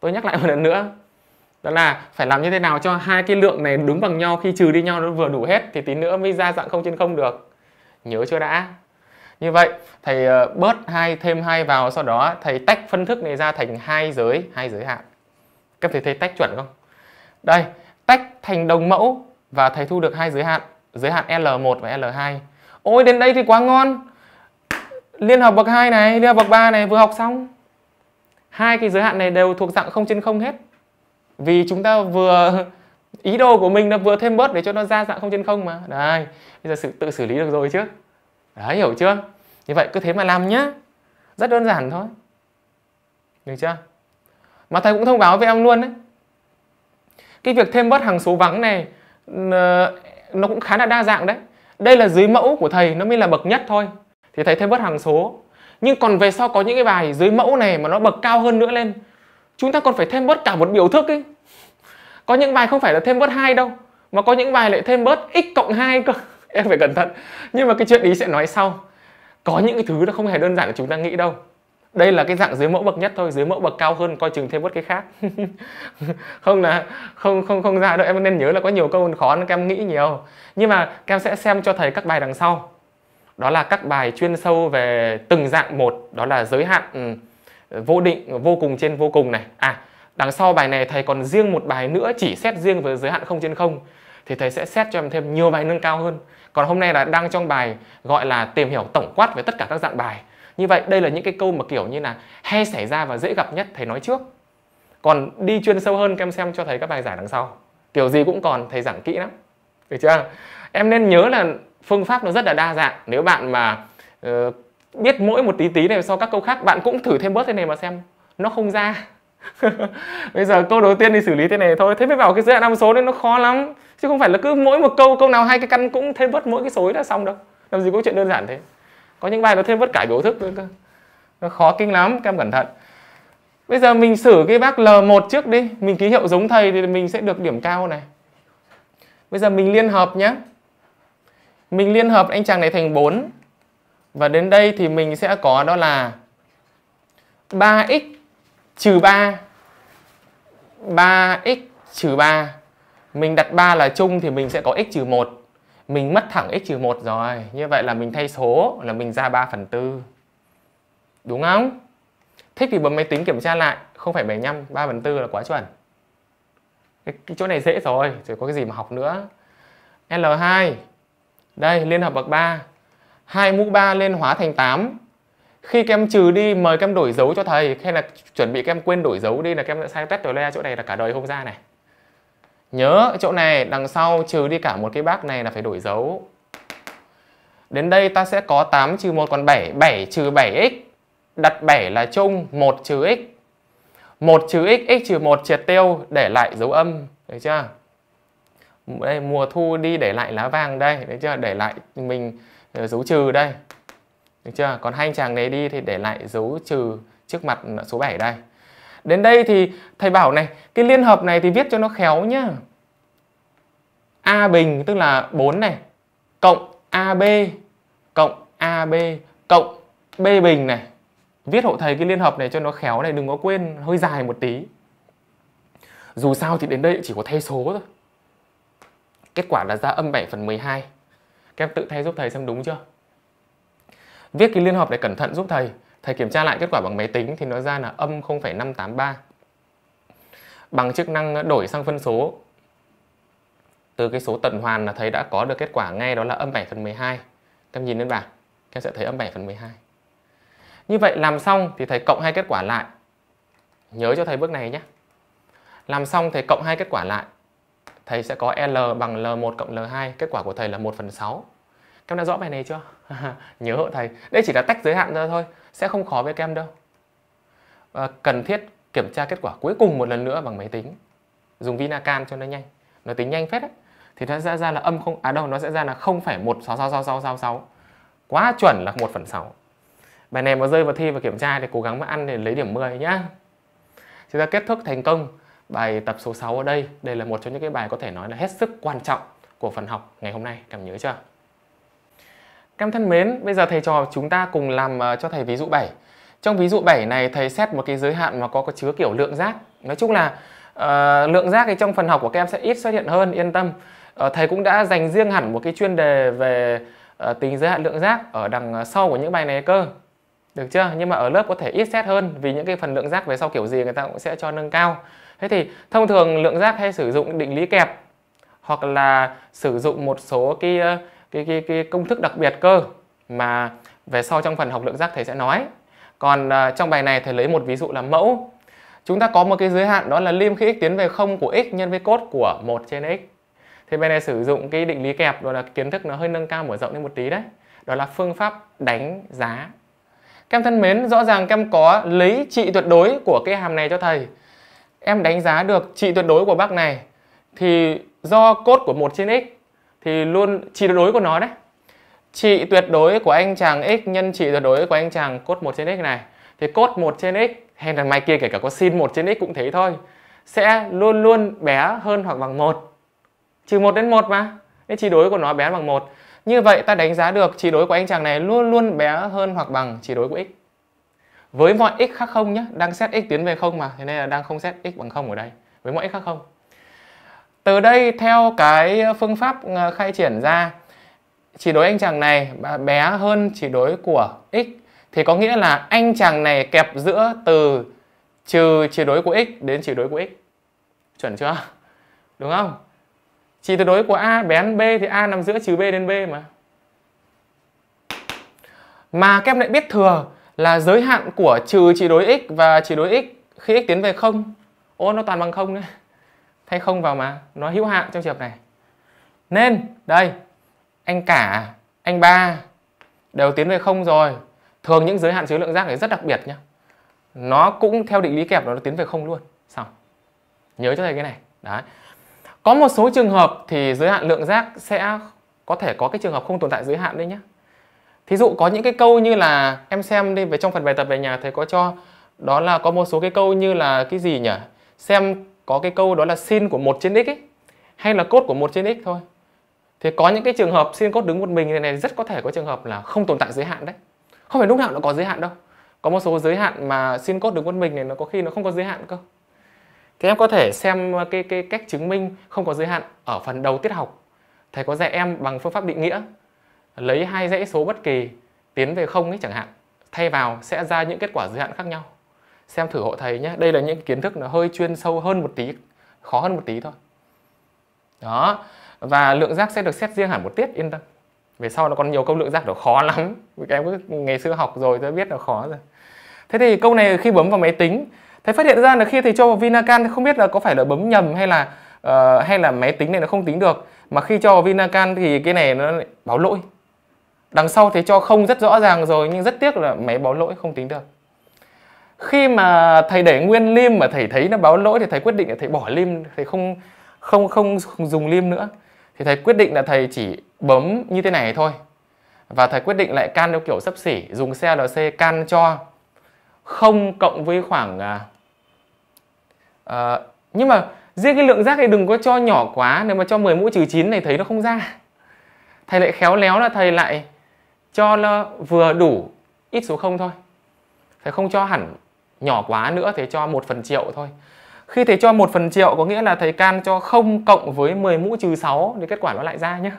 Speaker 1: tôi nhắc lại một lần nữa đó là phải làm như thế nào cho hai cái lượng này đúng bằng nhau khi trừ đi nhau nó vừa đủ hết thì tí nữa mới ra dạng không trên không được nhớ chưa đã như vậy thầy ờ, bớt hai thêm hai vào sau đó thầy tách phân thức này ra thành hai giới hai giới hạn các thầy thấy tách chuẩn không đây tách thành đồng mẫu và thầy thu được hai giới hạn giới hạn L1 và L2 ôi đến đây thì quá ngon liên học bậc 2 này liên học bậc 3 này vừa học xong hai cái giới hạn này đều thuộc dạng không trên không hết vì chúng ta vừa ý đồ của mình là vừa thêm bớt để cho nó ra dạng không trên không mà đây bây giờ sự tự xử lý được rồi chứ Đấy, hiểu chưa? Như vậy cứ thế mà làm nhá. Rất đơn giản thôi. Được chưa? Mà thầy cũng thông báo với em luôn đấy. Cái việc thêm bớt hàng số vắng này nó cũng khá là đa dạng đấy. Đây là dưới mẫu của thầy nó mới là bậc nhất thôi. Thì thầy thêm bớt hàng số. Nhưng còn về sau có những cái bài dưới mẫu này mà nó bậc cao hơn nữa lên. Chúng ta còn phải thêm bớt cả một biểu thức ấy. Có những bài không phải là thêm bớt hai đâu, mà có những bài lại thêm bớt x cộng 2 cơ. em phải cẩn thận nhưng mà cái chuyện ý sẽ nói sau có những cái thứ nó không hề đơn giản là chúng ta nghĩ đâu đây là cái dạng dưới mẫu bậc nhất thôi dưới mẫu bậc cao hơn coi chừng thêm bất cái khác không là không không không ra đâu em nên nhớ là có nhiều câu khó nên các em nghĩ nhiều nhưng mà các em sẽ xem cho thầy các bài đằng sau đó là các bài chuyên sâu về từng dạng một đó là giới hạn ừ, vô định vô cùng trên vô cùng này à đằng sau bài này thầy còn riêng một bài nữa chỉ xét riêng với giới hạn không trên không thì thầy sẽ xét cho em thêm nhiều bài nâng cao hơn còn hôm nay là đang trong bài gọi là tìm hiểu tổng quát về tất cả các dạng bài như vậy đây là những cái câu mà kiểu như là hay xảy ra và dễ gặp nhất thầy nói trước còn đi chuyên sâu hơn các em xem cho thầy các bài giải đằng sau kiểu gì cũng còn thầy giảng kỹ lắm được chưa em nên nhớ là phương pháp nó rất là đa dạng nếu bạn mà uh, biết mỗi một tí tí này so các câu khác bạn cũng thử thêm bớt thế này mà xem nó không ra bây giờ câu đầu tiên thì xử lý thế này thôi thế mới vào cái giới hạn âm số nên nó khó lắm chứ không phải là cứ mỗi một câu câu nào hai cái căn cũng thêm bớt mỗi cái số đã xong đâu làm gì có chuyện đơn giản thế có những bài nó thêm bớt cả biểu thức nữa cơ nó khó kinh lắm các em cẩn thận bây giờ mình xử cái bác L1 trước đi mình ký hiệu giống thầy thì mình sẽ được điểm cao này bây giờ mình liên hợp nhé mình liên hợp anh chàng này thành 4 và đến đây thì mình sẽ có đó là 3x trừ 3 3x trừ 3 mình đặt 3 là chung thì mình sẽ có x trừ 1 mình mất thẳng x trừ 1 rồi như vậy là mình thay số là mình ra 3 phần 4 đúng không thích thì bấm máy tính kiểm tra lại không phải 75 3 phần 4 là quá chuẩn cái, cái chỗ này dễ rồi rồi có cái gì mà học nữa L2 đây liên hợp bậc 3 2 mũ 3 lên hóa thành 8 khi các em trừ đi mời các em đổi dấu cho thầy hay là chuẩn bị các em quên đổi dấu đi là các em sai test rồi le chỗ này là cả đời không ra này Nhớ chỗ này đằng sau trừ đi cả một cái bác này là phải đổi dấu. Đến đây ta sẽ có 8 trừ 1 còn 7, 7 trừ 7x. Đặt 7 là chung, 1 trừ x. 1 trừ x, x trừ 1 triệt tiêu để lại dấu âm, đấy chưa? Đây mùa thu đi để lại lá vàng đây, đấy chưa? Để lại mình ờ, dấu trừ đây. Được chưa? Còn hai anh chàng này đi thì để lại dấu trừ trước mặt số 7 đây. Đến đây thì thầy bảo này, cái liên hợp này thì viết cho nó khéo nhá. A bình tức là 4 này, cộng AB, cộng AB, cộng B bình này. Viết hộ thầy cái liên hợp này cho nó khéo này, đừng có quên, hơi dài một tí. Dù sao thì đến đây chỉ có thay số thôi. Kết quả là ra âm 7 phần 12. Các em tự thay giúp thầy xem đúng chưa? Viết cái liên hợp này cẩn thận giúp thầy thầy kiểm tra lại kết quả bằng máy tính thì nó ra là âm 0,583 bằng chức năng đổi sang phân số từ cái số tuần hoàn là thầy đã có được kết quả ngay đó là âm 7 phần 12 các em nhìn lên bảng các em sẽ thấy âm 7 phần 12 như vậy làm xong thì thầy cộng hai kết quả lại nhớ cho thầy bước này nhé làm xong thầy cộng hai kết quả lại thầy sẽ có L bằng L1 cộng L2 kết quả của thầy là 1 phần 6 các em đã rõ bài này chưa? Nhớ hộ thầy. Đây chỉ là tách giới hạn ra thôi, sẽ không khó với các em đâu. À, cần thiết kiểm tra kết quả cuối cùng một lần nữa bằng máy tính. Dùng Vinacan cho nó nhanh. Nó tính nhanh phết đấy. Thì nó sẽ ra là âm không à đâu, nó sẽ ra là 0,166666. Quá chuẩn là 1 phần 6. Bài này mà rơi vào thi và kiểm tra thì cố gắng mà ăn để lấy điểm 10 nhá. Chúng ta kết thúc thành công bài tập số 6 ở đây. Đây là một trong những cái bài có thể nói là hết sức quan trọng của phần học ngày hôm nay. Cảm nhớ chưa? Các em thân mến, bây giờ thầy trò chúng ta cùng làm ờ, cho thầy ví dụ 7. Trong ví dụ 7 này thầy xét một cái giới hạn mà có có chứa kiểu lượng giác. Nói chung là uh, lượng giác thì trong phần học của các em sẽ ít xuất hiện hơn, yên tâm. Uh, thầy cũng đã dành riêng hẳn một cái chuyên đề về uh, tính giới hạn lượng giác ở đằng sau của những bài này cơ. Được chưa? Nhưng mà ở lớp có thể ít xét hơn vì những cái phần lượng giác về sau kiểu gì người ta cũng sẽ cho nâng cao. Thế thì thông thường lượng giác hay sử dụng định lý kẹp hoặc là sử dụng một số cái uh, cái cái cái công thức đặc biệt cơ mà về sau trong phần học lượng giác thầy sẽ nói còn uh, trong bài này thầy lấy một ví dụ là mẫu chúng ta có một cái giới hạn đó là lim khi x tiến về không của x nhân với cốt của 1 trên x thì bài này sử dụng cái định lý kẹp rồi là kiến thức nó hơi nâng cao mở rộng lên một tí đấy đó là phương pháp đánh giá các em thân mến rõ ràng các em có lấy trị tuyệt đối của cái hàm này cho thầy em đánh giá được trị tuyệt đối của bác này thì do cốt của 1 trên x thì luôn trị tuyệt đối của nó đấy trị tuyệt đối của anh chàng x nhân trị tuyệt đối của anh chàng cos 1 trên x này thì cos 1 trên x hay là mai kia kể cả có sin 1 trên x cũng thế thôi sẽ luôn luôn bé hơn hoặc bằng 1 trừ 1 đến 1 mà nên trị đối của nó bé bằng 1 như vậy ta đánh giá được trị đối của anh chàng này luôn luôn bé hơn hoặc bằng trị đối của x với mọi x khác không nhé đang xét x tiến về không mà thế nên là đang không xét x bằng không ở đây với mọi x khác không từ đây theo cái phương pháp ờ, khai triển ra chỉ đối anh chàng này bé hơn chỉ đối của x thì có nghĩa là anh chàng này kẹp giữa từ trừ chỉ đối của x đến chỉ đối của x chuẩn chưa đúng không chỉ tuyệt đối của a bé hơn b thì a nằm giữa trừ b đến b mà mà các em lại biết thừa là giới hạn của trừ chỉ đối x và chỉ đối x khi x tiến về không ô nó toàn bằng không đấy thay không vào mà nó hữu hạn trong trường hợp này nên đây anh cả anh ba đều tiến về không rồi thường những giới hạn chứa lượng rác này rất đặc biệt nhé nó cũng theo định lý kẹp nó tiến về không luôn xong nhớ cho thầy cái này đấy có một số trường hợp thì giới hạn lượng rác sẽ có thể có cái trường hợp không tồn tại giới hạn đấy nhé thí dụ có những cái câu như là em xem đi về trong phần bài tập về nhà thầy có cho đó là có một số cái câu như là cái gì nhỉ xem có cái câu đó là sin của một trên x ấy, hay là cốt của một trên x thôi thì có những cái trường hợp sin cốt đứng một mình này, này rất có thể có trường hợp là không tồn tại giới hạn đấy không phải lúc nào nó có giới hạn đâu có một số giới hạn mà sin cốt đứng một mình này nó có khi nó không có giới hạn cơ thì em có thể xem cái cái cách chứng minh không có giới hạn ở phần đầu tiết học thầy có dạy em bằng phương pháp định nghĩa lấy hai dãy số bất kỳ tiến về không ấy chẳng hạn thay vào sẽ ra những kết quả giới hạn khác nhau xem thử hộ thầy nhé đây là những kiến thức nó hơi chuyên sâu hơn một tí khó hơn một tí thôi đó và lượng giác sẽ được xét riêng hẳn một tiết yên tâm về sau nó còn nhiều câu lượng giác nó khó lắm vì em cứ ngày xưa học rồi tôi biết là khó rồi thế thì câu này khi bấm vào máy tính thầy phát hiện ra là khi thầy cho vào vinacan thì không biết là có phải là bấm nhầm hay là uh, hay là máy tính này nó không tính được mà khi cho vào vinacan thì cái này nó báo lỗi đằng sau thầy cho không rất rõ ràng rồi nhưng rất tiếc là máy báo lỗi không tính được khi mà thầy để nguyên lim mà thầy thấy nó báo lỗi thì thầy quyết định là thầy bỏ lim thầy không không không dùng lim nữa thì thầy quyết định là thầy chỉ bấm như thế này thôi và thầy quyết định lại can theo kiểu sấp xỉ dùng CLC can cho không cộng với khoảng à, à, nhưng mà riêng cái lượng rác thì đừng có cho nhỏ quá nếu mà cho 10 mũ trừ 9 này thấy nó không ra thầy lại khéo léo là thầy lại cho nó vừa đủ ít số không thôi thầy không cho hẳn nhỏ quá nữa thầy cho một phần triệu thôi khi thầy cho một phần triệu có nghĩa là thầy can cho không cộng với 10 mũ trừ 6 thì kết quả nó lại ra nhé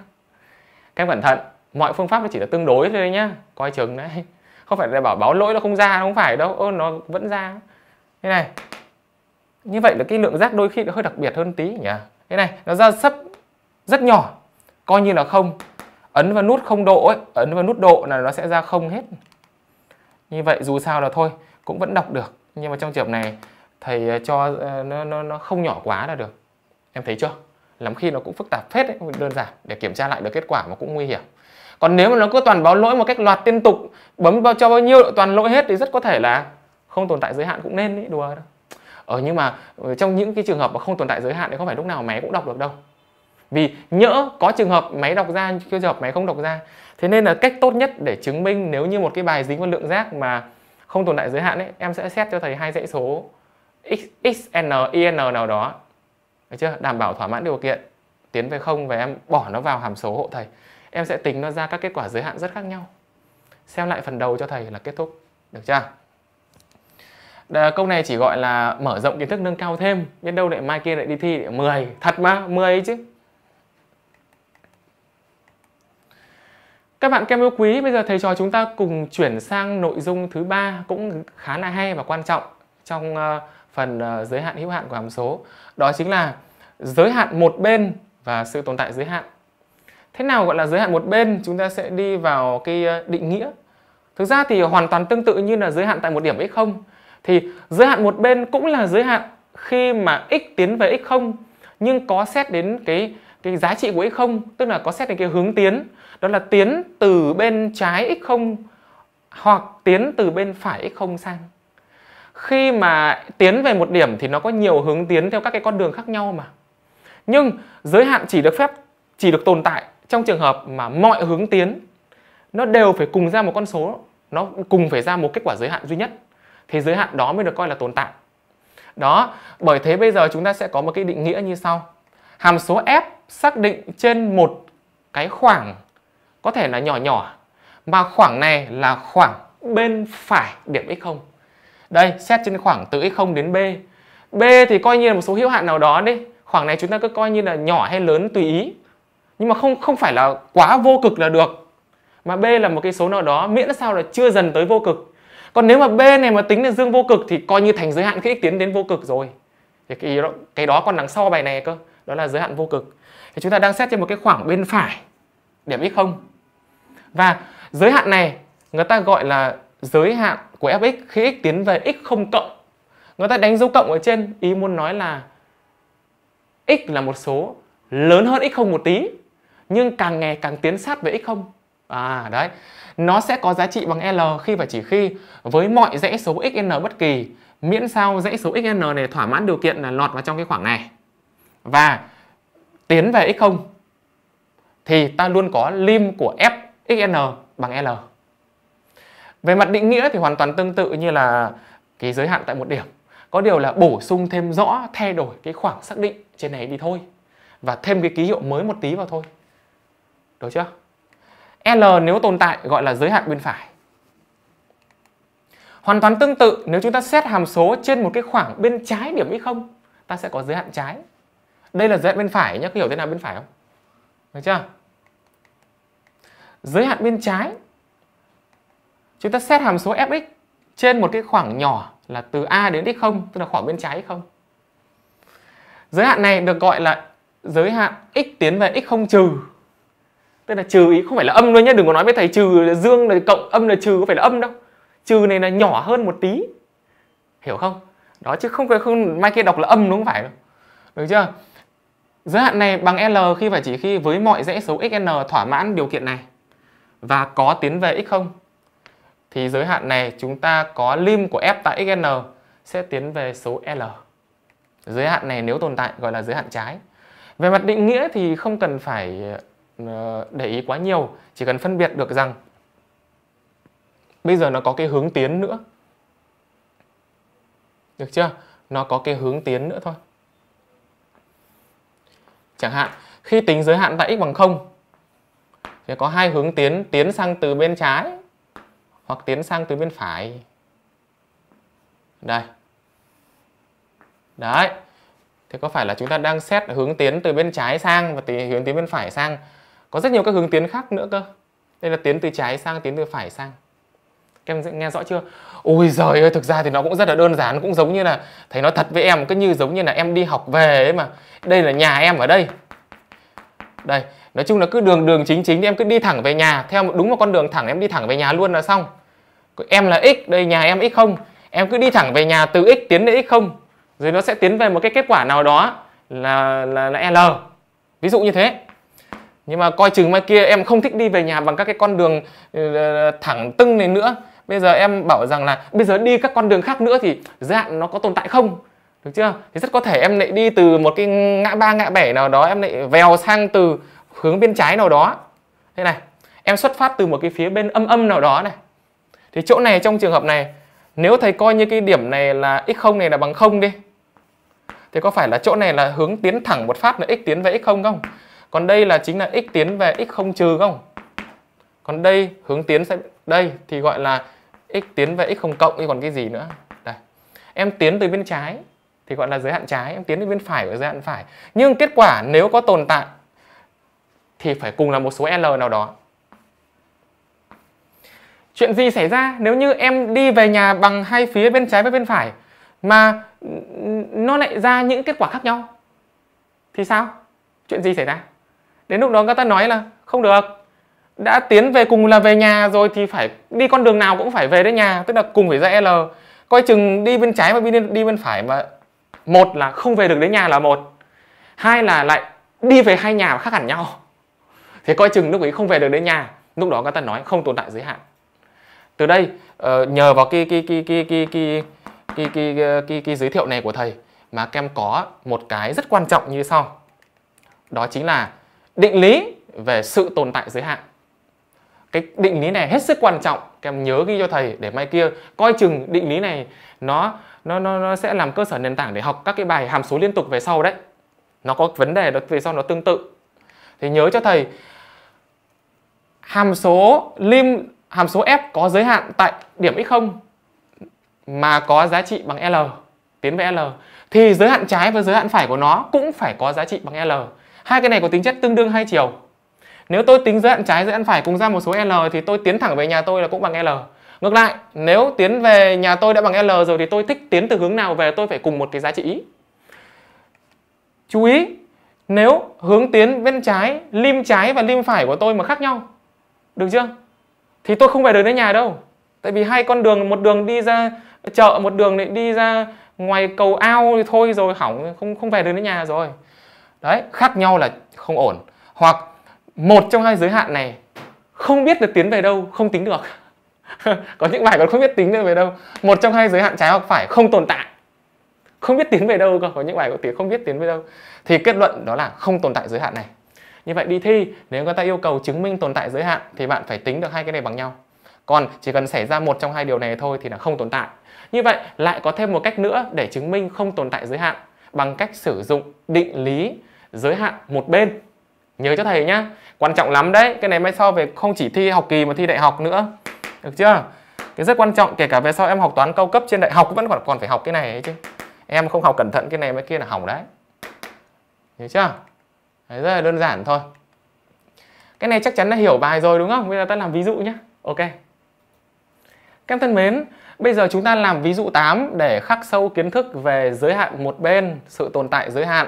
Speaker 1: các em cẩn thận mọi phương pháp nó chỉ là tương đối thôi nhá coi chừng đấy không phải là bảo báo lỗi nó không ra không phải đâu ơ nó vẫn ra thế này như vậy là cái lượng rác đôi khi nó hơi đặc biệt hơn tí nhỉ thế này nó ra sấp rất nhỏ coi như là không ấn vào nút không độ ấy ấn vào nút độ là nó sẽ ra không hết như vậy dù sao là thôi cũng vẫn đọc được nhưng mà trong trường hợp này thầy ờ, cho ờ, nó, nó, nó không nhỏ quá là được em thấy chưa lắm khi nó cũng phức tạp phết ấy, đơn giản để kiểm tra lại được kết quả mà cũng nguy hiểm còn nếu mà nó cứ toàn báo lỗi một cách loạt liên tục bấm vào cho bao nhiêu toàn lỗi hết thì rất có thể là không tồn tại giới hạn cũng nên đấy đùa đâu Ở ờ, nhưng mà trong những cái trường hợp mà không tồn tại giới hạn thì không phải lúc nào máy cũng đọc được đâu vì nhỡ có trường hợp máy đọc ra trường hợp máy không đọc ra thế nên là cách tốt nhất để chứng minh nếu như một cái bài dính vào lượng rác mà không tồn tại giới hạn ấy em sẽ xét cho thầy hai dãy số x n xn n nào đó được chưa đảm bảo thỏa mãn điều kiện tiến về không và em bỏ nó vào hàm số hộ thầy em sẽ tính nó ra các kết quả giới hạn rất khác nhau xem lại phần đầu cho thầy là kết thúc được chưa Đà, câu này chỉ gọi là mở rộng kiến thức nâng cao thêm biết đâu lại mai kia lại đi thi lại 10 thật mà 10 chứ Các bạn kem yêu quý, bây giờ thầy trò chúng ta cùng chuyển sang nội dung thứ ba cũng khá là hay và quan trọng trong ờ, phần ờ, giới hạn hữu hạn của hàm số. Đó chính là giới hạn một bên và sự tồn tại giới hạn. Thế nào gọi là giới hạn một bên? Chúng ta sẽ đi vào cái ờ, định nghĩa. Thực ra thì hoàn toàn tương tự như là giới hạn tại một điểm x0 thì giới hạn một bên cũng là giới hạn khi mà x tiến về x0 nhưng có xét đến cái cái giá trị của x0 tức là có xét đến cái hướng tiến đó là tiến từ bên trái x0 hoặc tiến từ bên phải x0 sang khi mà tiến về một điểm thì nó có nhiều hướng tiến theo các cái con đường khác nhau mà nhưng giới hạn chỉ được phép chỉ được tồn tại trong trường hợp mà mọi hướng tiến nó đều phải cùng ra một con số nó cùng phải ra một kết quả giới hạn duy nhất thì giới hạn đó mới được coi là tồn tại đó bởi thế bây giờ chúng ta sẽ có một cái định nghĩa như sau hàm số f xác định trên một cái khoảng có thể là nhỏ nhỏ mà khoảng này là khoảng bên phải điểm x0. Đây, xét trên khoảng từ x0 đến b. b thì coi như là một số hữu hạn nào đó đi. Khoảng này chúng ta cứ coi như là nhỏ hay lớn tùy ý. Nhưng mà không không phải là quá vô cực là được. Mà b là một cái số nào đó miễn sao là chưa dần tới vô cực. Còn nếu mà b này mà tính là dương vô cực thì coi như thành giới hạn khi x tiến đến vô cực rồi. Thì cái, cái đó còn đằng sau bài này cơ, đó là giới hạn vô cực thì chúng ta đang xét trên một cái khoảng bên phải điểm x0 và giới hạn này người ta gọi là giới hạn của fx khi x tiến về x0 cộng người ta đánh dấu cộng ở trên ý muốn nói là x là một số lớn hơn x0 một tí nhưng càng ngày càng tiến sát về x0 à đấy nó sẽ có giá trị bằng L khi và chỉ khi với mọi dãy số xn bất kỳ miễn sao dãy số xn này thỏa mãn điều kiện là lọt vào trong cái khoảng này và tiến về x0 thì ta luôn có lim của f xn bằng l. Về mặt định nghĩa thì hoàn toàn tương tự như là cái giới hạn tại một điểm. Có điều là bổ sung thêm rõ thay đổi cái khoảng xác định trên này đi thôi và thêm cái ký hiệu mới một tí vào thôi. Được chưa? L nếu tồn tại gọi là giới hạn bên phải. Hoàn toàn tương tự nếu chúng ta xét hàm số trên một cái khoảng bên trái điểm x0 ta sẽ có giới hạn trái đây là giới hạn bên phải nhé, có hiểu thế nào bên phải không được chưa giới hạn bên trái chúng ta xét hàm số fx trên một cái khoảng nhỏ là từ a đến x0 tức là khoảng bên trái x0 giới hạn này được gọi là giới hạn x tiến về x0 trừ tức là trừ ý không phải là âm luôn nhé đừng có nói với thầy trừ là dương là cộng âm là trừ có phải là âm đâu trừ này là nhỏ hơn một tí hiểu không đó chứ không phải không mai kia đọc là âm đúng không phải đâu được chưa Giới hạn này bằng L khi và chỉ khi với mọi dãy số xn thỏa mãn điều kiện này và có tiến về x0 thì giới hạn này chúng ta có lim của f tại xn sẽ tiến về số L. Giới hạn này nếu tồn tại gọi là giới hạn trái. Về mặt định nghĩa thì không cần phải ờ, để ý quá nhiều, chỉ cần phân biệt được rằng bây giờ nó có cái hướng tiến nữa. Được chưa? Nó có cái hướng tiến nữa thôi. Chẳng hạn khi tính giới hạn tại x bằng 0 thì có hai hướng tiến, tiến sang từ bên trái hoặc tiến sang từ bên phải. Đây. Đấy. Thế có phải là chúng ta đang xét hướng tiến từ bên trái sang và tí, hướng tiến bên phải sang? Có rất nhiều các hướng tiến khác nữa cơ. Đây là tiến từ trái sang, tiến từ phải sang các em nghe rõ chưa ôi giời ơi thực ra thì nó cũng rất là đơn giản cũng giống như là thầy nói thật với em cứ như giống như là em đi học về ấy mà đây là nhà em ở đây đây nói chung là cứ đường đường chính chính thì em cứ đi thẳng về nhà theo đúng một con đường thẳng em đi thẳng về nhà luôn là xong em là x đây nhà em x không em cứ đi thẳng về nhà từ x tiến đến x không rồi nó sẽ tiến về một cái kết quả nào đó là là, là l ví dụ như thế nhưng mà coi chừng mai kia em không thích đi về nhà bằng các cái con đường ờ, thẳng tưng này nữa bây giờ em bảo rằng là bây giờ đi các con đường khác nữa thì giới dạ, hạn nó có tồn tại không được chưa thì rất có thể em lại đi từ một cái ngã ba ngã bảy nào đó em lại vèo sang từ hướng bên trái nào đó thế này em xuất phát từ một cái phía bên âm âm nào đó này thì chỗ này trong trường hợp này nếu thầy coi như cái điểm này là x không này là bằng không đi thì có phải là chỗ này là hướng tiến thẳng một phát là x tiến về x không không còn đây là chính là x tiến về x không trừ không còn đây hướng tiến sẽ đây thì gọi là x tiến về x không cộng thì còn cái gì nữa đây em tiến từ bên trái thì gọi là giới hạn trái em tiến từ bên phải gọi giới hạn phải nhưng kết quả nếu có tồn tại thì phải cùng là một số l nào đó chuyện gì xảy ra nếu như em đi về nhà bằng hai phía bên trái với bên phải mà nó lại ra những kết quả khác nhau thì sao chuyện gì xảy ra đến lúc đó người ta nói là không được đã tiến về cùng là về nhà rồi thì phải đi con đường nào cũng phải về đến nhà tức là cùng phải ra L coi chừng đi bên trái và bên đi bên phải mà một là không về được đến nhà là một hai là lại đi về hai nhà khác hẳn nhau thế coi chừng lúc ấy không về được đến nhà lúc đó người ta nói không tồn tại giới hạn từ đây ờ, nhờ vào cái cái cái cái cái cái cái cái, cái, cái giới thiệu này của thầy mà kem có một cái rất quan trọng như sau đó chính là định lý về sự tồn tại giới hạn cái định lý này hết sức quan trọng các em nhớ ghi cho thầy để mai kia coi chừng định lý này nó nó nó, nó sẽ làm cơ sở nền tảng để học các cái bài hàm số liên tục về sau đấy nó có vấn đề đó về sau nó tương tự thì nhớ cho thầy hàm số lim hàm số f có giới hạn tại điểm x0 mà có giá trị bằng l tiến về l thì giới hạn trái và giới hạn phải của nó cũng phải có giá trị bằng l hai cái này có tính chất tương đương hai chiều nếu tôi tính giới hạn trái giới hạn phải cùng ra một số l thì tôi tiến thẳng về nhà tôi là cũng bằng l ngược lại nếu tiến về nhà tôi đã bằng l rồi thì tôi thích tiến từ hướng nào về tôi phải cùng một cái giá trị chú ý nếu hướng tiến bên trái lim trái và lim phải của tôi mà khác nhau được chưa thì tôi không về được đến nhà đâu tại vì hai con đường một đường đi ra chợ một đường lại đi ra ngoài cầu ao thì thôi rồi hỏng không không về được đến nhà rồi đấy khác nhau là không ổn hoặc một trong hai giới hạn này không biết được tiến về đâu không tính được có những bài còn không biết tính được về đâu một trong hai giới hạn trái hoặc phải không tồn tại không biết tiến về đâu còn có những bài có tiếng không biết tiến về đâu thì kết luận đó là không tồn tại giới hạn này như vậy đi thi nếu người ta yêu cầu chứng minh tồn tại giới hạn thì bạn phải tính được hai cái này bằng nhau còn chỉ cần xảy ra một trong hai điều này thôi thì là không tồn tại như vậy lại có thêm một cách nữa để chứng minh không tồn tại giới hạn bằng cách sử dụng định lý giới hạn một bên nhớ cho thầy nhá quan trọng lắm đấy cái này mai sau về không chỉ thi học kỳ mà thi đại học nữa được chưa cái rất quan trọng kể cả về sau em học toán cao cấp trên đại học vẫn còn còn phải học cái này ấy chứ em không học cẩn thận cái này mấy kia là hỏng đấy hiểu chưa đấy, rất là đơn giản thôi cái này chắc chắn đã hiểu bài rồi đúng không bây giờ ta làm ví dụ nhé ok các em thân mến bây giờ chúng ta làm ví dụ 8 để khắc sâu kiến thức về giới hạn một bên sự tồn tại giới hạn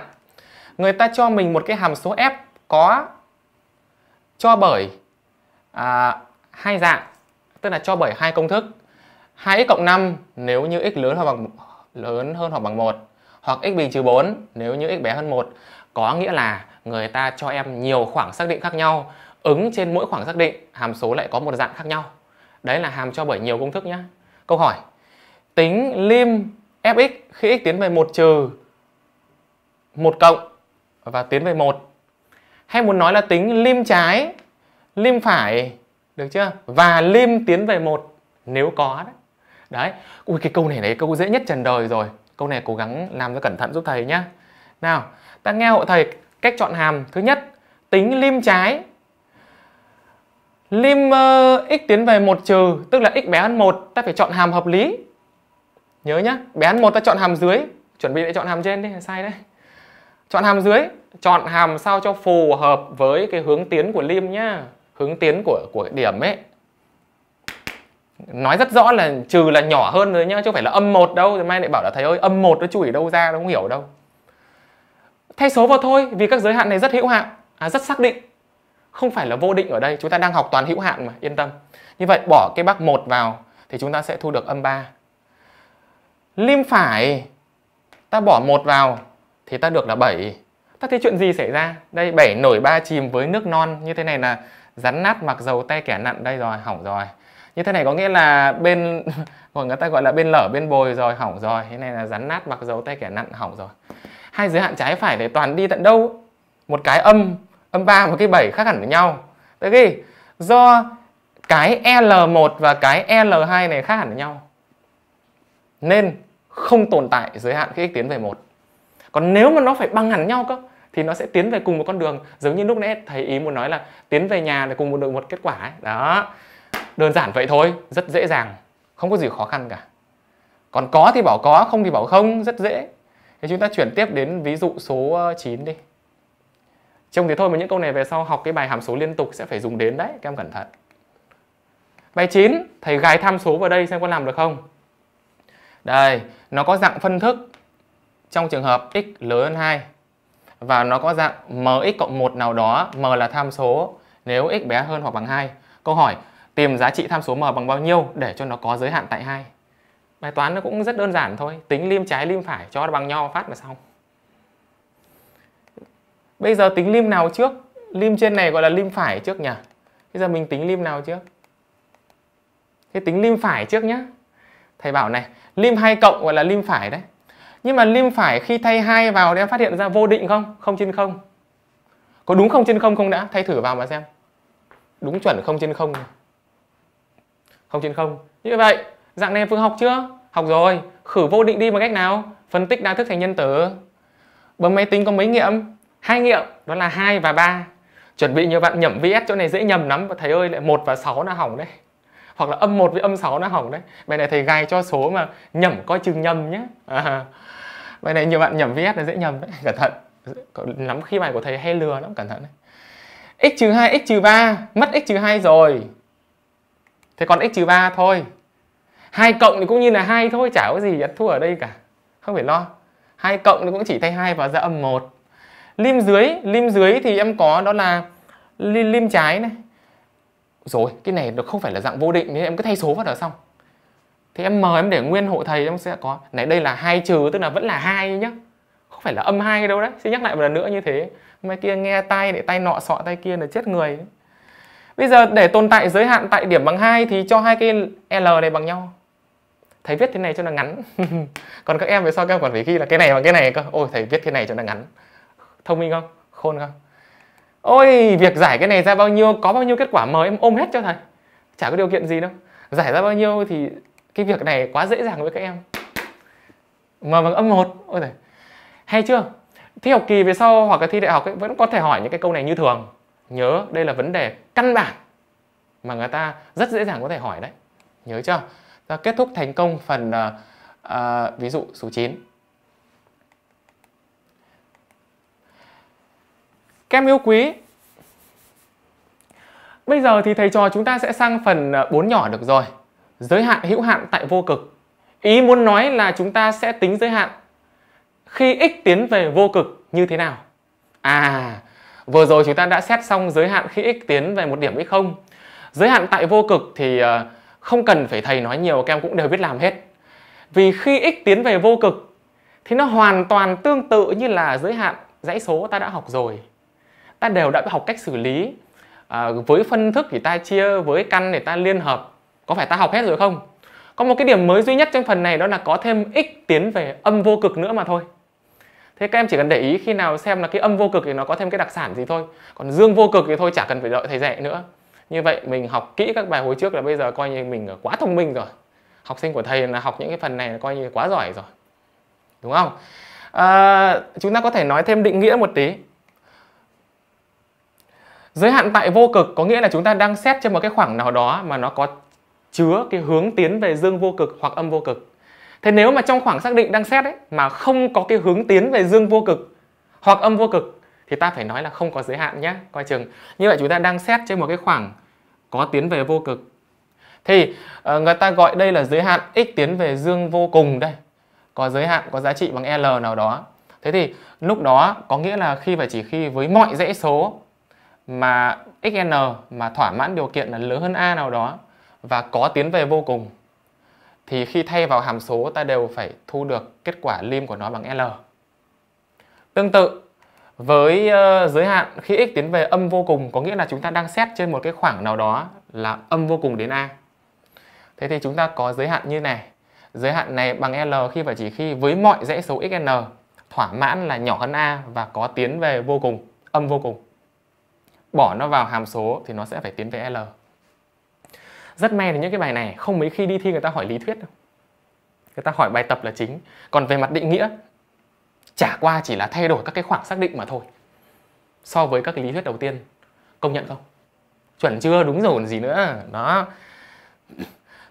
Speaker 1: người ta cho mình một cái hàm số f có cho bởi à, hai dạng tức là cho bởi hai công thức 2x cộng 5 nếu như x lớn hoặc bằng lớn hơn hoặc bằng 1 hoặc x bình trừ 4 nếu như x bé hơn 1 có nghĩa là người ta cho em nhiều khoảng xác định khác nhau ứng trên mỗi khoảng xác định hàm số lại có một dạng khác nhau đấy là hàm cho bởi nhiều công thức nhé câu hỏi tính lim fx khi x tiến về 1 trừ 1 cộng và tiến về 1 hay muốn nói là tính lim trái lim phải được chưa và lim tiến về một nếu có đấy đấy ui cái câu này này câu dễ nhất trần đời rồi câu này cố gắng làm cho cẩn thận giúp thầy nhá nào ta nghe hộ thầy cách chọn hàm thứ nhất tính lim trái lim uh, x tiến về một trừ tức là x bé hơn một ta phải chọn hàm hợp lý nhớ nhá bé hơn một ta chọn hàm dưới chuẩn bị để chọn hàm trên đi sai đấy chọn hàm dưới chọn hàm sao cho phù hợp với cái hướng tiến của lim nhá hướng tiến của của điểm ấy nói rất rõ là trừ là nhỏ hơn rồi nhá chứ không phải là âm một đâu thì mai lại bảo là thầy ơi âm một nó chủi đâu ra nó không hiểu đâu thay số vào thôi vì các giới hạn này rất hữu hạn à, rất xác định không phải là vô định ở đây chúng ta đang học toàn hữu hạn mà yên tâm như vậy bỏ cái bác một vào thì chúng ta sẽ thu được âm 3 lim phải ta bỏ một vào thì ta được là 7 ta thấy chuyện gì xảy ra đây bể nổi ba chìm với nước non như thế này là rắn nát mặc dầu tay kẻ nặn đây rồi hỏng rồi như thế này có nghĩa là bên còn người ta gọi là bên lở bên bồi rồi hỏng rồi thế này là rắn nát mặc dầu tay kẻ nặn hỏng rồi hai giới hạn trái phải để toàn đi tận đâu một cái âm âm ba một cái bảy khác hẳn với nhau tại vì do cái L1 và cái L2 này khác hẳn với nhau nên không tồn tại giới hạn khi x tiến về một còn nếu mà nó phải bằng hẳn nhau cơ thì nó sẽ tiến về cùng một con đường giống như lúc nãy thầy ý muốn nói là tiến về nhà để cùng một được một kết quả ấy. đó đơn giản vậy thôi rất dễ dàng không có gì khó khăn cả còn có thì bảo có không thì bảo không rất dễ thì chúng ta chuyển tiếp đến ví dụ số 9 ờ, đi trông thì thôi mà những câu này về sau học cái bài hàm số liên tục sẽ phải dùng đến đấy các em cẩn thận bài 9 thầy gài tham số vào đây xem có làm được không đây nó có dạng phân thức trong trường hợp x lớn hơn 2 và nó có dạng mx cộng 1 nào đó, m là tham số nếu x bé hơn hoặc bằng 2. Câu hỏi tìm giá trị tham số m bằng bao nhiêu để cho nó có giới hạn tại 2. Bài toán nó cũng rất đơn giản thôi, tính lim trái lim phải cho bằng nhau phát là xong. Bây giờ tính lim nào trước? Lim trên này gọi là lim phải trước nhỉ? Bây giờ mình tính lim nào trước? Thế tính lim phải trước nhá. Thầy bảo này, lim 2 cộng gọi là lim phải đấy nhưng mà lim phải khi thay hai vào thì em phát hiện ra vô định không không trên không có đúng không trên không không đã thay thử vào mà xem đúng chuẩn không trên không không trên không như vậy dạng này phương học chưa học rồi khử vô định đi bằng cách nào phân tích đa thức thành nhân tử bấm máy tính có mấy nghiệm hai nghiệm đó là hai và ba chuẩn bị như bạn nhẩm vs chỗ này dễ nhầm lắm và thầy ơi lại một và sáu là hỏng đấy hoặc là âm 1 với âm 6 nó hỏng đấy bài này thầy gài cho số mà nhẩm coi chừng nhầm nhé à, vậy này nhiều bạn nhầm vs là dễ nhầm đấy cẩn thận lắm khi bài của thầy hay lừa lắm cẩn thận đấy. x trừ 2 x trừ 3 mất x trừ 2 rồi thế còn x trừ 3 thôi hai cộng thì cũng như là hai thôi chả có gì ăn thua ở đây cả không phải lo hai cộng thì cũng chỉ thay hai và ra âm một lim dưới lim dưới thì em có đó là lim, lim trái này rồi cái này nó không phải là dạng vô định nên em cứ thay số vào là xong thì em m em để nguyên hộ thầy em sẽ có này đây là hai trừ tức là vẫn là hai nhá không phải là âm hai đâu đấy xin nhắc lại một lần nữa như thế mai kia nghe tay để tay nọ sọ tay kia là chết người bây giờ để tồn tại giới hạn tại điểm bằng hai thì cho hai cái l này bằng nhau thầy viết thế này cho nó ngắn còn các em về sau các em còn phải ghi là cái này bằng cái này cơ ôi thầy viết thế này cho nó ngắn thông minh không khôn không ôi việc giải cái này ra bao nhiêu có bao nhiêu kết quả mời em ôm hết cho thầy chả có điều kiện gì đâu giải ra bao nhiêu thì cái việc này quá dễ dàng với các em mà bằng âm một ôi giời hay chưa thi học kỳ về sau hoặc là thi đại học ấy, vẫn có thể hỏi những cái câu này như thường nhớ đây là vấn đề căn bản mà người ta rất dễ dàng có thể hỏi đấy nhớ chưa ta kết thúc thành công phần uh, uh, ví dụ số 9 Kem yêu quý bây giờ thì thầy trò chúng ta sẽ sang phần 4 ờ, nhỏ được rồi giới hạn hữu hạn tại vô cực ý muốn nói là chúng ta sẽ tính giới hạn khi x tiến về vô cực như thế nào à vừa rồi chúng ta đã xét xong giới hạn khi x tiến về một điểm x0 giới hạn tại vô cực thì ờ, không cần phải thầy nói nhiều các em cũng đều biết làm hết vì khi x tiến về vô cực thì nó hoàn toàn tương tự như là giới hạn dãy số ta đã học rồi ta đều đã học cách xử lý à, với phân thức thì ta chia với căn thì ta liên hợp có phải ta học hết rồi không có một cái điểm mới duy nhất trong phần này đó là có thêm x tiến về âm vô cực nữa mà thôi thế các em chỉ cần để ý khi nào xem là cái âm vô cực thì nó có thêm cái đặc sản gì thôi còn dương vô cực thì thôi chả cần phải đợi thầy dạy nữa như vậy mình học kỹ các bài hồi trước là bây giờ coi như mình quá thông minh rồi học sinh của thầy là học những cái phần này là coi như quá giỏi rồi đúng không à, chúng ta có thể nói thêm định nghĩa một tí giới hạn tại vô cực có nghĩa là chúng ta đang xét trên một cái khoảng nào đó mà nó có chứa cái hướng tiến về dương vô cực hoặc âm vô cực. Thế nếu mà trong khoảng xác định đang xét ấy mà không có cái hướng tiến về dương vô cực hoặc âm vô cực thì ta phải nói là không có giới hạn nhé, coi chừng. Như vậy chúng ta đang xét trên một cái khoảng có tiến về vô cực. Thì ờ, người ta gọi đây là giới hạn x tiến về dương vô cùng đây. Có giới hạn có giá trị bằng L nào đó. Thế thì lúc đó có nghĩa là khi và chỉ khi với mọi dãy số mà xn mà thỏa mãn điều kiện là lớn hơn a nào đó và có tiến về vô cùng thì khi thay vào hàm số ta đều phải thu được kết quả lim của nó bằng L. Tương tự với ờ, giới hạn khi x tiến về âm vô cùng có nghĩa là chúng ta đang xét trên một cái khoảng nào đó là âm vô cùng đến A. Thế thì chúng ta có giới hạn như này. Giới hạn này bằng L khi và chỉ khi với mọi dãy số xn thỏa mãn là nhỏ hơn A và có tiến về vô cùng, âm vô cùng. Bỏ nó vào hàm số thì nó sẽ phải tiến về L rất may là những cái bài này không mấy khi đi thi người ta hỏi lý thuyết đâu người ta hỏi bài tập là chính còn về mặt định nghĩa chả qua chỉ là thay đổi các cái khoảng xác định mà thôi so với các cái lý thuyết đầu tiên công nhận không chuẩn chưa đúng rồi còn gì nữa đó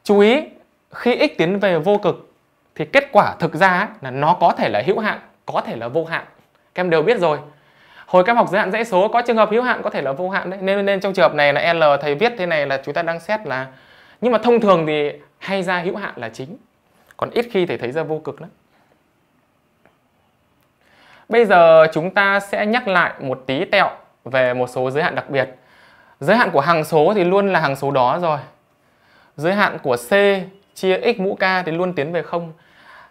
Speaker 1: chú ý khi x tiến về vô cực thì kết quả thực ra là nó có thể là hữu hạn có thể là vô hạn các em đều biết rồi hồi cấp học giới hạn dãy số có trường hợp hữu hạn có thể là vô hạn đấy nên nên trong trường hợp này là l thầy viết thế này là chúng ta đang xét là nhưng mà thông thường thì hay ra hữu hạn là chính còn ít khi thầy thấy ra vô cực lắm bây giờ chúng ta sẽ nhắc lại một tí tẹo về một số giới hạn đặc biệt giới hạn của hằng số thì luôn là hằng số đó rồi giới hạn của c chia x mũ k thì luôn tiến về không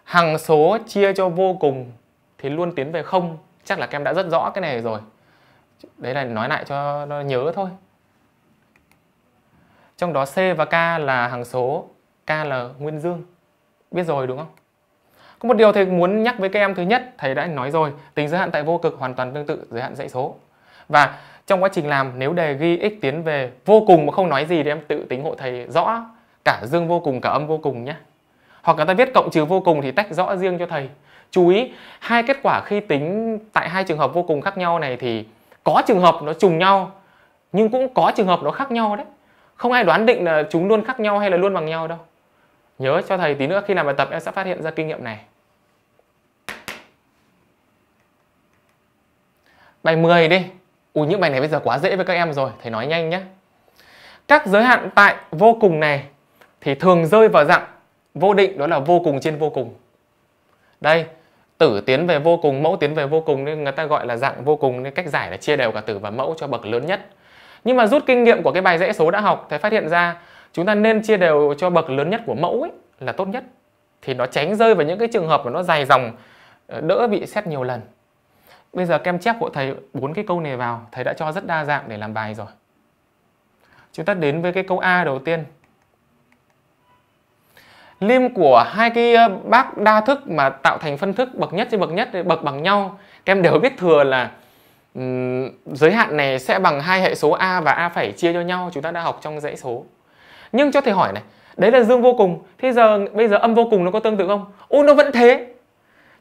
Speaker 1: hằng số chia cho vô cùng thì luôn tiến về không chắc là các em đã rất rõ cái này rồi đấy là nói lại cho nó nhớ thôi trong đó C và K là hằng số K là nguyên dương biết rồi đúng không có một điều thầy muốn nhắc với các em thứ nhất thầy đã nói rồi tính giới hạn tại vô cực hoàn toàn tương tự giới hạn dãy số và trong quá trình làm nếu đề ghi x tiến về vô cùng mà không nói gì thì em tự tính hộ thầy rõ cả dương vô cùng cả âm vô cùng nhé hoặc là ta viết cộng trừ vô cùng thì tách rõ riêng cho thầy chú ý hai kết quả khi tính tại hai trường hợp vô cùng khác nhau này thì có trường hợp nó trùng nhau nhưng cũng có trường hợp nó khác nhau đấy không ai đoán định là chúng luôn khác nhau hay là luôn bằng nhau đâu nhớ cho thầy tí nữa khi làm bài tập em sẽ phát hiện ra kinh nghiệm này bài 10 đi ui những bài này bây giờ quá dễ với các em rồi thầy nói nhanh nhé các giới hạn tại vô cùng này thì thường rơi vào dạng vô định đó là vô cùng trên vô cùng đây tử tiến về vô cùng mẫu tiến về vô cùng nên người ta gọi là dạng vô cùng nên cách giải là chia đều cả tử và mẫu cho bậc lớn nhất nhưng mà rút kinh nghiệm của cái bài dãy số đã học thì phát hiện ra chúng ta nên chia đều cho bậc lớn nhất của mẫu ấy là tốt nhất thì nó tránh rơi vào những cái trường hợp mà nó dài dòng ờ, đỡ bị xét nhiều lần bây giờ kem chép của thầy bốn cái câu này vào thầy đã cho rất đa dạng để làm bài rồi chúng ta đến với cái câu a đầu tiên lim của hai cái ờ, bác đa thức mà tạo thành phân thức bậc nhất trên bậc nhất bậc bằng nhau các em đều biết thừa là um, giới hạn này sẽ bằng hai hệ số a và a phải chia cho nhau chúng ta đã học trong dãy số nhưng cho thầy hỏi này đấy là dương vô cùng thế giờ bây giờ âm vô cùng nó có tương tự không ô nó vẫn thế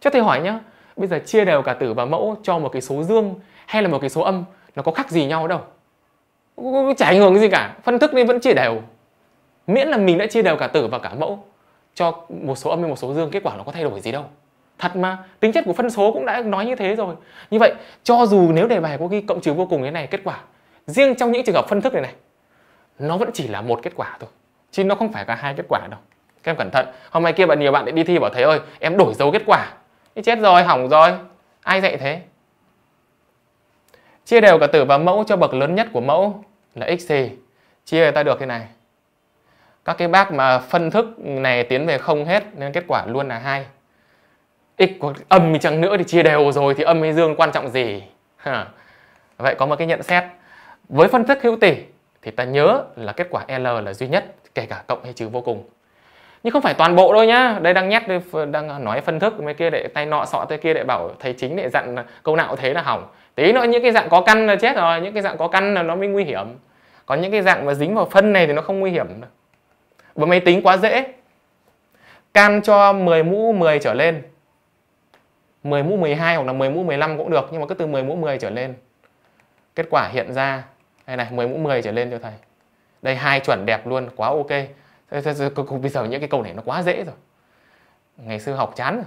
Speaker 1: cho thầy hỏi nhá bây giờ chia đều cả tử và mẫu cho một cái số dương hay là một cái số âm nó có khác gì nhau đâu chả ảnh hưởng gì cả phân thức nên vẫn chia đều miễn là mình đã chia đều cả tử và cả mẫu cho một số âm hay một số dương kết quả nó có thay đổi gì đâu thật mà tính chất của phân số cũng đã nói như thế rồi như vậy cho dù nếu đề bài có ghi cộng trừ vô cùng thế này kết quả riêng trong những trường hợp phân thức này này nó vẫn chỉ là một kết quả thôi chứ nó không phải cả hai kết quả đâu các em cẩn thận hôm nay kia bạn nhiều bạn lại đi thi bảo thầy ơi em đổi dấu kết quả thì chết rồi hỏng rồi ai dạy thế chia đều cả tử và mẫu cho bậc lớn nhất của mẫu là xc chia ta được thế này các cái bác mà phân thức này tiến về không hết nên kết quả luôn là hai x của âm đi chăng nữa thì chia đều rồi thì âm hay dương quan trọng gì ha. vậy có một cái nhận xét với phân thức hữu tỷ thì ta nhớ là kết quả L là duy nhất kể cả cộng hay trừ vô cùng nhưng không phải toàn bộ đâu nhá đây đang nhét đang nói phân thức mấy kia để tay nọ sọ tay kia để bảo thầy chính để dặn câu nào thế là hỏng tí nữa những cái dạng có căn là chết rồi những cái dạng có căn là nó mới nguy hiểm còn những cái dạng mà dính vào phân này thì nó không nguy hiểm đâu với máy tính quá dễ. Can cho 10 mũ 10 trở lên. 10 mũ 12 hoặc là 10 mũ 15 cũng được nhưng mà cứ từ 10 mũ 10 trở lên. Kết quả hiện ra đây này 10 mũ 10 trở lên cho thầy. Đây hai chuẩn đẹp luôn, quá ok. Bây giờ những cái câu này nó quá dễ rồi. Ngày xưa học chán rồi.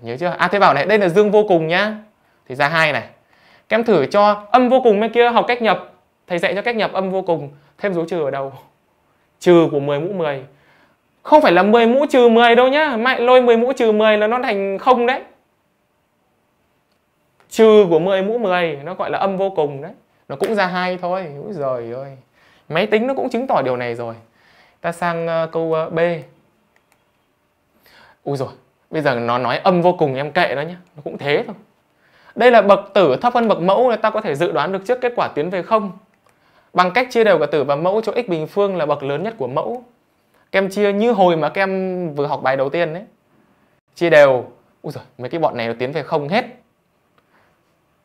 Speaker 1: Nhớ chưa? À thế bảo này, đây là dương vô cùng nhá. Thì ra hai này. Các em thử cho âm vô cùng bên kia học cách nhập. Thầy dạy cho cách nhập âm vô cùng, thêm dấu trừ ở đầu trừ của 10 mũ 10 không phải là 10 mũ trừ 10 đâu nhá mày lôi 10 mũ trừ 10 là nó thành không đấy trừ của 10 mũ 10 nó gọi là âm vô cùng đấy nó cũng ra hai thôi úi giời ơi máy tính nó cũng chứng tỏ điều này rồi ta sang ờ, câu ờ, b ui rồi bây giờ nó nói âm vô cùng em kệ nó nhá nó cũng thế thôi đây là bậc tử thấp hơn bậc mẫu là ta có thể dự đoán được trước kết quả tiến về không Bằng cách chia đều cả tử và mẫu cho x bình phương là bậc lớn nhất của mẫu. Các em chia như hồi mà các em vừa học bài đầu tiên đấy. Chia đều. Úi giời, mấy cái bọn này nó tiến về không hết.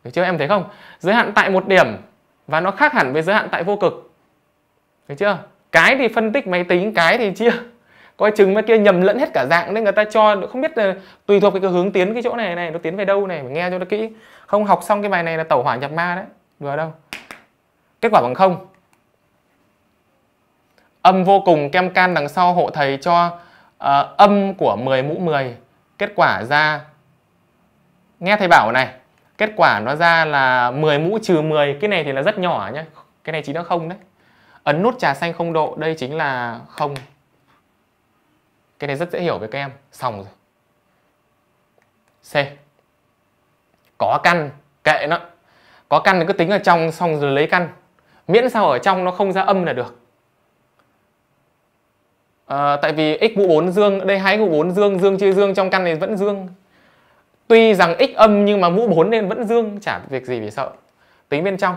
Speaker 1: Được chưa em thấy không? Giới hạn tại một điểm và nó khác hẳn với giới hạn tại vô cực. Được chưa? Cái thì phân tích máy tính, cái thì chia. Coi chừng mấy kia nhầm lẫn hết cả dạng nên người ta cho không biết là tùy thuộc cái hướng tiến cái chỗ này này nó tiến về đâu này phải nghe cho nó kỹ. Không học xong cái bài này là tẩu hỏa nhập ma đấy. Vừa đâu? kết quả bằng không âm vô cùng kem can đằng sau hộ thầy cho uh, âm của 10 mũ 10 kết quả ra nghe thầy bảo này kết quả nó ra là 10 mũ trừ 10 cái này thì là rất nhỏ nhé cái này chính là không đấy ấn nút trà xanh không độ đây chính là không cái này rất dễ hiểu với các em xong rồi c có căn kệ nó có căn thì cứ tính ở trong xong rồi lấy căn miễn sao ở trong nó không ra âm là được à, tại vì x mũ 4 dương đây hai mũ 4 dương dương chia dương trong căn này vẫn dương tuy rằng x âm nhưng mà mũ 4 nên vẫn dương chả việc gì phải sợ tính bên trong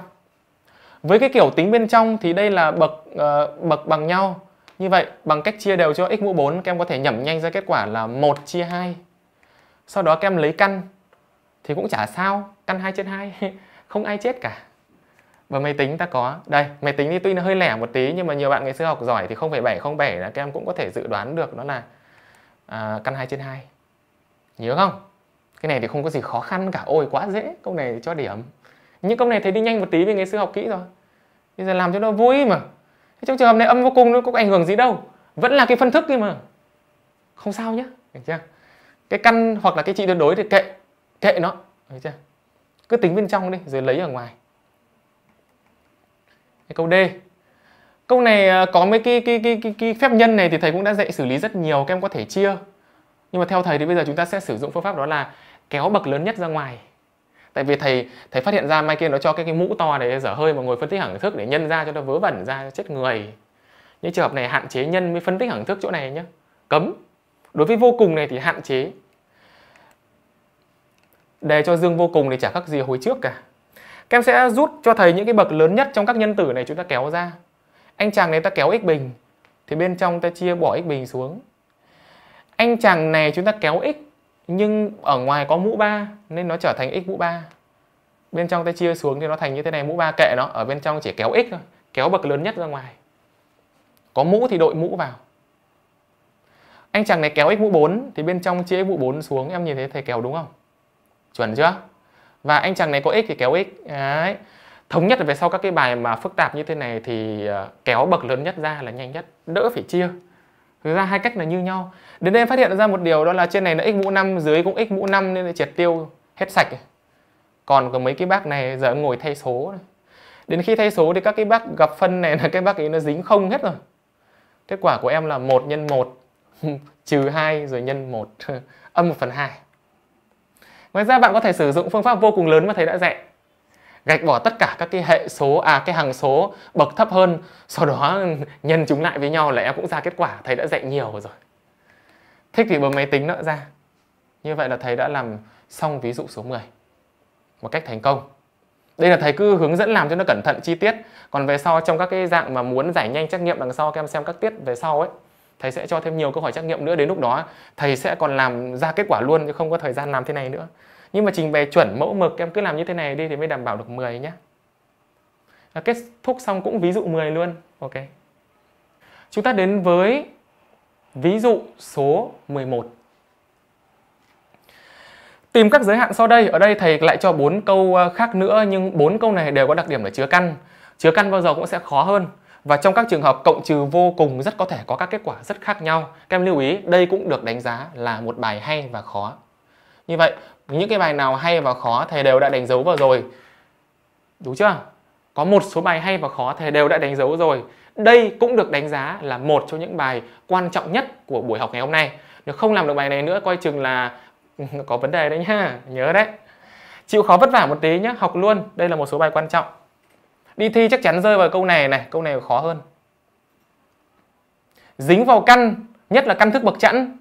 Speaker 1: với cái kiểu tính bên trong thì đây là bậc uh, bậc bằng nhau như vậy bằng cách chia đều cho x mũ 4 các em có thể nhẩm nhanh ra kết quả là 1 chia 2 sau đó các em lấy căn thì cũng chả sao căn 2 trên 2 không ai chết cả và máy tính ta có đây máy tính thì tuy nó hơi lẻ một tí nhưng mà nhiều bạn ngày xưa học giỏi thì không không phải bảy bảy là các em cũng có thể dự đoán được đó là à, căn 2 trên 2 nhớ không cái này thì không có gì khó khăn cả ôi quá dễ câu này cho điểm những câu này thấy đi nhanh một tí vì ngày xưa học kỹ rồi bây giờ làm cho nó vui mà Thế trong trường hợp này âm vô cùng nó có ảnh hưởng gì đâu vẫn là cái phân thức kia mà không sao nhá được chưa cái căn hoặc là cái trị tuyệt đối thì kệ kệ nó được chưa cứ tính bên trong đi rồi lấy ở ngoài hay câu D câu này à, có mấy cái, cái, cái, cái, cái phép nhân này thì thầy cũng đã dạy xử lý rất nhiều các em có thể chia nhưng mà theo thầy thì bây giờ chúng ta sẽ sử dụng phương pháp đó là kéo bậc lớn nhất ra ngoài tại vì thầy thầy phát hiện ra mai kia nó cho cái cái mũ to để dở hơi mà ngồi phân tích hẳng thức để nhân ra cho nó vớ vẩn ra chết người những trường hợp này hạn chế nhân với phân tích hẳng thức chỗ này nhé cấm đối với vô cùng này thì hạn chế đề cho dương vô cùng thì chả khác gì hồi trước cả các em sẽ rút cho thầy những cái bậc lớn nhất trong các nhân tử này chúng ta kéo ra. Anh chàng này ta kéo x bình thì bên trong ta chia bỏ x bình xuống. Anh chàng này chúng ta kéo x nhưng ở ngoài có mũ 3 nên nó trở thành x mũ 3. Bên trong ta chia xuống thì nó thành như thế này mũ 3 kệ nó, ở bên trong chỉ kéo x thôi, kéo bậc lớn nhất ra ngoài. Có mũ thì đội mũ vào. Anh chàng này kéo x mũ 4 thì bên trong chia x mũ 4 xuống em nhìn thấy thầy kéo đúng không? Chuẩn chưa? và anh chàng này có x thì kéo x đấy thống nhất về sau các cái bài mà phức tạp như thế này thì ờ, kéo bậc lớn nhất ra là nhanh nhất đỡ phải chia thực ra hai cách là như nhau đến đây em phát hiện ra một điều đó là trên này là x mũ 5 dưới cũng x mũ 5 nên là triệt tiêu hết sạch còn có mấy cái bác này giờ ngồi thay số đến khi thay số thì các cái bác gặp phân này là cái bác ấy nó dính không hết rồi kết quả của em là 1 nhân 1 trừ 2 rồi nhân 1 âm 1 phần 2 Ngoài ra bạn có thể sử dụng phương pháp vô cùng lớn mà thầy đã dạy. Gạch bỏ tất cả các cái hệ số à cái hằng số bậc thấp hơn, sau đó nhân chúng lại với nhau là em cũng ra kết quả thầy đã dạy nhiều rồi. Thích thì bấm máy tính nữa ra. Như vậy là thầy đã làm xong ví dụ số 10 một cách thành công. Đây là thầy cứ hướng dẫn làm cho nó cẩn thận chi tiết. Còn về sau trong các cái dạng mà muốn giải nhanh trắc nghiệm đằng sau các em xem các tiết về sau ấy thầy sẽ cho thêm nhiều câu hỏi trắc nghiệm nữa đến lúc đó thầy sẽ còn làm ra kết quả luôn chứ không có thời gian làm thế này nữa nhưng mà trình bày chuẩn mẫu mực em cứ làm như thế này đi thì mới đảm bảo được 10 nhé à, kết thúc xong cũng ví dụ 10 luôn ok chúng ta đến với ví dụ số 11 Tìm các giới hạn sau đây, ở đây thầy lại cho bốn câu à, khác nữa nhưng bốn câu này đều có đặc điểm là chứa căn. Chứa căn bao giờ cũng sẽ khó hơn và trong các trường hợp cộng trừ vô cùng rất có thể có các kết quả rất khác nhau các em lưu ý đây cũng được đánh giá là một bài hay và khó như vậy những cái bài nào hay và khó thầy đều đã đánh dấu vào rồi đúng chưa có một số bài hay và khó thầy đều đã đánh dấu rồi đây cũng được đánh giá là một trong những bài quan trọng nhất của buổi học ngày hôm nay nếu không làm được bài này nữa coi chừng là có vấn đề đấy nhá nhớ đấy chịu khó vất vả một tí nhé học luôn đây là một số bài quan trọng đi thi chắc chắn rơi vào câu này này câu này khó hơn dính vào căn nhất là căn thức bậc chẵn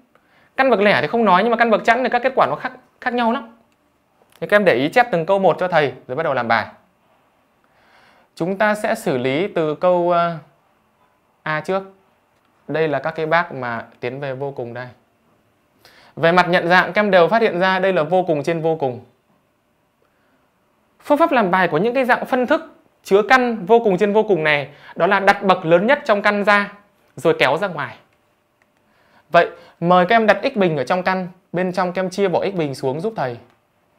Speaker 1: căn bậc lẻ thì không nói nhưng mà căn bậc chẵn thì các kết quả nó khác khác nhau lắm thì các em để ý chép từng câu một cho thầy rồi bắt đầu làm bài chúng ta sẽ xử lý từ câu ờ, a trước đây là các cái bác mà tiến về vô cùng đây về mặt nhận dạng các em đều phát hiện ra đây là vô cùng trên vô cùng phương pháp làm bài của những cái dạng phân thức chứa căn vô cùng trên vô cùng này đó là đặt bậc lớn nhất trong căn ra rồi kéo ra ngoài. Vậy mời các em đặt x bình ở trong căn, bên trong các em chia bỏ x bình xuống giúp thầy.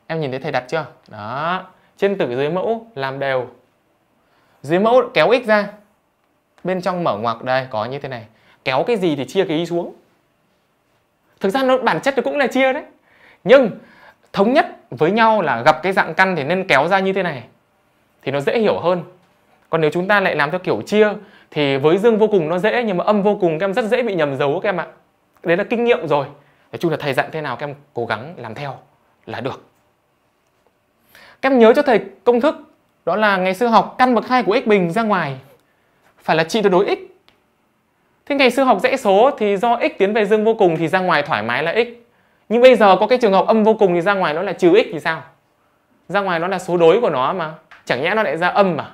Speaker 1: Em nhìn thấy thầy đặt chưa? Đó, trên tử dưới mẫu làm đều. Dưới mẫu kéo x ra. Bên trong mở ngoặc đây có như thế này. Kéo cái gì thì chia cái y xuống. Thực ra nó bản chất nó cũng là chia đấy. Nhưng thống nhất với nhau là gặp cái dạng căn thì nên kéo ra như thế này thì nó dễ hiểu hơn còn nếu chúng ta lại làm theo kiểu chia thì với dương vô cùng nó dễ nhưng mà âm vô cùng các em rất dễ bị nhầm dấu các em ạ đấy là kinh nghiệm rồi nói chung là thầy dặn thế nào các em cố gắng làm theo là được các em nhớ cho thầy công thức đó là ngày xưa học căn bậc hai của x bình ra ngoài phải là trị tuyệt đối x thế ngày xưa học dãy số thì do x tiến về dương vô cùng thì ra ngoài thoải mái là x nhưng bây giờ có cái trường hợp âm vô cùng thì ra ngoài nó là trừ x thì sao ra ngoài nó là số đối của nó mà chẳng nhẽ nó lại ra âm mà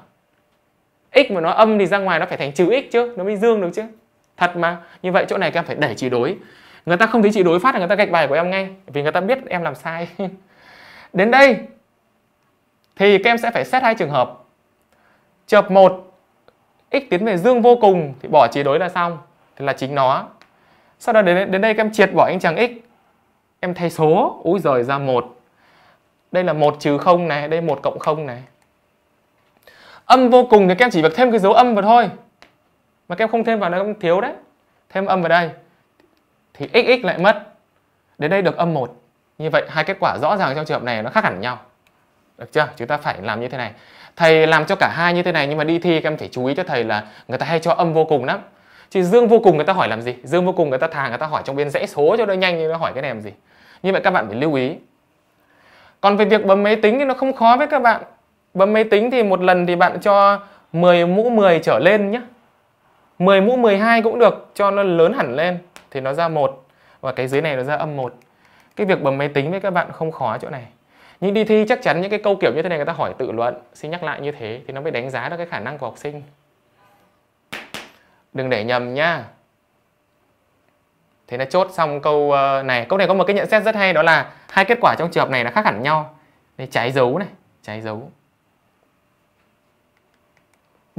Speaker 1: x mà nó âm thì ra ngoài nó phải thành trừ x chứ nó mới dương được chứ thật mà như vậy chỗ này các em phải đẩy chỉ đối người ta không thấy chỉ đối phát là người ta gạch bài của em ngay vì người ta biết em làm sai đến đây thì các em sẽ phải xét hai trường hợp trường hợp một x tiến về dương vô cùng thì bỏ chỉ đối là xong thì là chính nó sau đó đến đến đây các em triệt bỏ anh chàng x em thay số úi giời ra một đây là một trừ không này đây một cộng không này âm vô cùng thì các em chỉ việc thêm cái dấu âm vào thôi mà các em không thêm vào nó không thiếu đấy thêm âm vào đây thì xx lại mất đến đây được âm một như vậy hai kết quả rõ ràng trong trường hợp này nó khác hẳn nhau được chưa chúng ta phải làm như thế này thầy làm cho cả hai như thế này nhưng mà đi thi các em phải chú ý cho thầy là người ta hay cho âm vô cùng lắm chứ dương vô cùng người ta hỏi làm gì dương vô cùng người ta thà người ta hỏi trong bên dãy số cho nó nhanh nhưng nó hỏi cái này làm gì như vậy các bạn phải lưu ý còn về việc bấm máy tính thì nó không khó với các bạn Bấm máy tính thì một lần thì bạn cho 10 mũ 10 trở lên nhé. 10 mũ 12 cũng được cho nó lớn hẳn lên thì nó ra một và cái dưới này nó ra âm 1. Cái việc bấm máy tính với các bạn không khó chỗ này. Nhưng đi thi chắc chắn những cái câu kiểu như thế này người ta hỏi tự luận, xin nhắc lại như thế thì nó mới đánh giá được cái khả năng của học sinh. Đừng để nhầm nhá. Thế là chốt xong câu ờ, này. Câu này có một cái nhận xét rất hay đó là hai kết quả trong trường hợp này là khác hẳn nhau. Đây, trái dấu này, trái dấu.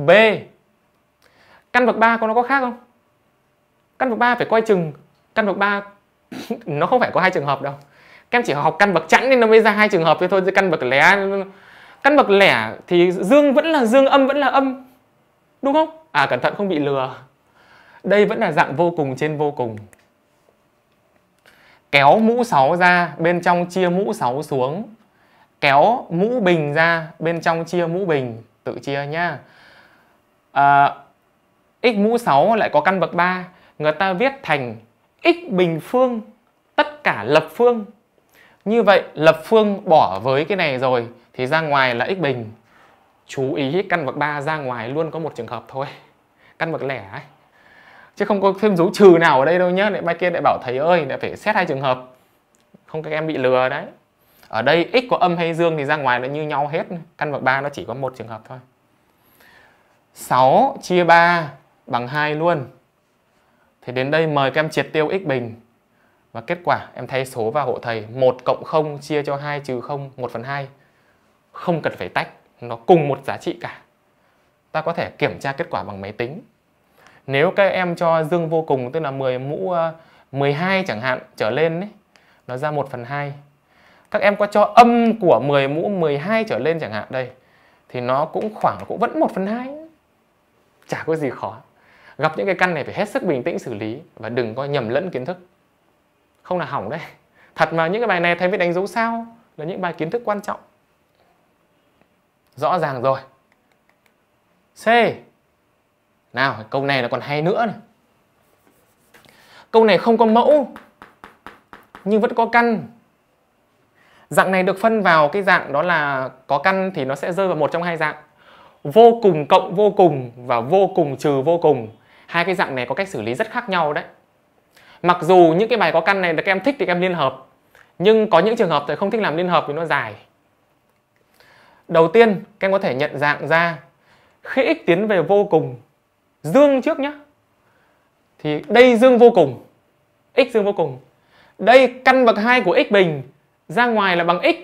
Speaker 1: B căn bậc 3 có nó có khác không căn bậc 3 phải coi chừng căn bậc 3 nó không phải có hai trường hợp đâu các em chỉ học căn bậc chẵn nên nó mới ra hai trường hợp thế thôi căn bậc lẻ căn bậc lẻ thì dương vẫn là dương âm vẫn là âm đúng không à cẩn thận không bị lừa đây vẫn là dạng vô cùng trên vô cùng kéo mũ 6 ra bên trong chia mũ 6 xuống kéo mũ bình ra bên trong chia mũ bình tự chia nhá à, x mũ 6 lại có căn bậc 3 người ta viết thành x bình phương tất cả lập phương như vậy lập phương bỏ với cái này rồi thì ra ngoài là x bình chú ý căn bậc 3 ra ngoài luôn có một trường hợp thôi căn bậc lẻ ấy chứ không có thêm dấu trừ nào ở đây đâu nhá lại mai kia lại bảo thầy ơi lại phải xét hai trường hợp không các em bị lừa đấy ở đây x có âm hay dương thì ra ngoài là như nhau hết căn bậc 3 nó chỉ có một trường hợp thôi 6 chia 3 bằng 2 luôn. Thì đến đây mời các em triệt tiêu x bình. Và kết quả em thay số vào hộ thầy 1 cộng 0 chia cho 2 trừ 0 1 phần 2. Không cần phải tách, nó cùng một giá trị cả. Ta có thể kiểm tra kết quả bằng máy tính. Nếu các em cho dương vô cùng tức là 10 mũ 12 ờ, chẳng hạn trở lên ấy, nó ra 1 phần 2. Các em có cho âm của 10 mũ 12 trở lên chẳng hạn đây thì nó cũng khoảng cũng vẫn 1 phần 2 chả có gì khó gặp những cái căn này phải hết sức bình tĩnh xử lý và đừng có nhầm lẫn kiến thức không là hỏng đấy thật mà những cái bài này thầy biết đánh dấu sao là những bài kiến thức quan trọng rõ ràng rồi c nào câu này là còn hay nữa này câu này không có mẫu nhưng vẫn có căn dạng này được phân vào cái dạng đó là có căn thì nó sẽ rơi vào một trong hai dạng vô cùng cộng vô cùng và vô cùng trừ vô cùng hai cái dạng này có cách xử lý rất khác nhau đấy mặc dù những cái bài có căn này là các em thích thì các em liên hợp nhưng có những trường hợp thì không thích làm liên hợp vì nó dài đầu tiên các em có thể nhận dạng ra khi x tiến về vô cùng dương trước nhé thì đây dương vô cùng x dương vô cùng đây căn bậc 2 của x bình ra ngoài là bằng x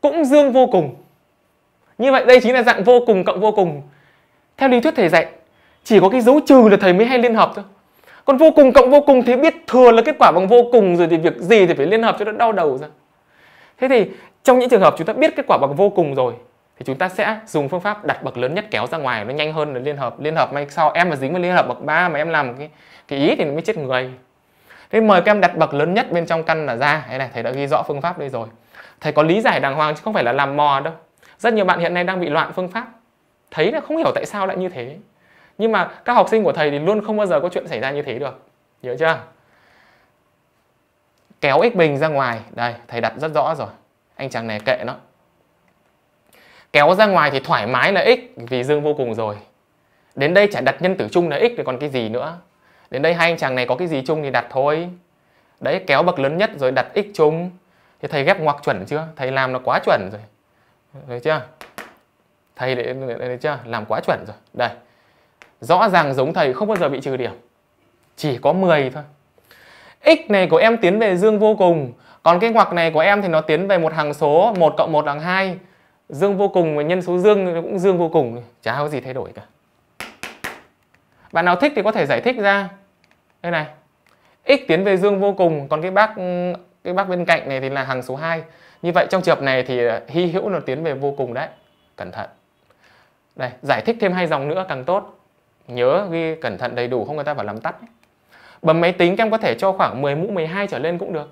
Speaker 1: cũng dương vô cùng như vậy đây chính là dạng vô cùng cộng vô cùng theo lý thuyết thầy dạy chỉ có cái dấu trừ là thầy mới hay liên hợp thôi còn vô cùng cộng vô cùng thì biết thừa là kết quả bằng vô cùng rồi thì việc gì thì phải liên hợp cho nó đau đầu ra thế thì trong những trường hợp chúng ta biết kết quả bằng vô cùng rồi thì chúng ta sẽ dùng phương pháp đặt bậc lớn nhất kéo ra ngoài nó nhanh hơn là liên hợp liên hợp may sau em mà dính với liên hợp bậc 3 mà em làm cái cái ý thì nó mới chết người thế mời các em đặt bậc lớn nhất bên trong căn là ra thế này thầy đã ghi rõ phương pháp đây rồi thầy có lý giải đàng hoàng chứ không phải là làm mò đâu rất nhiều bạn hiện nay đang bị loạn phương pháp thấy là không hiểu tại sao lại như thế nhưng mà các học sinh của thầy thì luôn không bao giờ có chuyện xảy ra như thế được nhớ chưa kéo x bình ra ngoài đây thầy đặt rất rõ rồi anh chàng này kệ nó kéo ra ngoài thì thoải mái là x vì dương vô cùng rồi đến đây chả đặt nhân tử chung là x thì còn cái gì nữa đến đây hai anh chàng này có cái gì chung thì đặt thôi đấy kéo bậc lớn nhất rồi đặt x chung thì thầy ghép ngoặc chuẩn chưa thầy làm nó quá chuẩn rồi đấy chưa thầy để để đấy chưa làm quá chuẩn rồi đây rõ ràng giống thầy không bao giờ bị trừ điểm chỉ có 10 thôi x này của em tiến về dương vô cùng còn cái ngoặc này của em thì nó tiến về một hàng số 1 cộng 1 bằng 2 dương vô cùng và nhân số dương nó cũng dương vô cùng chả có gì thay đổi cả bạn nào thích thì có thể giải thích ra đây này x tiến về dương vô cùng còn cái bác cái bác bên cạnh này thì là hàng số 2 như vậy trong trường hợp này thì ờ, hy hữu nó tiến về vô cùng đấy. Cẩn thận. Đây, giải thích thêm hai dòng nữa càng tốt. Nhớ ghi cẩn thận đầy đủ không người ta phải làm tắt. Bấm máy tính các em có thể cho khoảng 10 mũ 12 trở lên cũng được.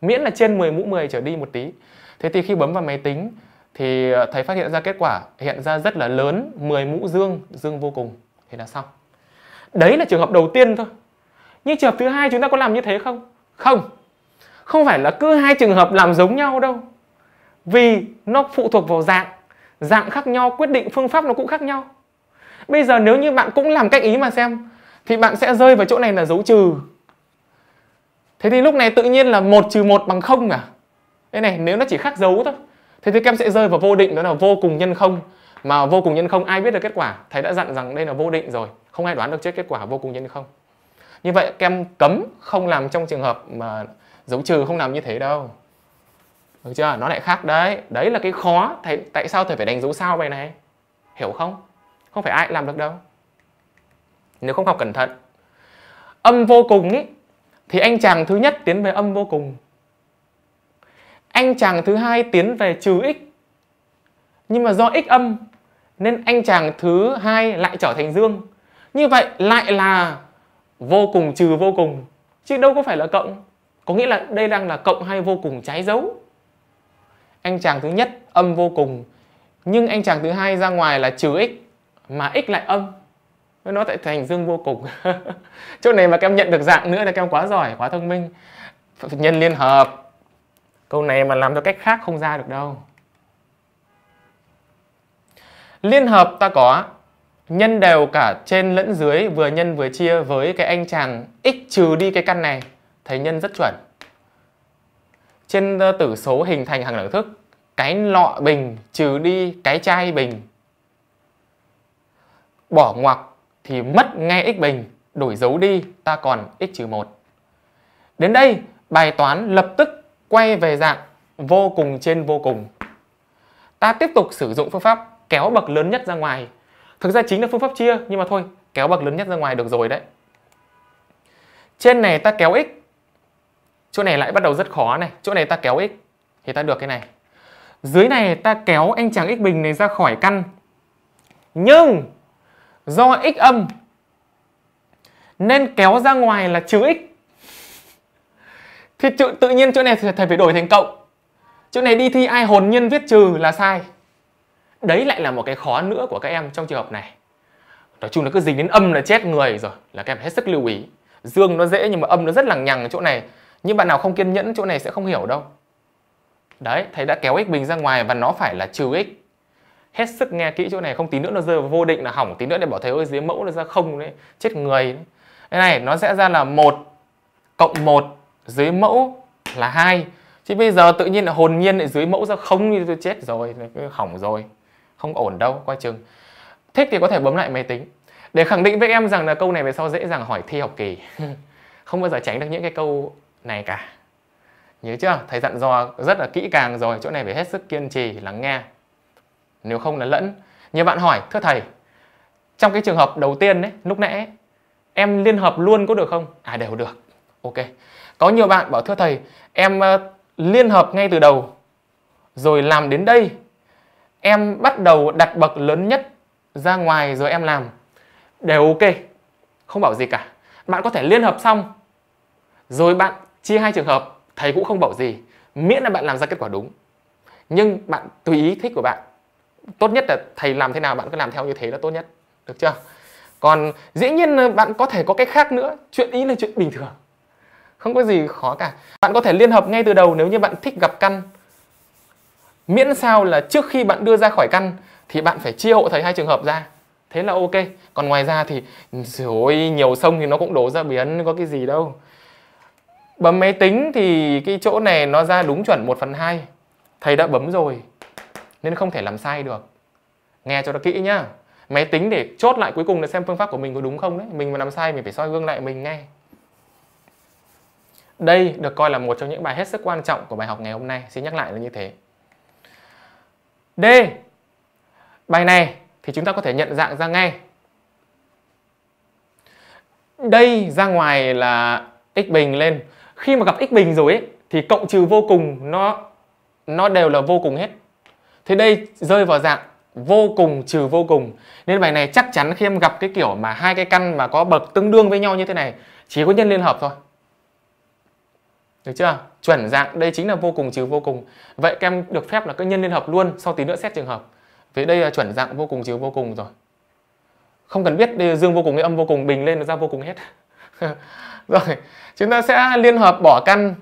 Speaker 1: Miễn là trên 10 mũ 10 trở đi một tí. Thế thì khi bấm vào máy tính thì ờ, thầy phát hiện ra kết quả hiện ra rất là lớn 10 mũ dương, dương vô cùng. Thế là xong. Đấy là trường hợp đầu tiên thôi. Nhưng trường hợp thứ hai chúng ta có làm như thế không? Không không phải là cứ hai trường hợp làm giống nhau đâu vì nó phụ thuộc vào dạng dạng khác nhau quyết định phương pháp nó cũng khác nhau bây giờ nếu như bạn cũng làm cách ý mà xem thì bạn sẽ rơi vào chỗ này là dấu trừ thế thì lúc này tự nhiên là một trừ một bằng không à thế này nếu nó chỉ khác dấu thôi thế thì các em sẽ rơi vào vô định đó là vô cùng nhân không mà vô cùng nhân không ai biết được kết quả thầy đã dặn rằng đây là vô định rồi không ai đoán được chết kết quả vô cùng nhân không như vậy các em cấm không làm trong trường hợp mà dấu trừ không làm như thế đâu được chưa nó lại khác đấy đấy là cái khó thầy tại sao thầy phải đánh dấu sao bài này hiểu không không phải ai làm được đâu nếu không học cẩn thận âm vô cùng ý thì anh chàng thứ nhất tiến về âm vô cùng anh chàng thứ hai tiến về trừ x nhưng mà do x âm nên anh chàng thứ hai lại trở thành dương như vậy lại là vô cùng trừ vô cùng chứ đâu có phải là cộng có nghĩa là đây đang là cộng hay vô cùng trái dấu anh chàng thứ nhất âm vô cùng nhưng anh chàng thứ hai ra ngoài là trừ x mà x lại âm nó tại thành dương vô cùng chỗ này mà các em nhận được dạng nữa là các em quá giỏi quá thông minh nhân liên hợp câu này mà làm theo cách khác không ra được đâu liên hợp ta có nhân đều cả trên lẫn dưới vừa nhân vừa chia với cái anh chàng x trừ đi cái căn này Thầy nhân rất chuẩn. Trên ờ, tử số hình thành hàng đẳng thức, cái lọ bình trừ đi cái chai bình. Bỏ ngoặc thì mất ngay x bình, đổi dấu đi ta còn x 1. Đến đây, bài toán lập tức quay về dạng vô cùng trên vô cùng. Ta tiếp tục sử dụng phương pháp kéo bậc lớn nhất ra ngoài. Thực ra chính là phương pháp chia, nhưng mà thôi, kéo bậc lớn nhất ra ngoài được rồi đấy. Trên này ta kéo x chỗ này lại bắt đầu rất khó này chỗ này ta kéo x thì ta được cái này dưới này ta kéo anh chàng x bình này ra khỏi căn nhưng do x âm nên kéo ra ngoài là trừ x thì tự, nhiên chỗ này thầy phải đổi thành cộng chỗ này đi thi ai hồn nhân viết trừ là sai đấy lại là một cái khó nữa của các em trong trường hợp này nói chung là cứ dính đến âm là chết người rồi là các em hết sức lưu ý dương nó dễ nhưng mà âm nó rất là nhằng chỗ này nhưng bạn nào không kiên nhẫn chỗ này sẽ không hiểu đâu đấy thầy đã kéo x bình ra ngoài và nó phải là trừ x hết sức nghe kỹ chỗ này không tí nữa nó rơi vô định là hỏng tí nữa để bảo thầy ơi dưới mẫu nó ra không đấy chết người đấy. này nó sẽ ra là một cộng một dưới mẫu là hai chứ bây giờ tự nhiên là hồn nhiên lại dưới mẫu ra không như tôi chết rồi hỏng rồi không ổn đâu coi chừng thích thì có thể bấm lại máy tính để khẳng định với em rằng là câu này về sau dễ dàng hỏi thi học kỳ không bao giờ tránh được những cái câu này cả nhớ chưa thầy dặn dò rất là kỹ càng rồi chỗ này phải hết sức kiên trì lắng nghe nếu không là lẫn nhiều bạn hỏi thưa thầy trong cái trường hợp đầu tiên đấy lúc nãy em liên hợp luôn có được không à đều được ok có nhiều bạn bảo thưa thầy em ờ, liên hợp ngay từ đầu rồi làm đến đây em bắt đầu đặt bậc lớn nhất ra ngoài rồi em làm đều ok không bảo gì cả bạn có thể liên hợp xong rồi bạn chia hai trường hợp thầy cũng không bảo gì miễn là bạn làm ra kết quả đúng nhưng bạn tùy ý thích của bạn tốt nhất là thầy làm thế nào bạn cứ làm theo như thế là tốt nhất được chưa còn dĩ nhiên bạn có thể có cách khác nữa chuyện ý là chuyện bình thường không có gì khó cả bạn có thể liên hợp ngay từ đầu nếu như bạn thích gặp căn miễn sao là trước khi bạn đưa ra khỏi căn thì bạn phải chia hộ thầy hai trường hợp ra thế là ok còn ngoài ra thì rồi nhiều sông thì nó cũng đổ ra biển có cái gì đâu bấm máy tính thì cái chỗ này nó ra đúng chuẩn 1 phần 2 thầy đã bấm rồi nên không thể làm sai được nghe cho nó kỹ nhá máy tính để chốt lại cuối cùng để xem phương pháp của mình có đúng không đấy mình mà làm sai mình phải soi gương lại mình nghe đây được coi là một trong những bài hết sức quan trọng của bài học ngày hôm nay xin nhắc lại là như thế D bài này thì chúng ta có thể nhận dạng ra ngay đây ra ngoài là x bình lên khi mà gặp x bình rồi ấy, thì cộng trừ vô cùng nó nó đều là vô cùng hết thế đây rơi vào dạng vô cùng trừ vô cùng nên bài này chắc chắn khi em gặp cái kiểu mà hai cái căn mà có bậc tương đương với nhau như thế này chỉ có nhân liên hợp thôi được chưa chuẩn dạng đây chính là vô cùng trừ vô cùng vậy các em được phép là các nhân liên hợp luôn sau tí nữa xét trường hợp vì đây là chuẩn dạng vô cùng trừ vô cùng rồi không cần biết đây là dương vô cùng hay âm vô cùng bình lên nó ra vô cùng hết rồi chúng ta sẽ liên hợp bỏ căn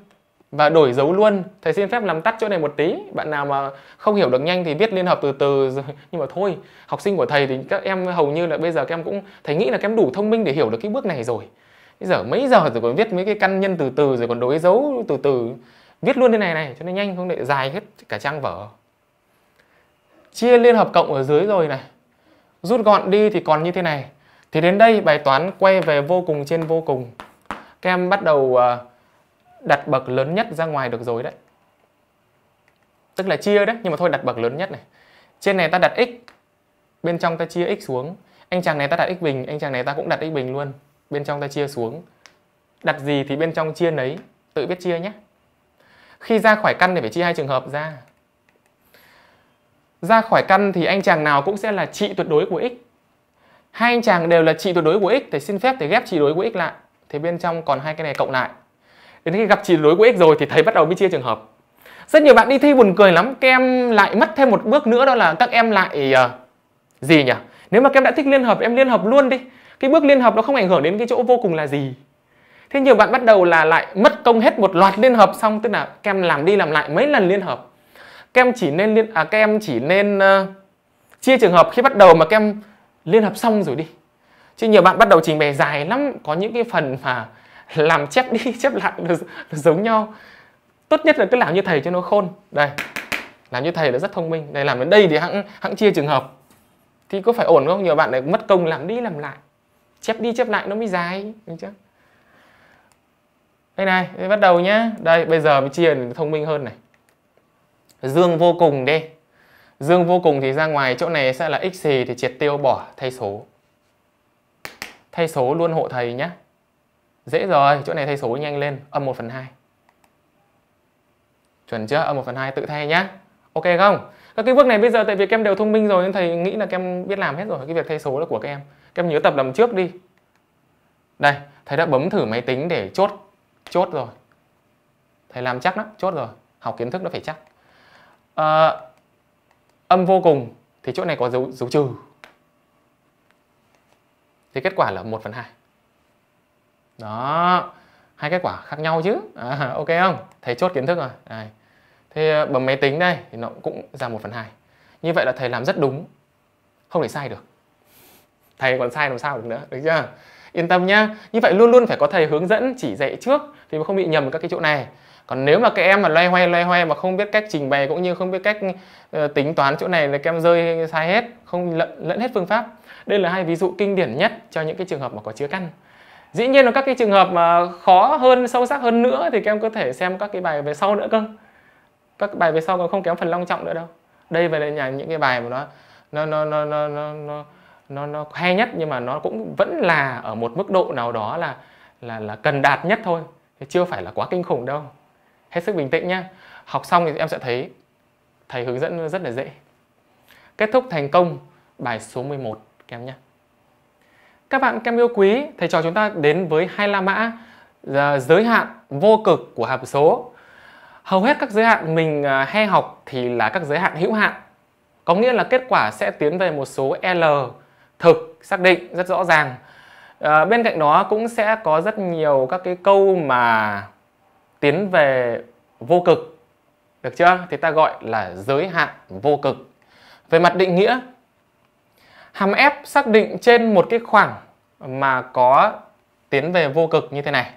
Speaker 1: và đổi dấu luôn thầy xin phép làm tắt chỗ này một tí bạn nào mà không hiểu được nhanh thì viết liên hợp từ từ nhưng mà thôi học sinh của thầy thì các em hầu như là bây giờ các em cũng thầy nghĩ là các em đủ thông minh để hiểu được cái bước này rồi bây giờ mấy giờ rồi còn viết mấy cái căn nhân từ từ rồi còn đổi dấu từ từ viết luôn thế này này cho nó nhanh không để dài hết cả trang vở chia liên hợp cộng ở dưới rồi này rút gọn đi thì còn như thế này thì đến đây bài toán quay về vô cùng trên vô cùng. Các em bắt đầu ờ, đặt bậc lớn nhất ra ngoài được rồi đấy. Tức là chia đấy, nhưng mà thôi đặt bậc lớn nhất này. Trên này ta đặt x, bên trong ta chia x xuống. Anh chàng này ta đặt x bình, anh chàng này ta cũng đặt x bình luôn. Bên trong ta chia xuống. Đặt gì thì bên trong chia nấy, tự biết chia nhé. Khi ra khỏi căn thì phải chia hai trường hợp ra. Ra khỏi căn thì anh chàng nào cũng sẽ là trị tuyệt đối của x hai anh chàng đều là trị tuyệt đối của x thì xin phép thầy ghép trị đối của x lại thì bên trong còn hai cái này cộng lại đến khi gặp trị đối của x rồi thì thầy bắt đầu mới chia trường hợp rất nhiều bạn đi thi buồn cười lắm các em lại mất thêm một bước nữa đó là các em lại uh, gì nhỉ nếu mà các em đã thích liên hợp em liên hợp luôn đi cái bước liên hợp nó không ảnh hưởng đến cái chỗ vô cùng là gì thế nhiều bạn bắt đầu là lại mất công hết một loạt liên hợp xong tức là các em làm đi làm lại mấy lần liên hợp các em chỉ nên liên à các em chỉ nên uh, chia trường hợp khi bắt đầu mà các em liên hợp xong rồi đi chứ nhiều bạn bắt đầu trình bày dài lắm có những cái phần mà làm chép đi chép lại nó, nó giống nhau tốt nhất là cứ làm như thầy cho nó khôn đây làm như thầy là rất thông minh đây làm đến đây thì hãng hãng chia trường hợp thì có phải ổn không nhiều bạn lại mất công làm đi làm lại chép đi chép lại nó mới dài đúng chưa đây này đây bắt đầu nhá đây bây giờ mình chia thông minh hơn này dương vô cùng đi Dương vô cùng thì ra ngoài chỗ này sẽ là x xì thì triệt tiêu bỏ thay số. Thay số luôn hộ thầy nhé. Dễ rồi, chỗ này thay số nhanh lên, âm 1 phần 2. Chuẩn chưa? Âm 1 phần 2 tự thay nhá. Ok không? Các cái bước này bây giờ tại vì các em đều thông minh rồi nên thầy nghĩ là các em biết làm hết rồi. Cái việc thay số là của các em. Các em nhớ tập làm trước đi. Đây, thầy đã bấm thử máy tính để chốt chốt rồi. Thầy làm chắc lắm, chốt rồi. Học kiến thức nó phải chắc. À, âm vô cùng thì chỗ này có dấu dấu trừ thì kết quả là 1 phần 2 đó hai kết quả khác nhau chứ à, ok không thầy chốt kiến thức rồi đây. thế ờ, bấm máy tính đây thì nó cũng ra 1 phần 2 như vậy là thầy làm rất đúng không thể sai được thầy còn sai làm sao được nữa được chưa yên tâm nhá như vậy luôn luôn phải có thầy hướng dẫn chỉ dạy trước thì mới không bị nhầm các cái chỗ này còn nếu mà các em mà loay hoay loay hoay mà không biết cách trình bày cũng như không biết cách ờ, tính toán chỗ này là các em rơi sai hết không lẫn, lẫn hết phương pháp đây là hai ví dụ kinh điển nhất cho những cái trường hợp mà có chứa căn dĩ nhiên là các cái trường hợp mà khó hơn sâu sắc hơn nữa thì các em có thể xem các cái bài về sau nữa cơ các bài về sau còn không kém phần long trọng nữa đâu đây về nhà những cái bài mà nó nó nó nó nó nó, nó nó nó hay nhất nhưng mà nó cũng vẫn là ở một mức độ nào đó là là là cần đạt nhất thôi chưa phải là quá kinh khủng đâu hết sức bình tĩnh nhé học xong thì em sẽ thấy thầy hướng dẫn rất là dễ kết thúc thành công bài số 11 các em nhé các bạn các em yêu quý thầy trò chúng ta đến với hai la mã giới hạn vô cực của hàm số hầu hết các giới hạn mình à, hay học thì là các giới hạn hữu hạn có nghĩa là kết quả sẽ tiến về một số L thực xác định rất rõ ràng à, bên cạnh đó cũng sẽ có rất nhiều các cái câu mà tiến về vô cực được chưa thì ta gọi là giới hạn vô cực về mặt định nghĩa hàm f xác định trên một cái khoảng mà có tiến về vô cực như thế này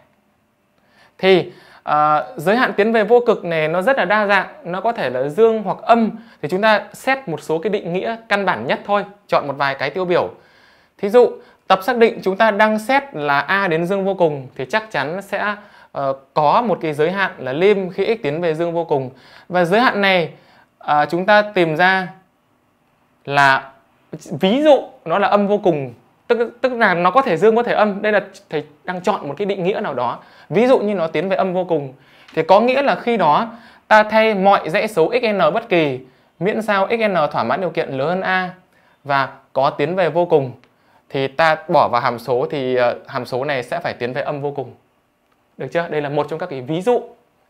Speaker 1: thì à, giới hạn tiến về vô cực này nó rất là đa dạng nó có thể là dương hoặc âm thì chúng ta xét một số cái định nghĩa căn bản nhất thôi chọn một vài cái tiêu biểu thí dụ tập xác định chúng ta đang xét là a đến dương vô cùng thì chắc chắn sẽ Ờ, có một cái giới hạn là lim khi x tiến về dương vô cùng và giới hạn này uh, chúng ta tìm ra là ví dụ nó là âm vô cùng tức tức là nó có thể dương có thể âm đây là thầy đang chọn một cái định nghĩa nào đó ví dụ như nó tiến về âm vô cùng thì có nghĩa là khi đó ta thay mọi dãy số xn bất kỳ miễn sao xn thỏa mãn điều kiện lớn hơn a và có tiến về vô cùng thì ta bỏ vào hàm số thì ờ, hàm số này sẽ phải tiến về âm vô cùng được chưa đây là một trong các cái ví dụ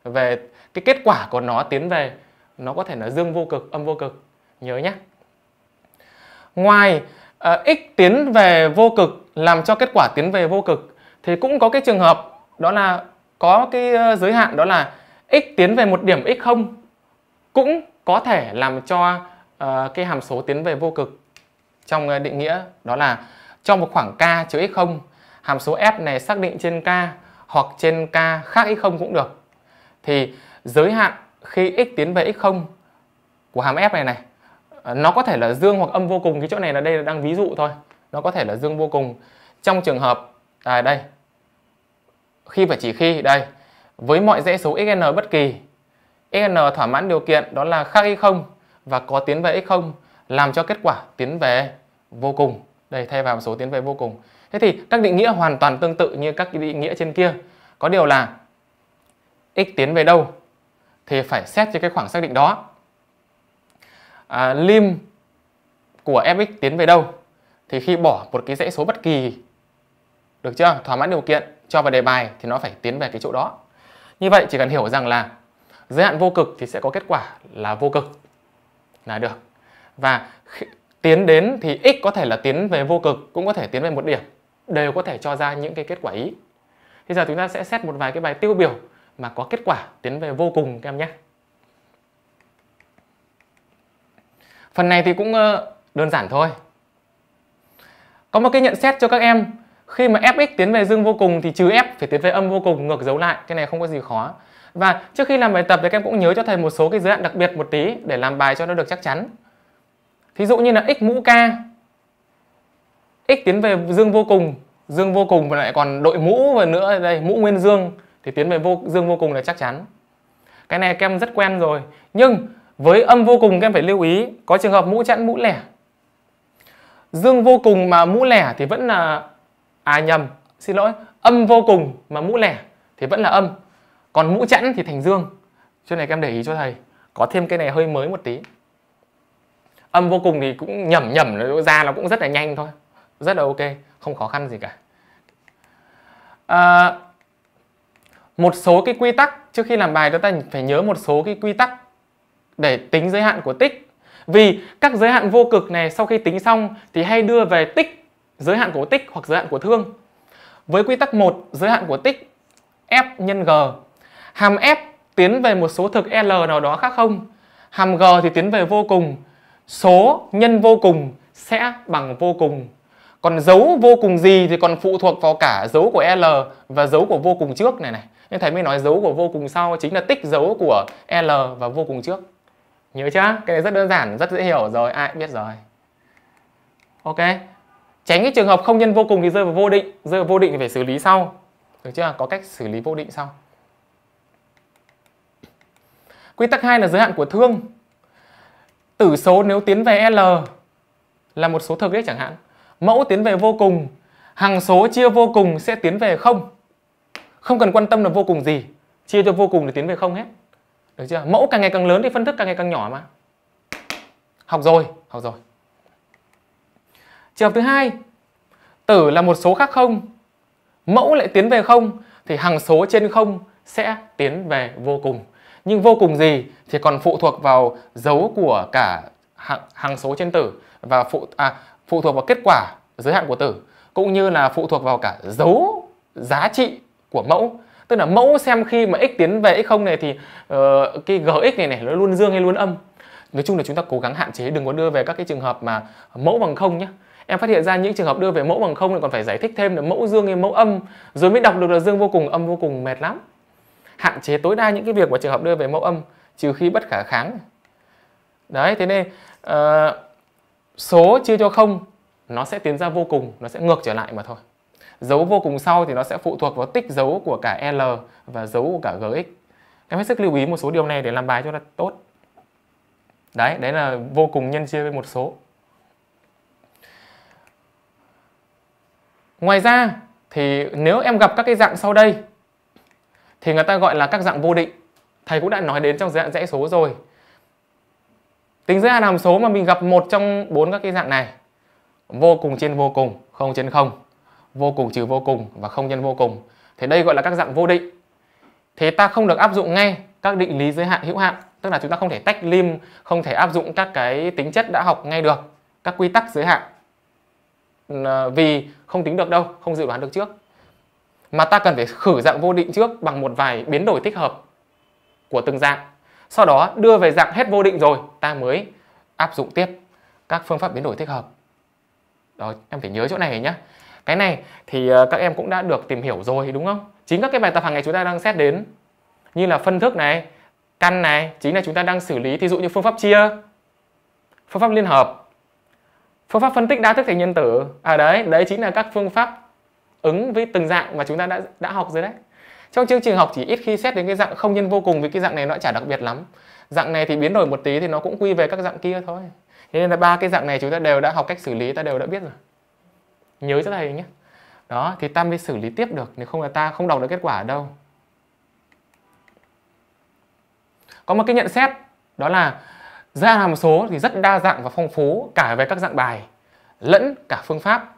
Speaker 1: về cái kết quả của nó tiến về nó có thể là dương vô cực âm vô cực nhớ nhé ngoài uh, x tiến về vô cực làm cho kết quả tiến về vô cực thì cũng có cái trường hợp đó là có cái ờ, giới hạn đó là x tiến về một điểm x không cũng có thể làm cho uh, cái hàm số tiến về vô cực trong định nghĩa đó là trong một khoảng k chứa x không hàm số f này xác định trên k hoặc trên k khác x0 cũng được. Thì giới hạn khi x tiến về x0 của hàm f này này ờ, nó có thể là dương hoặc âm vô cùng cái chỗ này là đây là đang ví dụ thôi nó có thể là dương vô cùng trong trường hợp à đây khi và chỉ khi đây với mọi dãy số xn bất kỳ xn thỏa mãn điều kiện đó là khác x0 và có tiến về x0 làm cho kết quả tiến về vô cùng đây thay vào số tiến về vô cùng Thế thì các định nghĩa hoàn toàn tương tự như các định nghĩa trên kia. Có điều là x tiến về đâu thì phải xét trên cái khoảng xác định đó. À, lim của fx tiến về đâu thì khi bỏ một cái dãy số bất kỳ được chưa? Thỏa mãn điều kiện cho vào đề bài thì nó phải tiến về cái chỗ đó. Như vậy chỉ cần hiểu rằng là giới hạn vô cực thì sẽ có kết quả là vô cực là được. Và khi, tiến đến thì x có thể là tiến về vô cực cũng có thể tiến về một điểm đều có thể cho ra những cái kết quả ý. Bây giờ chúng ta sẽ xét một vài cái bài tiêu biểu mà có kết quả tiến về vô cùng các em nhé. Phần này thì cũng ờ, đơn giản thôi. Có một cái nhận xét cho các em khi mà fx tiến về dương vô cùng thì trừ f phải tiến về âm vô cùng ngược dấu lại, cái này không có gì khó. Và trước khi làm bài tập thì các em cũng nhớ cho thầy một số cái giới hạn đặc biệt một tí để làm bài cho nó được chắc chắn. Thí dụ như là x mũ k x tiến về dương vô cùng dương vô cùng và lại còn đội mũ và nữa đây mũ nguyên dương thì tiến về vô dương vô cùng là chắc chắn cái này các em rất quen rồi nhưng với âm vô cùng các em phải lưu ý có trường hợp mũ chẵn mũ lẻ dương vô cùng mà mũ lẻ thì vẫn là à nhầm xin lỗi âm vô cùng mà mũ lẻ thì vẫn là âm còn mũ chẵn thì thành dương chỗ này các em để ý cho thầy có thêm cái này hơi mới một tí âm vô cùng thì cũng nhẩm nhẩm ra nó cũng rất là nhanh thôi rất là ok không khó khăn gì cả à, một số cái quy tắc trước khi làm bài chúng ta phải nhớ một số cái quy tắc để tính giới hạn của tích vì các giới hạn vô cực này sau khi tính xong thì hay đưa về tích giới hạn của tích hoặc giới hạn của thương với quy tắc 1 giới hạn của tích f nhân g hàm f tiến về một số thực l nào đó khác không hàm g thì tiến về vô cùng số nhân vô cùng sẽ bằng vô cùng còn dấu vô cùng gì thì còn phụ thuộc vào cả dấu của L và dấu của vô cùng trước này này nhưng thầy mới nói dấu của vô cùng sau chính là tích dấu của L và vô cùng trước nhớ chưa cái này rất đơn giản rất dễ hiểu rồi ai biết rồi ok tránh cái trường hợp không nhân vô cùng thì rơi vào vô định rơi vào vô định thì phải xử lý sau được chưa có cách xử lý vô định sau quy tắc hai là giới hạn của thương tử số nếu tiến về L là một số thực đấy chẳng hạn mẫu tiến về vô cùng, hằng số chia vô cùng sẽ tiến về không. Không cần quan tâm là vô cùng gì, chia cho vô cùng để tiến về không hết. Được chưa? Mẫu càng ngày càng lớn thì phân thức càng ngày càng nhỏ mà. Học rồi, học rồi. Trường hợp thứ hai, tử là một số khác không, mẫu lại tiến về không thì hằng số trên không sẽ tiến về vô cùng. Nhưng vô cùng gì thì còn phụ thuộc vào dấu của cả hằng, hằng số trên tử và phụ à, phụ thuộc vào kết quả giới hạn của tử cũng như là phụ thuộc vào cả dấu giá trị của mẫu tức là mẫu xem khi mà x tiến về x0 này thì uh, cái gx này này nó luôn dương hay luôn âm nói chung là chúng ta cố gắng hạn chế đừng có đưa về các cái trường hợp mà mẫu bằng không nhé em phát hiện ra những trường hợp đưa về mẫu bằng không thì còn phải giải thích thêm là mẫu dương hay mẫu âm rồi mới đọc được là dương vô cùng âm vô cùng mệt lắm hạn chế tối đa những cái việc mà trường hợp đưa về mẫu âm trừ khi bất khả kháng đấy thế nên uh, số chia cho không nó sẽ tiến ra vô cùng, nó sẽ ngược trở lại mà thôi. Dấu vô cùng sau thì nó sẽ phụ thuộc vào tích dấu của cả L và dấu của cả GX. Em hết sức lưu ý một số điều này để làm bài cho nó tốt. Đấy, đấy là vô cùng nhân chia với một số. Ngoài ra thì nếu em gặp các cái dạng sau đây thì người ta gọi là các dạng vô định. Thầy cũng đã nói đến trong dạng dãy số rồi tính ra hàm số mà mình gặp một trong bốn các cái dạng này vô cùng trên vô cùng không trên không vô cùng trừ vô cùng và không nhân vô cùng thì đây gọi là các dạng vô định thế ta không được áp dụng ngay các định lý giới hạn hữu hạn tức là chúng ta không thể tách lim không thể áp dụng các cái tính chất đã học ngay được các quy tắc giới hạn vì không tính được đâu không dự đoán được trước mà ta cần phải khử dạng vô định trước bằng một vài biến đổi thích hợp của từng dạng sau đó đưa về dạng hết vô định rồi ta mới áp dụng tiếp các phương pháp biến đổi thích hợp đó em phải nhớ chỗ này nhé cái này thì ờ, các em cũng đã được tìm hiểu rồi đúng không chính các cái bài tập hàng ngày chúng ta đang xét đến như là phân thức này căn này chính là chúng ta đang xử lý thí dụ như phương pháp chia phương pháp liên hợp phương pháp phân tích đa thức thành nhân tử à đấy đấy chính là các phương pháp ứng với từng dạng mà chúng ta đã đã học rồi đấy trong chương trình học chỉ ít khi xét đến cái dạng không nhân vô cùng vì cái dạng này nó chả đặc biệt lắm dạng này thì biến đổi một tí thì nó cũng quy về các dạng kia thôi thế nên là ba cái dạng này chúng ta đều đã học cách xử lý ta đều đã biết rồi nhớ cho thầy nhé đó thì ta mới xử lý tiếp được nếu không là ta không đọc được kết quả đâu có một cái nhận xét đó là ra hàm số thì rất đa dạng và phong phú cả về các dạng bài lẫn cả phương pháp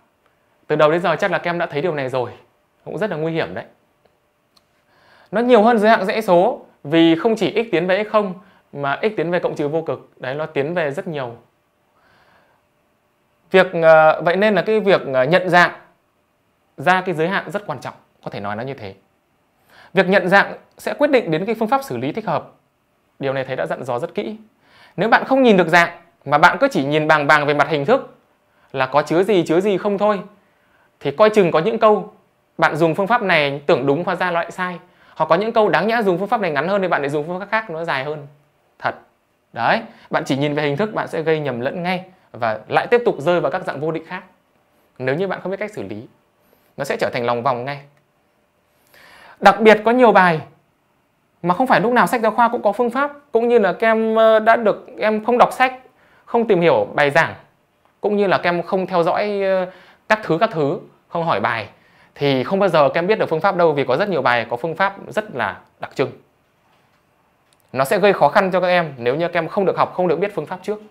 Speaker 1: từ đầu đến giờ chắc là các em đã thấy điều này rồi cũng rất là nguy hiểm đấy nó nhiều hơn dưới hạng dãy số vì không chỉ x tiến về x0 mà x tiến về cộng trừ vô cực đấy nó tiến về rất nhiều việc uh, vậy nên là cái việc uh, nhận dạng ra cái giới hạn rất quan trọng có thể nói nó như thế việc nhận dạng sẽ quyết định đến cái phương pháp xử lý thích hợp điều này thầy đã dặn dò rất kỹ nếu bạn không nhìn được dạng mà bạn cứ chỉ nhìn bàng bàng về mặt hình thức là có chứa gì chứa gì không thôi thì coi chừng có những câu bạn dùng phương pháp này tưởng đúng hóa ra loại sai hoặc có những câu đáng nhẽ dùng phương pháp này ngắn hơn thì bạn lại dùng phương pháp khác nó dài hơn thật đấy bạn chỉ nhìn về hình thức bạn sẽ gây nhầm lẫn ngay và lại tiếp tục rơi vào các dạng vô định khác nếu như bạn không biết cách xử lý nó sẽ trở thành lòng vòng ngay đặc biệt có nhiều bài mà không phải lúc nào sách giáo khoa cũng có phương pháp cũng như là các em ờ, đã được em không đọc sách không tìm hiểu bài giảng cũng như là các em không theo dõi ờ, các thứ các thứ không hỏi bài thì không bao giờ các em biết được phương pháp đâu vì có rất nhiều bài có phương pháp rất là đặc trưng nó sẽ gây khó khăn cho các em nếu như các em không được học không được biết phương pháp trước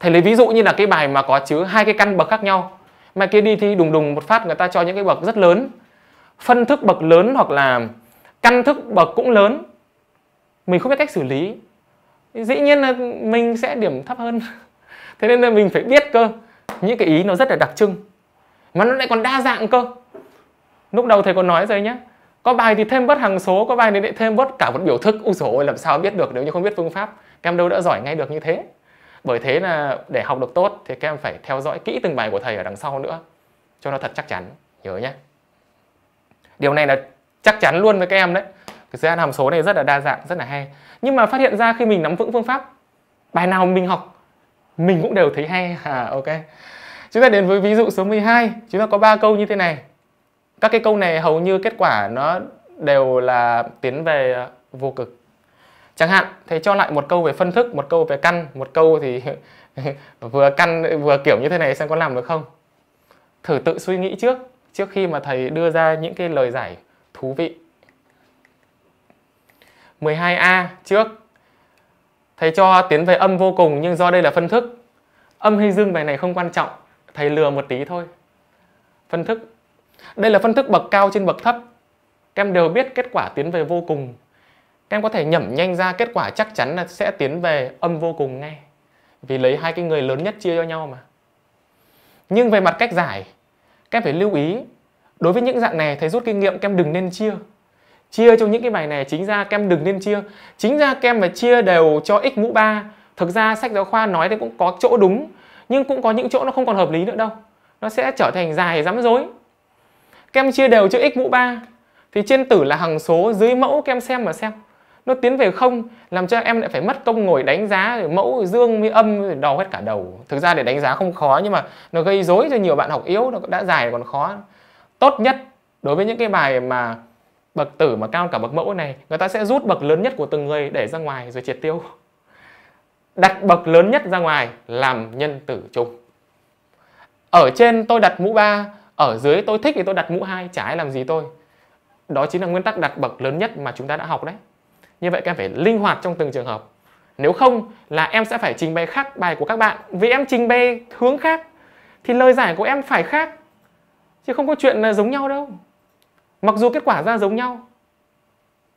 Speaker 1: thầy lấy ví dụ như là cái bài mà có chứa hai cái căn bậc khác nhau mà kia đi thi đùng đùng một phát người ta cho những cái bậc rất lớn phân thức bậc lớn hoặc là căn thức bậc cũng lớn mình không biết cách xử lý dĩ nhiên là mình sẽ điểm thấp hơn thế nên là mình phải biết cơ những cái ý nó rất là đặc trưng mà nó lại còn đa dạng cơ lúc đầu thầy có nói rồi nhé có bài thì thêm bớt hàng số có bài thì lại thêm bớt cả một biểu thức ui dồi làm sao biết được nếu như không biết phương pháp các em đâu đã giỏi ngay được như thế bởi thế là để học được tốt thì các em phải theo dõi kỹ từng bài của thầy ở đằng sau nữa cho nó thật chắc chắn nhớ nhé điều này là chắc chắn luôn với các em đấy cái dự hàm số này rất là đa dạng rất là hay nhưng mà phát hiện ra khi mình nắm vững phương pháp bài nào mình học mình cũng đều thấy hay à ok chúng ta đến với ví dụ số 12 chúng ta có ba câu như thế này các cái câu này hầu như kết quả nó đều là tiến về ờ, vô cực chẳng hạn thầy cho lại một câu về phân thức một câu về căn một câu thì vừa căn vừa kiểu như thế này xem có làm được không thử tự suy nghĩ trước trước khi mà thầy đưa ra những cái lời giải thú vị 12a trước thầy cho tiến về âm vô cùng nhưng do đây là phân thức âm hay dương bài này không quan trọng thầy lừa một tí thôi phân thức đây là phân thức bậc cao trên bậc thấp. Các em đều biết kết quả tiến về vô cùng. Các em có thể nhẩm nhanh ra kết quả chắc chắn là sẽ tiến về âm vô cùng ngay. Vì lấy hai cái người lớn nhất chia cho nhau mà. Nhưng về mặt cách giải, các em phải lưu ý. Đối với những dạng này, thầy rút kinh nghiệm các em đừng nên chia. Chia cho những cái bài này chính ra các em đừng nên chia. Chính ra các em phải chia đều cho x mũ 3. Thực ra sách giáo khoa nói thì cũng có chỗ đúng, nhưng cũng có những chỗ nó không còn hợp lý nữa đâu. Nó sẽ trở thành dài rắm rối kem chia đều chữ x mũ 3 thì trên tử là hằng số dưới mẫu kem xem mà xem nó tiến về không làm cho em lại phải mất công ngồi đánh giá rồi mẫu dương với âm rồi đau hết cả đầu thực ra để đánh giá không khó nhưng mà nó gây rối cho nhiều bạn học yếu nó đã dài còn khó tốt nhất đối với những cái bài mà bậc tử mà cao cả bậc mẫu này người ta sẽ rút bậc lớn nhất của từng người để ra ngoài rồi triệt tiêu đặt bậc lớn nhất ra ngoài làm nhân tử chung ở trên tôi đặt mũ 3 ở dưới tôi thích thì tôi đặt mũ hai chả ai làm gì tôi đó chính là nguyên tắc đặt bậc lớn nhất mà chúng ta đã học đấy như vậy các em phải linh hoạt trong từng trường hợp nếu không là em sẽ phải trình bày khác bài của các bạn vì em trình bày hướng khác thì lời giải của em phải khác chứ không có chuyện là giống nhau đâu mặc dù kết quả ra giống nhau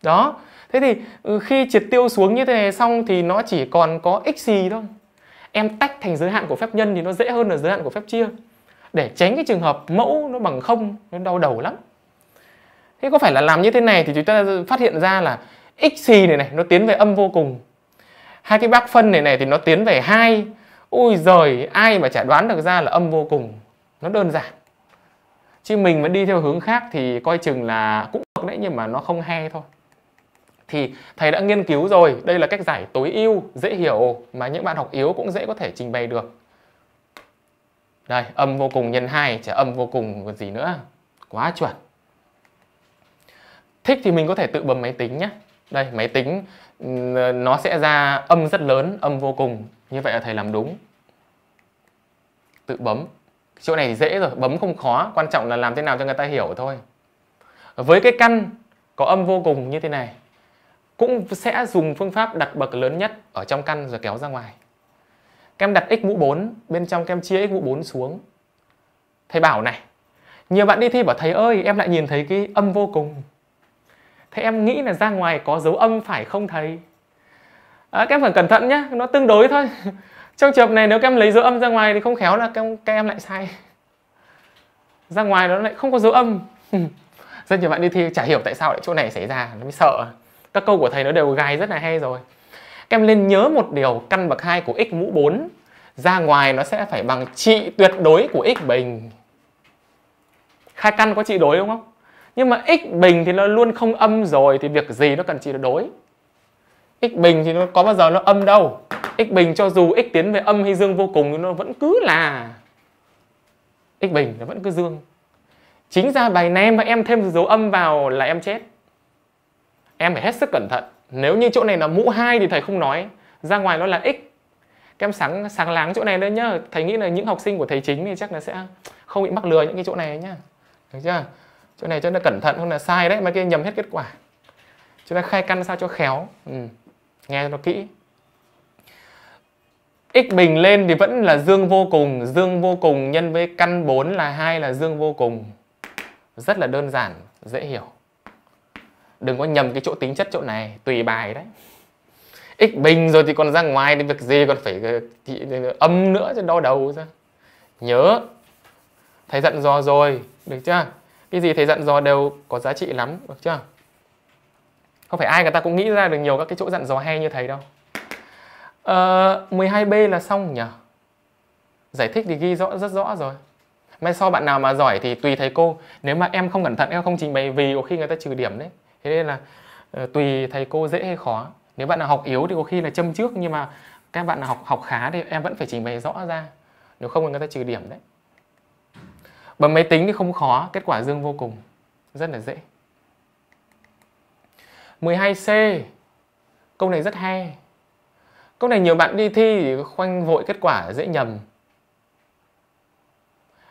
Speaker 1: đó thế thì ừ, khi triệt tiêu xuống như thế này xong thì nó chỉ còn có x gì thôi em tách thành giới hạn của phép nhân thì nó dễ hơn là giới hạn của phép chia để tránh cái trường hợp mẫu nó bằng không nó đau đầu lắm thế có phải là làm như thế này thì chúng ta phát hiện ra là x xì này này nó tiến về âm vô cùng hai cái bác phân này này thì nó tiến về hai ui giời ai mà chả đoán được ra là âm vô cùng nó đơn giản chứ mình mà đi theo hướng khác thì coi chừng là cũng được đấy nhưng mà nó không hay thôi thì thầy đã nghiên cứu rồi đây là cách giải tối ưu dễ hiểu mà những bạn học yếu cũng dễ có thể trình bày được đây, âm vô cùng nhân 2 trở âm vô cùng còn gì nữa. Quá chuẩn. Thích thì mình có thể tự bấm máy tính nhé. Đây, máy tính ờ, nó sẽ ra âm rất lớn, âm vô cùng. Như vậy là thầy làm đúng. Tự bấm. Chỗ này thì dễ rồi, bấm không khó. Quan trọng là làm thế nào cho người ta hiểu thôi. Với cái căn có âm vô cùng như thế này, cũng sẽ dùng phương pháp đặt bậc lớn nhất ở trong căn rồi kéo ra ngoài em đặt x mũ 4 bên trong em chia x mũ 4 xuống thầy bảo này nhiều bạn đi thi bảo thầy ơi em lại nhìn thấy cái âm vô cùng thế em nghĩ là ra ngoài có dấu âm phải không thầy à, các em phải cẩn thận nhé nó tương đối thôi trong trường hợp này nếu các em lấy dấu âm ra ngoài thì không khéo là các em, các em lại sai ra ngoài nó lại không có dấu âm rất nhiều bạn đi thi chả hiểu tại sao lại chỗ này xảy ra nó mới sợ các câu của thầy nó đều gai rất là hay rồi các em nên nhớ một điều căn bậc 2 của x mũ 4 ra ngoài nó sẽ phải bằng trị tuyệt đối của x bình. Khai căn có trị đối đúng không? Nhưng mà x bình thì nó luôn không âm rồi thì việc gì nó cần trị đối. x bình thì nó có bao giờ nó âm đâu. x bình cho dù x tiến về âm hay dương vô cùng thì nó vẫn cứ là x bình nó vẫn cứ dương. Chính ra bài này mà em thêm dấu âm vào là em chết. Em phải hết sức cẩn thận nếu như chỗ này là mũ 2 thì thầy không nói ra ngoài nó là x các em sáng sáng láng chỗ này lên nhá thầy nghĩ là những học sinh của thầy chính thì chắc là sẽ không bị mắc lừa những cái chỗ này nhá được chưa chỗ này cho nó cẩn thận không là sai đấy mấy kia nhầm hết kết quả chúng ta khai căn sao cho khéo ừ. nghe cho nó kỹ x bình lên thì vẫn là dương vô cùng dương vô cùng nhân với căn 4 là hai là dương vô cùng rất là đơn giản dễ hiểu đừng có nhầm cái chỗ tính chất chỗ này tùy bài đấy x bình rồi thì còn ra ngoài thì việc gì còn phải ờ, thì, ờ, âm nữa chứ đau đầu ra nhớ thầy dặn dò rồi được chưa cái gì thầy dặn dò đều có giá trị lắm được chưa không phải ai người ta cũng nghĩ ra được nhiều các cái chỗ dặn dò hay như thầy đâu ờ, 12b là xong nhỉ giải thích thì ghi rõ rất rõ rồi mai sau bạn nào mà giỏi thì tùy thầy cô nếu mà em không cẩn thận em không trình bày vì có khi người ta trừ điểm đấy thế nên là ờ, tùy thầy cô dễ hay khó nếu bạn nào học yếu thì có khi là châm trước nhưng mà các bạn nào học học khá thì em vẫn phải trình bày rõ ra nếu không thì người ta trừ điểm đấy bấm máy tính thì không khó kết quả dương vô cùng rất là dễ 12C câu này rất hay câu này nhiều bạn đi thi khoanh vội kết quả dễ nhầm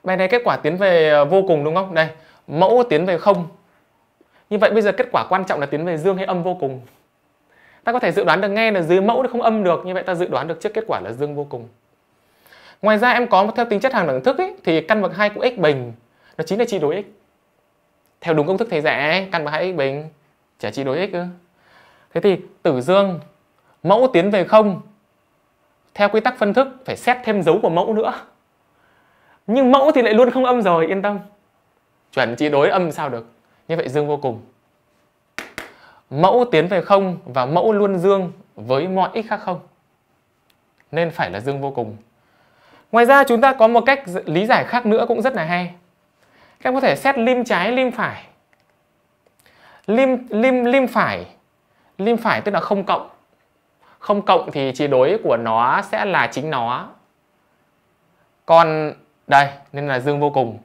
Speaker 1: bài này kết quả tiến về ờ, vô cùng đúng không đây mẫu tiến về không như vậy bây giờ kết quả quan trọng là tiến về dương hay âm vô cùng. Ta có thể dự đoán được nghe là dưới mẫu nó không âm được, như vậy ta dự đoán được trước kết quả là dương vô cùng. Ngoài ra em có theo tính chất hàng đẳng thức ấy, thì căn bậc 2 của x bình nó chính là trị đối x. Theo đúng công thức thầy dạy, căn bậc 2 x bình trả trị đối x Thế thì tử dương mẫu tiến về không theo quy tắc phân thức phải xét thêm dấu của mẫu nữa. Nhưng mẫu thì lại luôn không âm rồi, yên tâm. Chuẩn trị đối âm sao được. Như vậy dương vô cùng. Mẫu tiến về không và mẫu luôn dương với mọi x khác không. Nên phải là dương vô cùng. Ngoài ra chúng ta có một cách lý giải khác nữa cũng rất là hay. Các em có thể xét lim trái, lim phải. Lim lim lim phải. Lim phải tức là không cộng. Không cộng thì chỉ đối của nó sẽ là chính nó. Còn đây nên là dương vô cùng.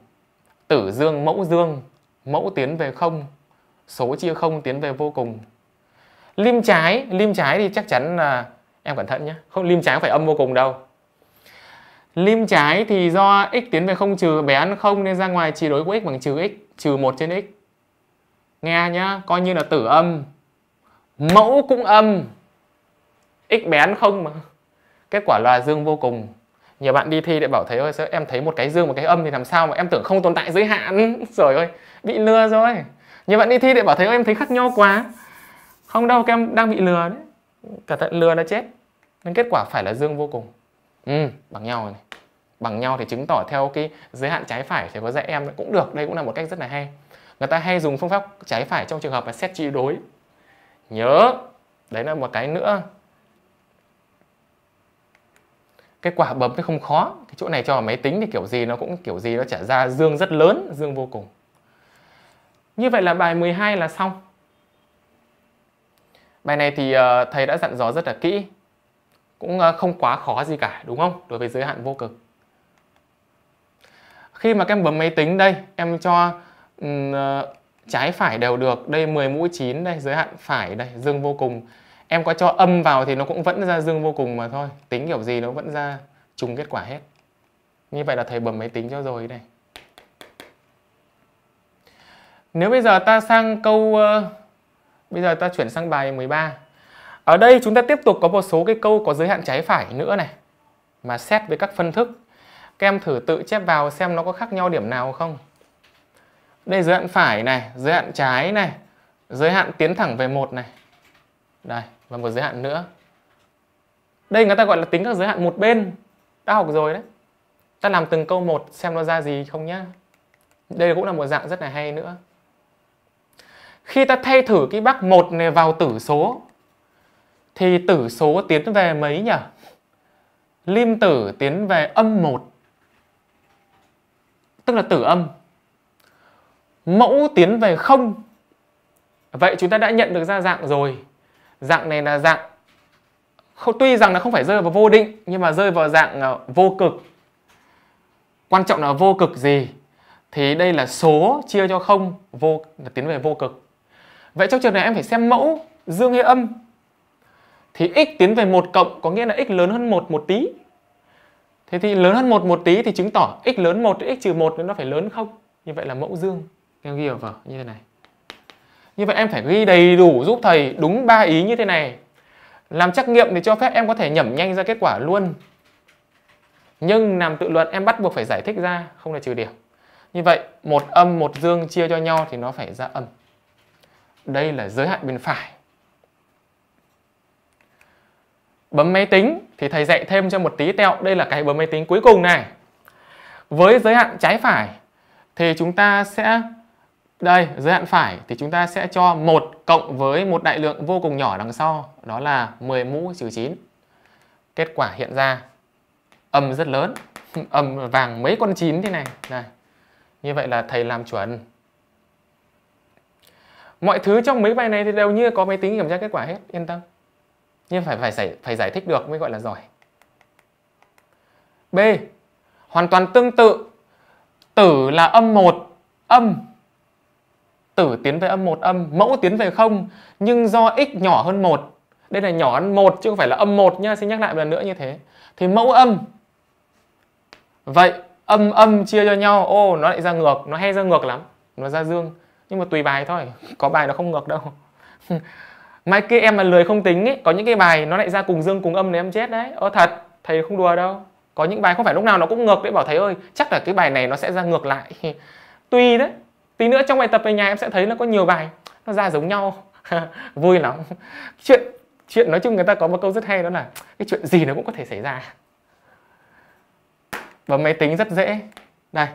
Speaker 1: Tử dương mẫu dương mẫu tiến về không số chia không tiến về vô cùng lim trái lim trái thì chắc chắn là em cẩn thận nhé không lim trái không phải âm vô cùng đâu lim trái thì do x tiến về không trừ bé ăn không nên ra ngoài chỉ đối của x bằng trừ x trừ một trên x nghe nhá coi như là tử âm mẫu cũng âm x bé ăn không mà kết quả là dương vô cùng nhiều bạn đi thi lại bảo thấy ơi sao em thấy một cái dương một cái âm thì làm sao mà em tưởng không tồn tại giới hạn rồi ơi bị lừa rồi nhiều bạn đi thi lại bảo thấy ơi em thấy khác nhau quá không đâu các em đang bị lừa đấy cả tận lừa đã chết nên kết quả phải là dương vô cùng ừ, bằng nhau này bằng nhau thì chứng tỏ theo cái giới hạn trái phải thì có dạy em cũng được đây cũng là một cách rất là hay người ta hay dùng phương pháp trái phải trong trường hợp là xét trị đối nhớ đấy là một cái nữa cái quả bấm thì không khó cái chỗ này cho máy tính thì kiểu gì nó cũng kiểu gì nó trả ra dương rất lớn dương vô cùng như vậy là bài 12 là xong bài này thì ờ, thầy đã dặn dò rất là kỹ cũng ờ, không quá khó gì cả đúng không đối với giới hạn vô cực khi mà em bấm máy tính đây em cho um, trái phải đều được đây 10 mũi 9 đây giới hạn phải đây dương vô cùng em có cho âm vào thì nó cũng vẫn ra dương vô cùng mà thôi tính kiểu gì nó vẫn ra trùng kết quả hết như vậy là thầy bấm máy tính cho rồi này nếu bây giờ ta sang câu bây giờ ta chuyển sang bài 13 ở đây chúng ta tiếp tục có một số cái câu có giới hạn trái phải nữa này mà xét với các phân thức các em thử tự chép vào xem nó có khác nhau điểm nào không đây giới hạn phải này giới hạn trái này giới hạn tiến thẳng về một này đây và một giới hạn nữa đây người ta gọi là tính các giới hạn một bên ta học rồi đấy ta làm từng câu một xem nó ra gì không nhá đây cũng là một dạng rất là hay nữa khi ta thay thử cái bắc một này vào tử số thì tử số tiến về mấy nhỉ lim tử tiến về âm một tức là tử âm mẫu tiến về không vậy chúng ta đã nhận được ra dạng rồi dạng này là dạng không, tuy rằng nó không phải rơi vào vô định nhưng mà rơi vào dạng à, vô cực quan trọng là vô cực gì thì đây là số chia cho không vô là tiến về vô cực vậy trong trường này em phải xem mẫu dương hay âm thì x tiến về một cộng có nghĩa là x lớn hơn một một tí thế thì lớn hơn một một tí thì chứng tỏ x lớn một thì x trừ một nó phải lớn không như vậy là mẫu dương em ghi vào như thế này như vậy em phải ghi đầy đủ giúp thầy đúng ba ý như thế này. Làm trắc nghiệm thì cho phép em có thể nhẩm nhanh ra kết quả luôn. Nhưng làm tự luận em bắt buộc phải giải thích ra, không là trừ điểm. Như vậy, một âm một dương chia cho nhau thì nó phải ra âm. Đây là giới hạn bên phải. Bấm máy tính thì thầy dạy thêm cho một tí tẹo, đây là cái bấm máy tính cuối cùng này. Với giới hạn trái phải thì chúng ta sẽ đây giới hạn phải thì chúng ta sẽ cho một cộng với một đại lượng vô cùng nhỏ đằng sau đó là 10 mũ trừ 9 kết quả hiện ra âm rất lớn âm vàng mấy con chín thế này này như vậy là thầy làm chuẩn mọi thứ trong mấy bài này thì đều như có máy tính kiểm tra kết quả hết yên tâm nhưng phải phải giải phải giải thích được mới gọi là giỏi b hoàn toàn tương tự tử là âm một âm tử tiến về âm một âm, mẫu tiến về không nhưng do x nhỏ hơn một Đây là nhỏ hơn một chứ không phải là âm một nha. xin nhắc lại một lần nữa như thế. Thì mẫu âm Vậy âm âm chia cho nhau, ô nó lại ra ngược, nó hay ra ngược lắm, nó ra dương. Nhưng mà tùy bài thôi, có bài nó không ngược đâu. Mai kia em mà lười không tính ấy, có những cái bài nó lại ra cùng dương cùng âm này em chết đấy. Ơ thật, thầy không đùa đâu. Có những bài không phải lúc nào nó cũng ngược đấy bảo thầy ơi, chắc là cái bài này nó sẽ ra ngược lại. tùy đấy tí nữa trong bài tập về nhà em sẽ thấy nó có nhiều bài nó ra giống nhau vui lắm chuyện chuyện nói chung người ta có một câu rất hay đó là cái chuyện gì nó cũng có thể xảy ra và máy tính rất dễ đây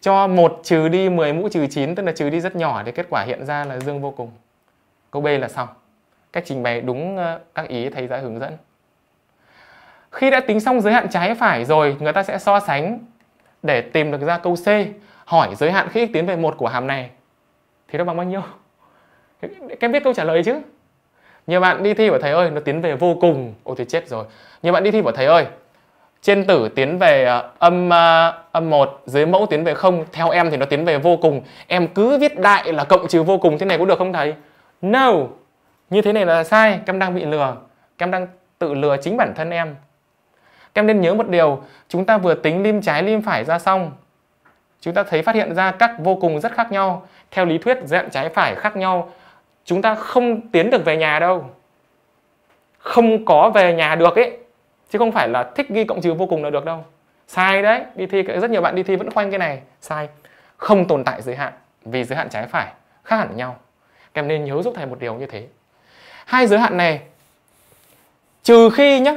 Speaker 1: cho một trừ đi 10 mũ trừ 9 tức là trừ đi rất nhỏ thì kết quả hiện ra là dương vô cùng câu B là xong cách trình bày đúng ờ, các ý thầy đã hướng dẫn khi đã tính xong giới hạn trái phải rồi người ta sẽ so sánh để tìm được ra câu C hỏi giới hạn khi tiến về một của hàm này thì nó bằng bao nhiêu các biết câu trả lời chứ nhiều bạn đi thi bảo thầy ơi nó tiến về vô cùng ôi thì chết rồi nhiều bạn đi thi bảo thầy ơi trên tử tiến về ờ, âm uh, âm một dưới mẫu tiến về không theo em thì nó tiến về vô cùng em cứ viết đại là cộng trừ vô cùng thế này cũng được không thầy no như thế này là sai em đang bị lừa em đang tự lừa chính bản thân em em nên nhớ một điều chúng ta vừa tính lim trái lim phải ra xong chúng ta thấy phát hiện ra các vô cùng rất khác nhau theo lý thuyết dạng trái phải khác nhau chúng ta không tiến được về nhà đâu không có về nhà được ấy chứ không phải là thích ghi cộng trừ vô cùng là được đâu sai đấy đi thi rất nhiều bạn đi thi vẫn khoanh cái này sai không tồn tại giới hạn vì giới hạn trái phải khác hẳn nhau các em nên nhớ giúp thầy một điều như thế hai giới hạn này trừ khi nhá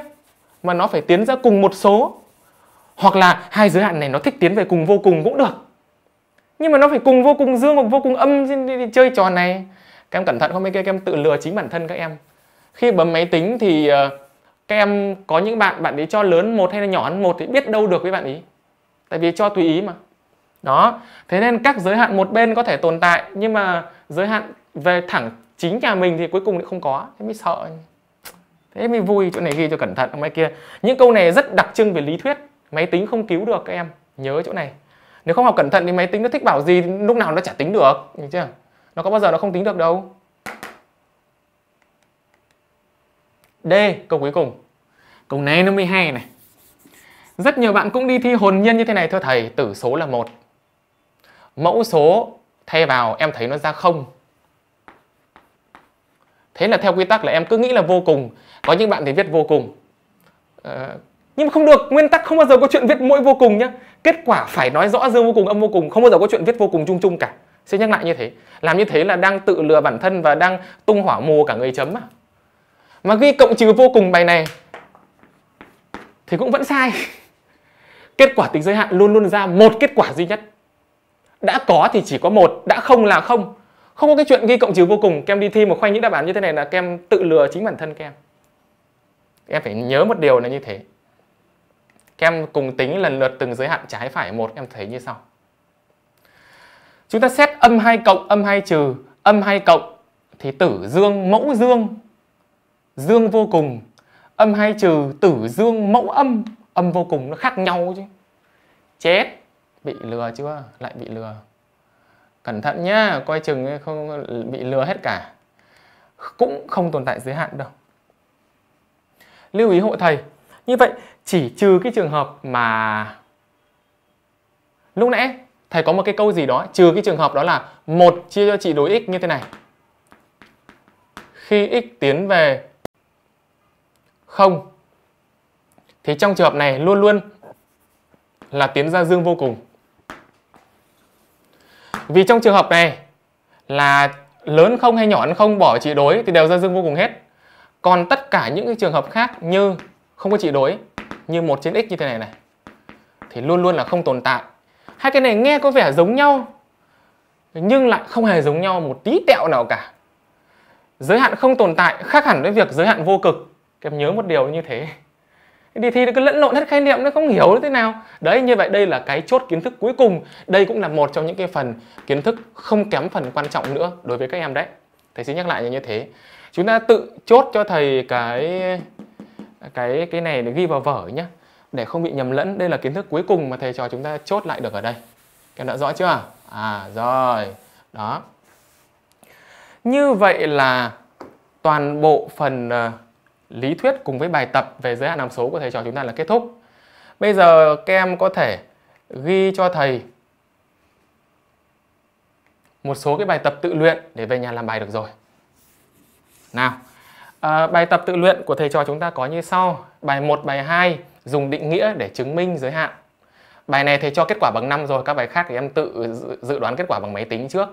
Speaker 1: mà nó phải tiến ra cùng một số hoặc là hai giới hạn này nó thích tiến về cùng vô cùng cũng được nhưng mà nó phải cùng vô cùng dương hoặc vô cùng âm đi chơi trò này các em cẩn thận không mấy kia các em tự lừa chính bản thân các em khi bấm máy tính thì ờ, các em có những bạn bạn ấy cho lớn một hay là nhỏ hơn một thì biết đâu được với bạn ý tại vì cho tùy ý mà đó thế nên các giới hạn một bên có thể tồn tại nhưng mà giới hạn về thẳng chính nhà mình thì cuối cùng lại không có thế mới sợ thế mới vui chỗ này ghi cho cẩn thận mấy kia những câu này rất đặc trưng về lý thuyết máy tính không cứu được các em nhớ chỗ này nếu không học cẩn thận thì máy tính nó thích bảo gì lúc nào nó chả tính được hiểu chưa nó có bao giờ nó không tính được đâu D câu cuối cùng câu này nó mới hay này rất nhiều bạn cũng đi thi hồn nhiên như thế này thưa thầy tử số là một mẫu số thay vào em thấy nó ra không thế là theo quy tắc là em cứ nghĩ là vô cùng có những bạn thì viết vô cùng ờ, nhưng mà không được nguyên tắc không bao giờ có chuyện viết mỗi vô cùng nhá kết quả phải nói rõ dương vô cùng âm vô cùng không bao giờ có chuyện viết vô cùng chung chung cả sẽ nhắc lại như thế làm như thế là đang tự lừa bản thân và đang tung hỏa mù cả người chấm mà mà ghi cộng trừ vô cùng bài này thì cũng vẫn sai kết quả tính giới hạn luôn luôn ra một kết quả duy nhất đã có thì chỉ có một đã không là không không có cái chuyện ghi cộng trừ vô cùng kem đi thi một khoanh những đáp án như thế này là kem tự lừa chính bản thân kem em phải nhớ một điều là như thế các em cùng tính lần lượt từng giới hạn trái phải một em thấy như sau. Chúng ta xét âm 2 cộng, âm 2 trừ, âm 2 cộng thì tử dương mẫu dương, dương vô cùng. Âm 2 trừ tử dương mẫu âm, âm vô cùng nó khác nhau chứ. Chết, bị lừa chưa? Lại bị lừa. Cẩn thận nhá, coi chừng không bị lừa hết cả. Cũng không tồn tại giới hạn đâu. Lưu ý hộ thầy. Như vậy chỉ trừ cái trường hợp mà lúc nãy thầy có một cái câu gì đó trừ cái trường hợp đó là một chia cho trị đối x như thế này khi x tiến về không thì trong trường hợp này luôn luôn là tiến ra dương vô cùng vì trong trường hợp này là lớn không hay nhỏ hơn không bỏ trị đối thì đều ra dương vô cùng hết còn tất cả những cái trường hợp khác như không có trị đối như trên x như thế này này thì luôn luôn là không tồn tại. Hai cái này nghe có vẻ giống nhau nhưng lại không hề giống nhau một tí tẹo nào cả. Giới hạn không tồn tại khác hẳn với việc giới hạn vô cực. Các em nhớ một điều như thế. Đi thi nó cứ lẫn lộn hết khái niệm nó không hiểu thế nào. Đấy như vậy đây là cái chốt kiến thức cuối cùng. Đây cũng là một trong những cái phần kiến thức không kém phần quan trọng nữa đối với các em đấy. Thầy xin nhắc lại như thế. Chúng ta tự chốt cho thầy cái cái cái này để ghi vào vở nhé để không bị nhầm lẫn đây là kiến thức cuối cùng mà thầy trò chúng ta chốt lại được ở đây các em đã rõ chưa à rồi đó như vậy là toàn bộ phần ờ, lý thuyết cùng với bài tập về giới hạn hàm số của thầy trò chúng ta là kết thúc bây giờ các em có thể ghi cho thầy một số cái bài tập tự luyện để về nhà làm bài được rồi nào À, bài tập tự luyện của thầy trò chúng ta có như sau. Bài 1, bài 2 dùng định nghĩa để chứng minh giới hạn. Bài này thầy cho kết quả bằng năm rồi, các bài khác thì em tự dự đoán kết quả bằng máy tính trước.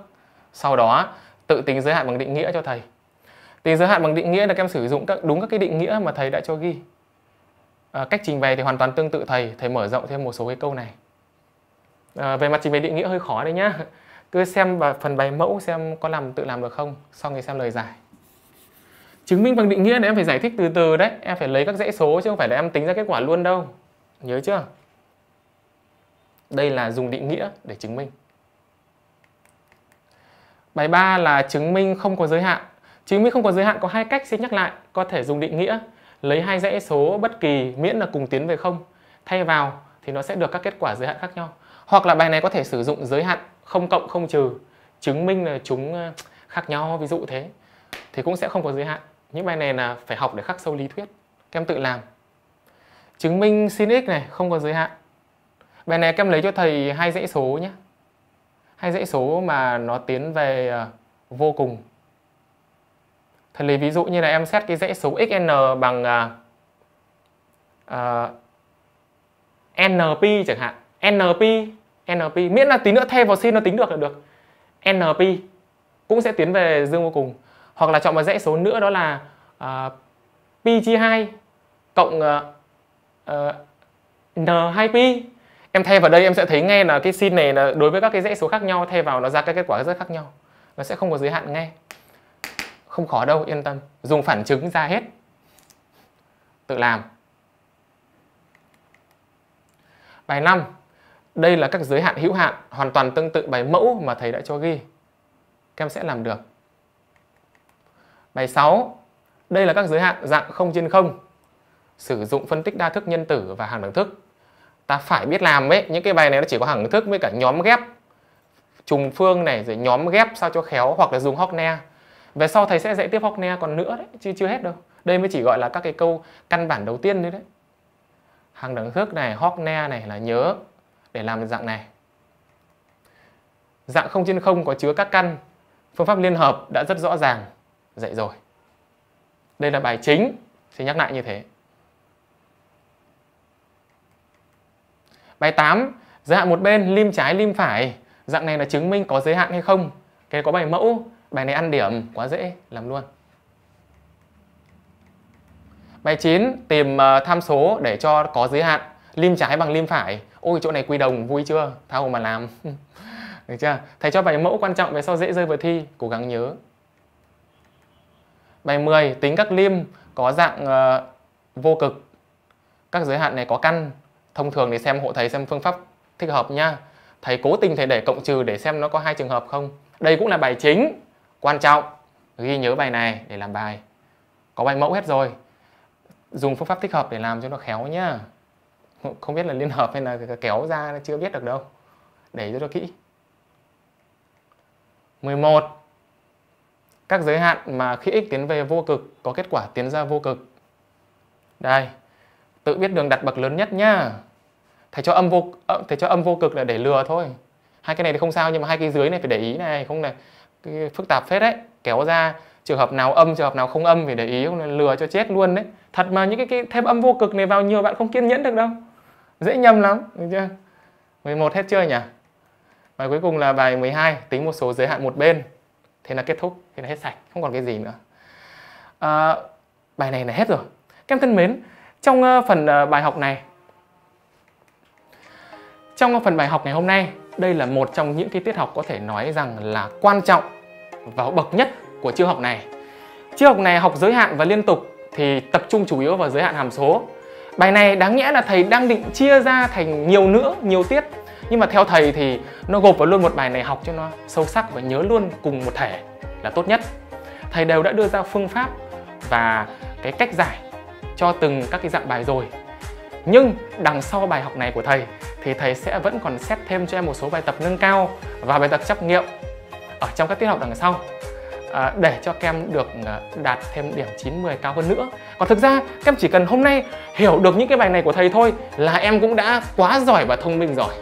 Speaker 1: Sau đó tự tính giới hạn bằng định nghĩa cho thầy. Tính giới hạn bằng định nghĩa là các em sử dụng các đúng các cái định nghĩa mà thầy đã cho ghi. À, cách trình bày thì hoàn toàn tương tự thầy, thầy mở rộng thêm một số cái câu này. À, về mặt trình bày định nghĩa hơi khó đấy nhá. Cứ xem và phần bài mẫu xem có làm tự làm được không, xong thì xem lời giải chứng minh bằng định nghĩa là em phải giải thích từ từ đấy em phải lấy các dãy số chứ không phải là em tính ra kết quả luôn đâu nhớ chưa đây là dùng định nghĩa để chứng minh bài 3 là chứng minh không có giới hạn chứng minh không có giới hạn có hai cách xin nhắc lại có thể dùng định nghĩa lấy hai dãy số bất kỳ miễn là cùng tiến về không thay vào thì nó sẽ được các kết quả giới hạn khác nhau hoặc là bài này có thể sử dụng giới hạn không cộng không trừ chứng minh là chúng ờ, khác nhau ví dụ thế thì cũng sẽ không có giới hạn những bài này là phải học để khắc sâu lý thuyết các em tự làm chứng minh sin x này không có giới hạn bài này các em lấy cho thầy hai dãy số nhé hai dãy số mà nó tiến về ờ, vô cùng thầy lấy ví dụ như là em xét cái dãy số xn bằng uh, ờ, ờ, np chẳng hạn np np miễn là tí nữa thay vào sin nó tính được là được np cũng sẽ tiến về dương vô cùng hoặc là chọn một dãy số nữa đó là uh, pi chia 2 cộng uh, à, à, n2pi em thay vào đây em sẽ thấy nghe là cái sin này là đối với các cái dãy số khác nhau thay vào nó ra các kết quả rất khác nhau nó sẽ không có giới hạn nghe không khó đâu yên tâm dùng phản chứng ra hết tự làm bài 5 đây là các giới hạn hữu hạn hoàn toàn tương tự bài mẫu mà thầy đã cho ghi các em sẽ làm được Bài 6. Đây là các giới hạn dạng không trên không. Sử dụng phân tích đa thức nhân tử và hàng đẳng thức. Ta phải biết làm ấy, những cái bài này nó chỉ có hàng đẳng thức với cả nhóm ghép trùng phương này rồi nhóm ghép sao cho khéo hoặc là dùng Hockney. Về sau thầy sẽ dạy tiếp Hockney còn nữa đấy, chứ chưa hết đâu. Đây mới chỉ gọi là các cái câu căn bản đầu tiên đấy đấy. Hàng đẳng thức này, Hockney này là nhớ để làm dạng này. Dạng không trên không có chứa các căn. Phương pháp liên hợp đã rất rõ ràng dạy rồi đây là bài chính xin nhắc lại như thế bài 8 giới hạn một bên lim trái lim phải dạng này là chứng minh có giới hạn hay không cái có bài mẫu bài này ăn điểm quá dễ làm luôn Bài 9 tìm ờ, tham số để cho có giới hạn Lim trái bằng lim phải Ôi chỗ này quy đồng vui chưa Thao mà làm Được chưa Thầy cho bài mẫu quan trọng về sau dễ rơi vào thi Cố gắng nhớ Bài 10. Tính các lim có dạng uh, vô cực. Các giới hạn này có căn. Thông thường thì xem hộ thầy xem phương pháp thích hợp nha. Thầy cố tình thầy để cộng trừ để xem nó có hai trường hợp không. Đây cũng là bài chính, quan trọng. Ghi nhớ bài này để làm bài. Có bài mẫu hết rồi. Dùng phương pháp thích hợp để làm cho nó khéo nhá. Không biết là liên hợp hay là kéo ra chưa biết được đâu. Để cho nó kỹ. 11 các giới hạn mà khi x tiến về vô cực có kết quả tiến ra vô cực. Đây, tự biết đường đặt bậc lớn nhất nhá. Thầy cho âm vô ờ, thầy cho âm vô cực là để lừa thôi. Hai cái này thì không sao nhưng mà hai cái dưới này phải để ý này, không này phức tạp phết đấy, kéo ra trường hợp nào âm trường hợp nào không âm phải để ý không lừa cho chết luôn đấy. Thật mà những cái, cái thêm âm vô cực này vào nhiều bạn không kiên nhẫn được đâu. Dễ nhầm lắm, được chưa? 11 hết chưa nhỉ? Và cuối cùng là bài 12, tính một số giới hạn một bên. Thế là kết thúc thế là hết sạch không còn cái gì nữa à, bài này là hết rồi các em thân mến trong ờ, phần ờ, bài học này trong ờ, phần bài học ngày hôm nay đây là một trong những cái tiết học có thể nói rằng là quan trọng và bậc nhất của chương học này chương học này học giới hạn và liên tục thì tập trung chủ yếu vào giới hạn hàm số bài này đáng nhẽ là thầy đang định chia ra thành nhiều nữa nhiều tiết nhưng mà theo thầy thì nó gộp vào luôn một bài này học cho nó sâu sắc và nhớ luôn cùng một thể là tốt nhất thầy đều đã đưa ra phương pháp và cái cách giải cho từng các cái dạng bài rồi nhưng đằng sau bài học này của thầy thì thầy sẽ vẫn còn xét thêm cho em một số bài tập nâng cao và bài tập trắc nghiệm ở trong các tiết học đằng sau à, để cho các em được à, đạt thêm điểm 9-10 cao hơn nữa Còn thực ra các em chỉ cần hôm nay hiểu được những cái bài này của thầy thôi là em cũng đã quá giỏi và thông minh rồi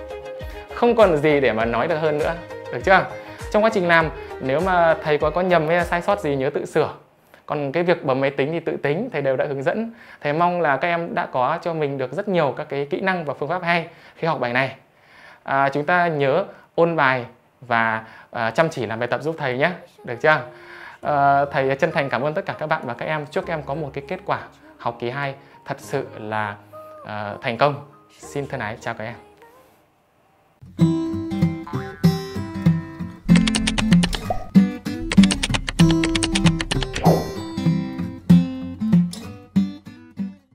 Speaker 1: Không còn gì để mà nói được hơn nữa, được chưa? trong quá trình làm nếu mà thầy có có nhầm hay là sai sót gì nhớ tự sửa còn cái việc bấm máy tính thì tự tính thầy đều đã hướng dẫn thầy mong là các em đã có cho mình được rất nhiều các cái kỹ năng và phương pháp hay khi học bài này à, chúng ta nhớ ôn bài và à, chăm chỉ làm bài tập giúp thầy nhé được chưa à, thầy chân thành cảm ơn tất cả các bạn và các em chúc các em có một cái kết quả học kỳ 2 thật sự là à, thành công xin thân ái chào các em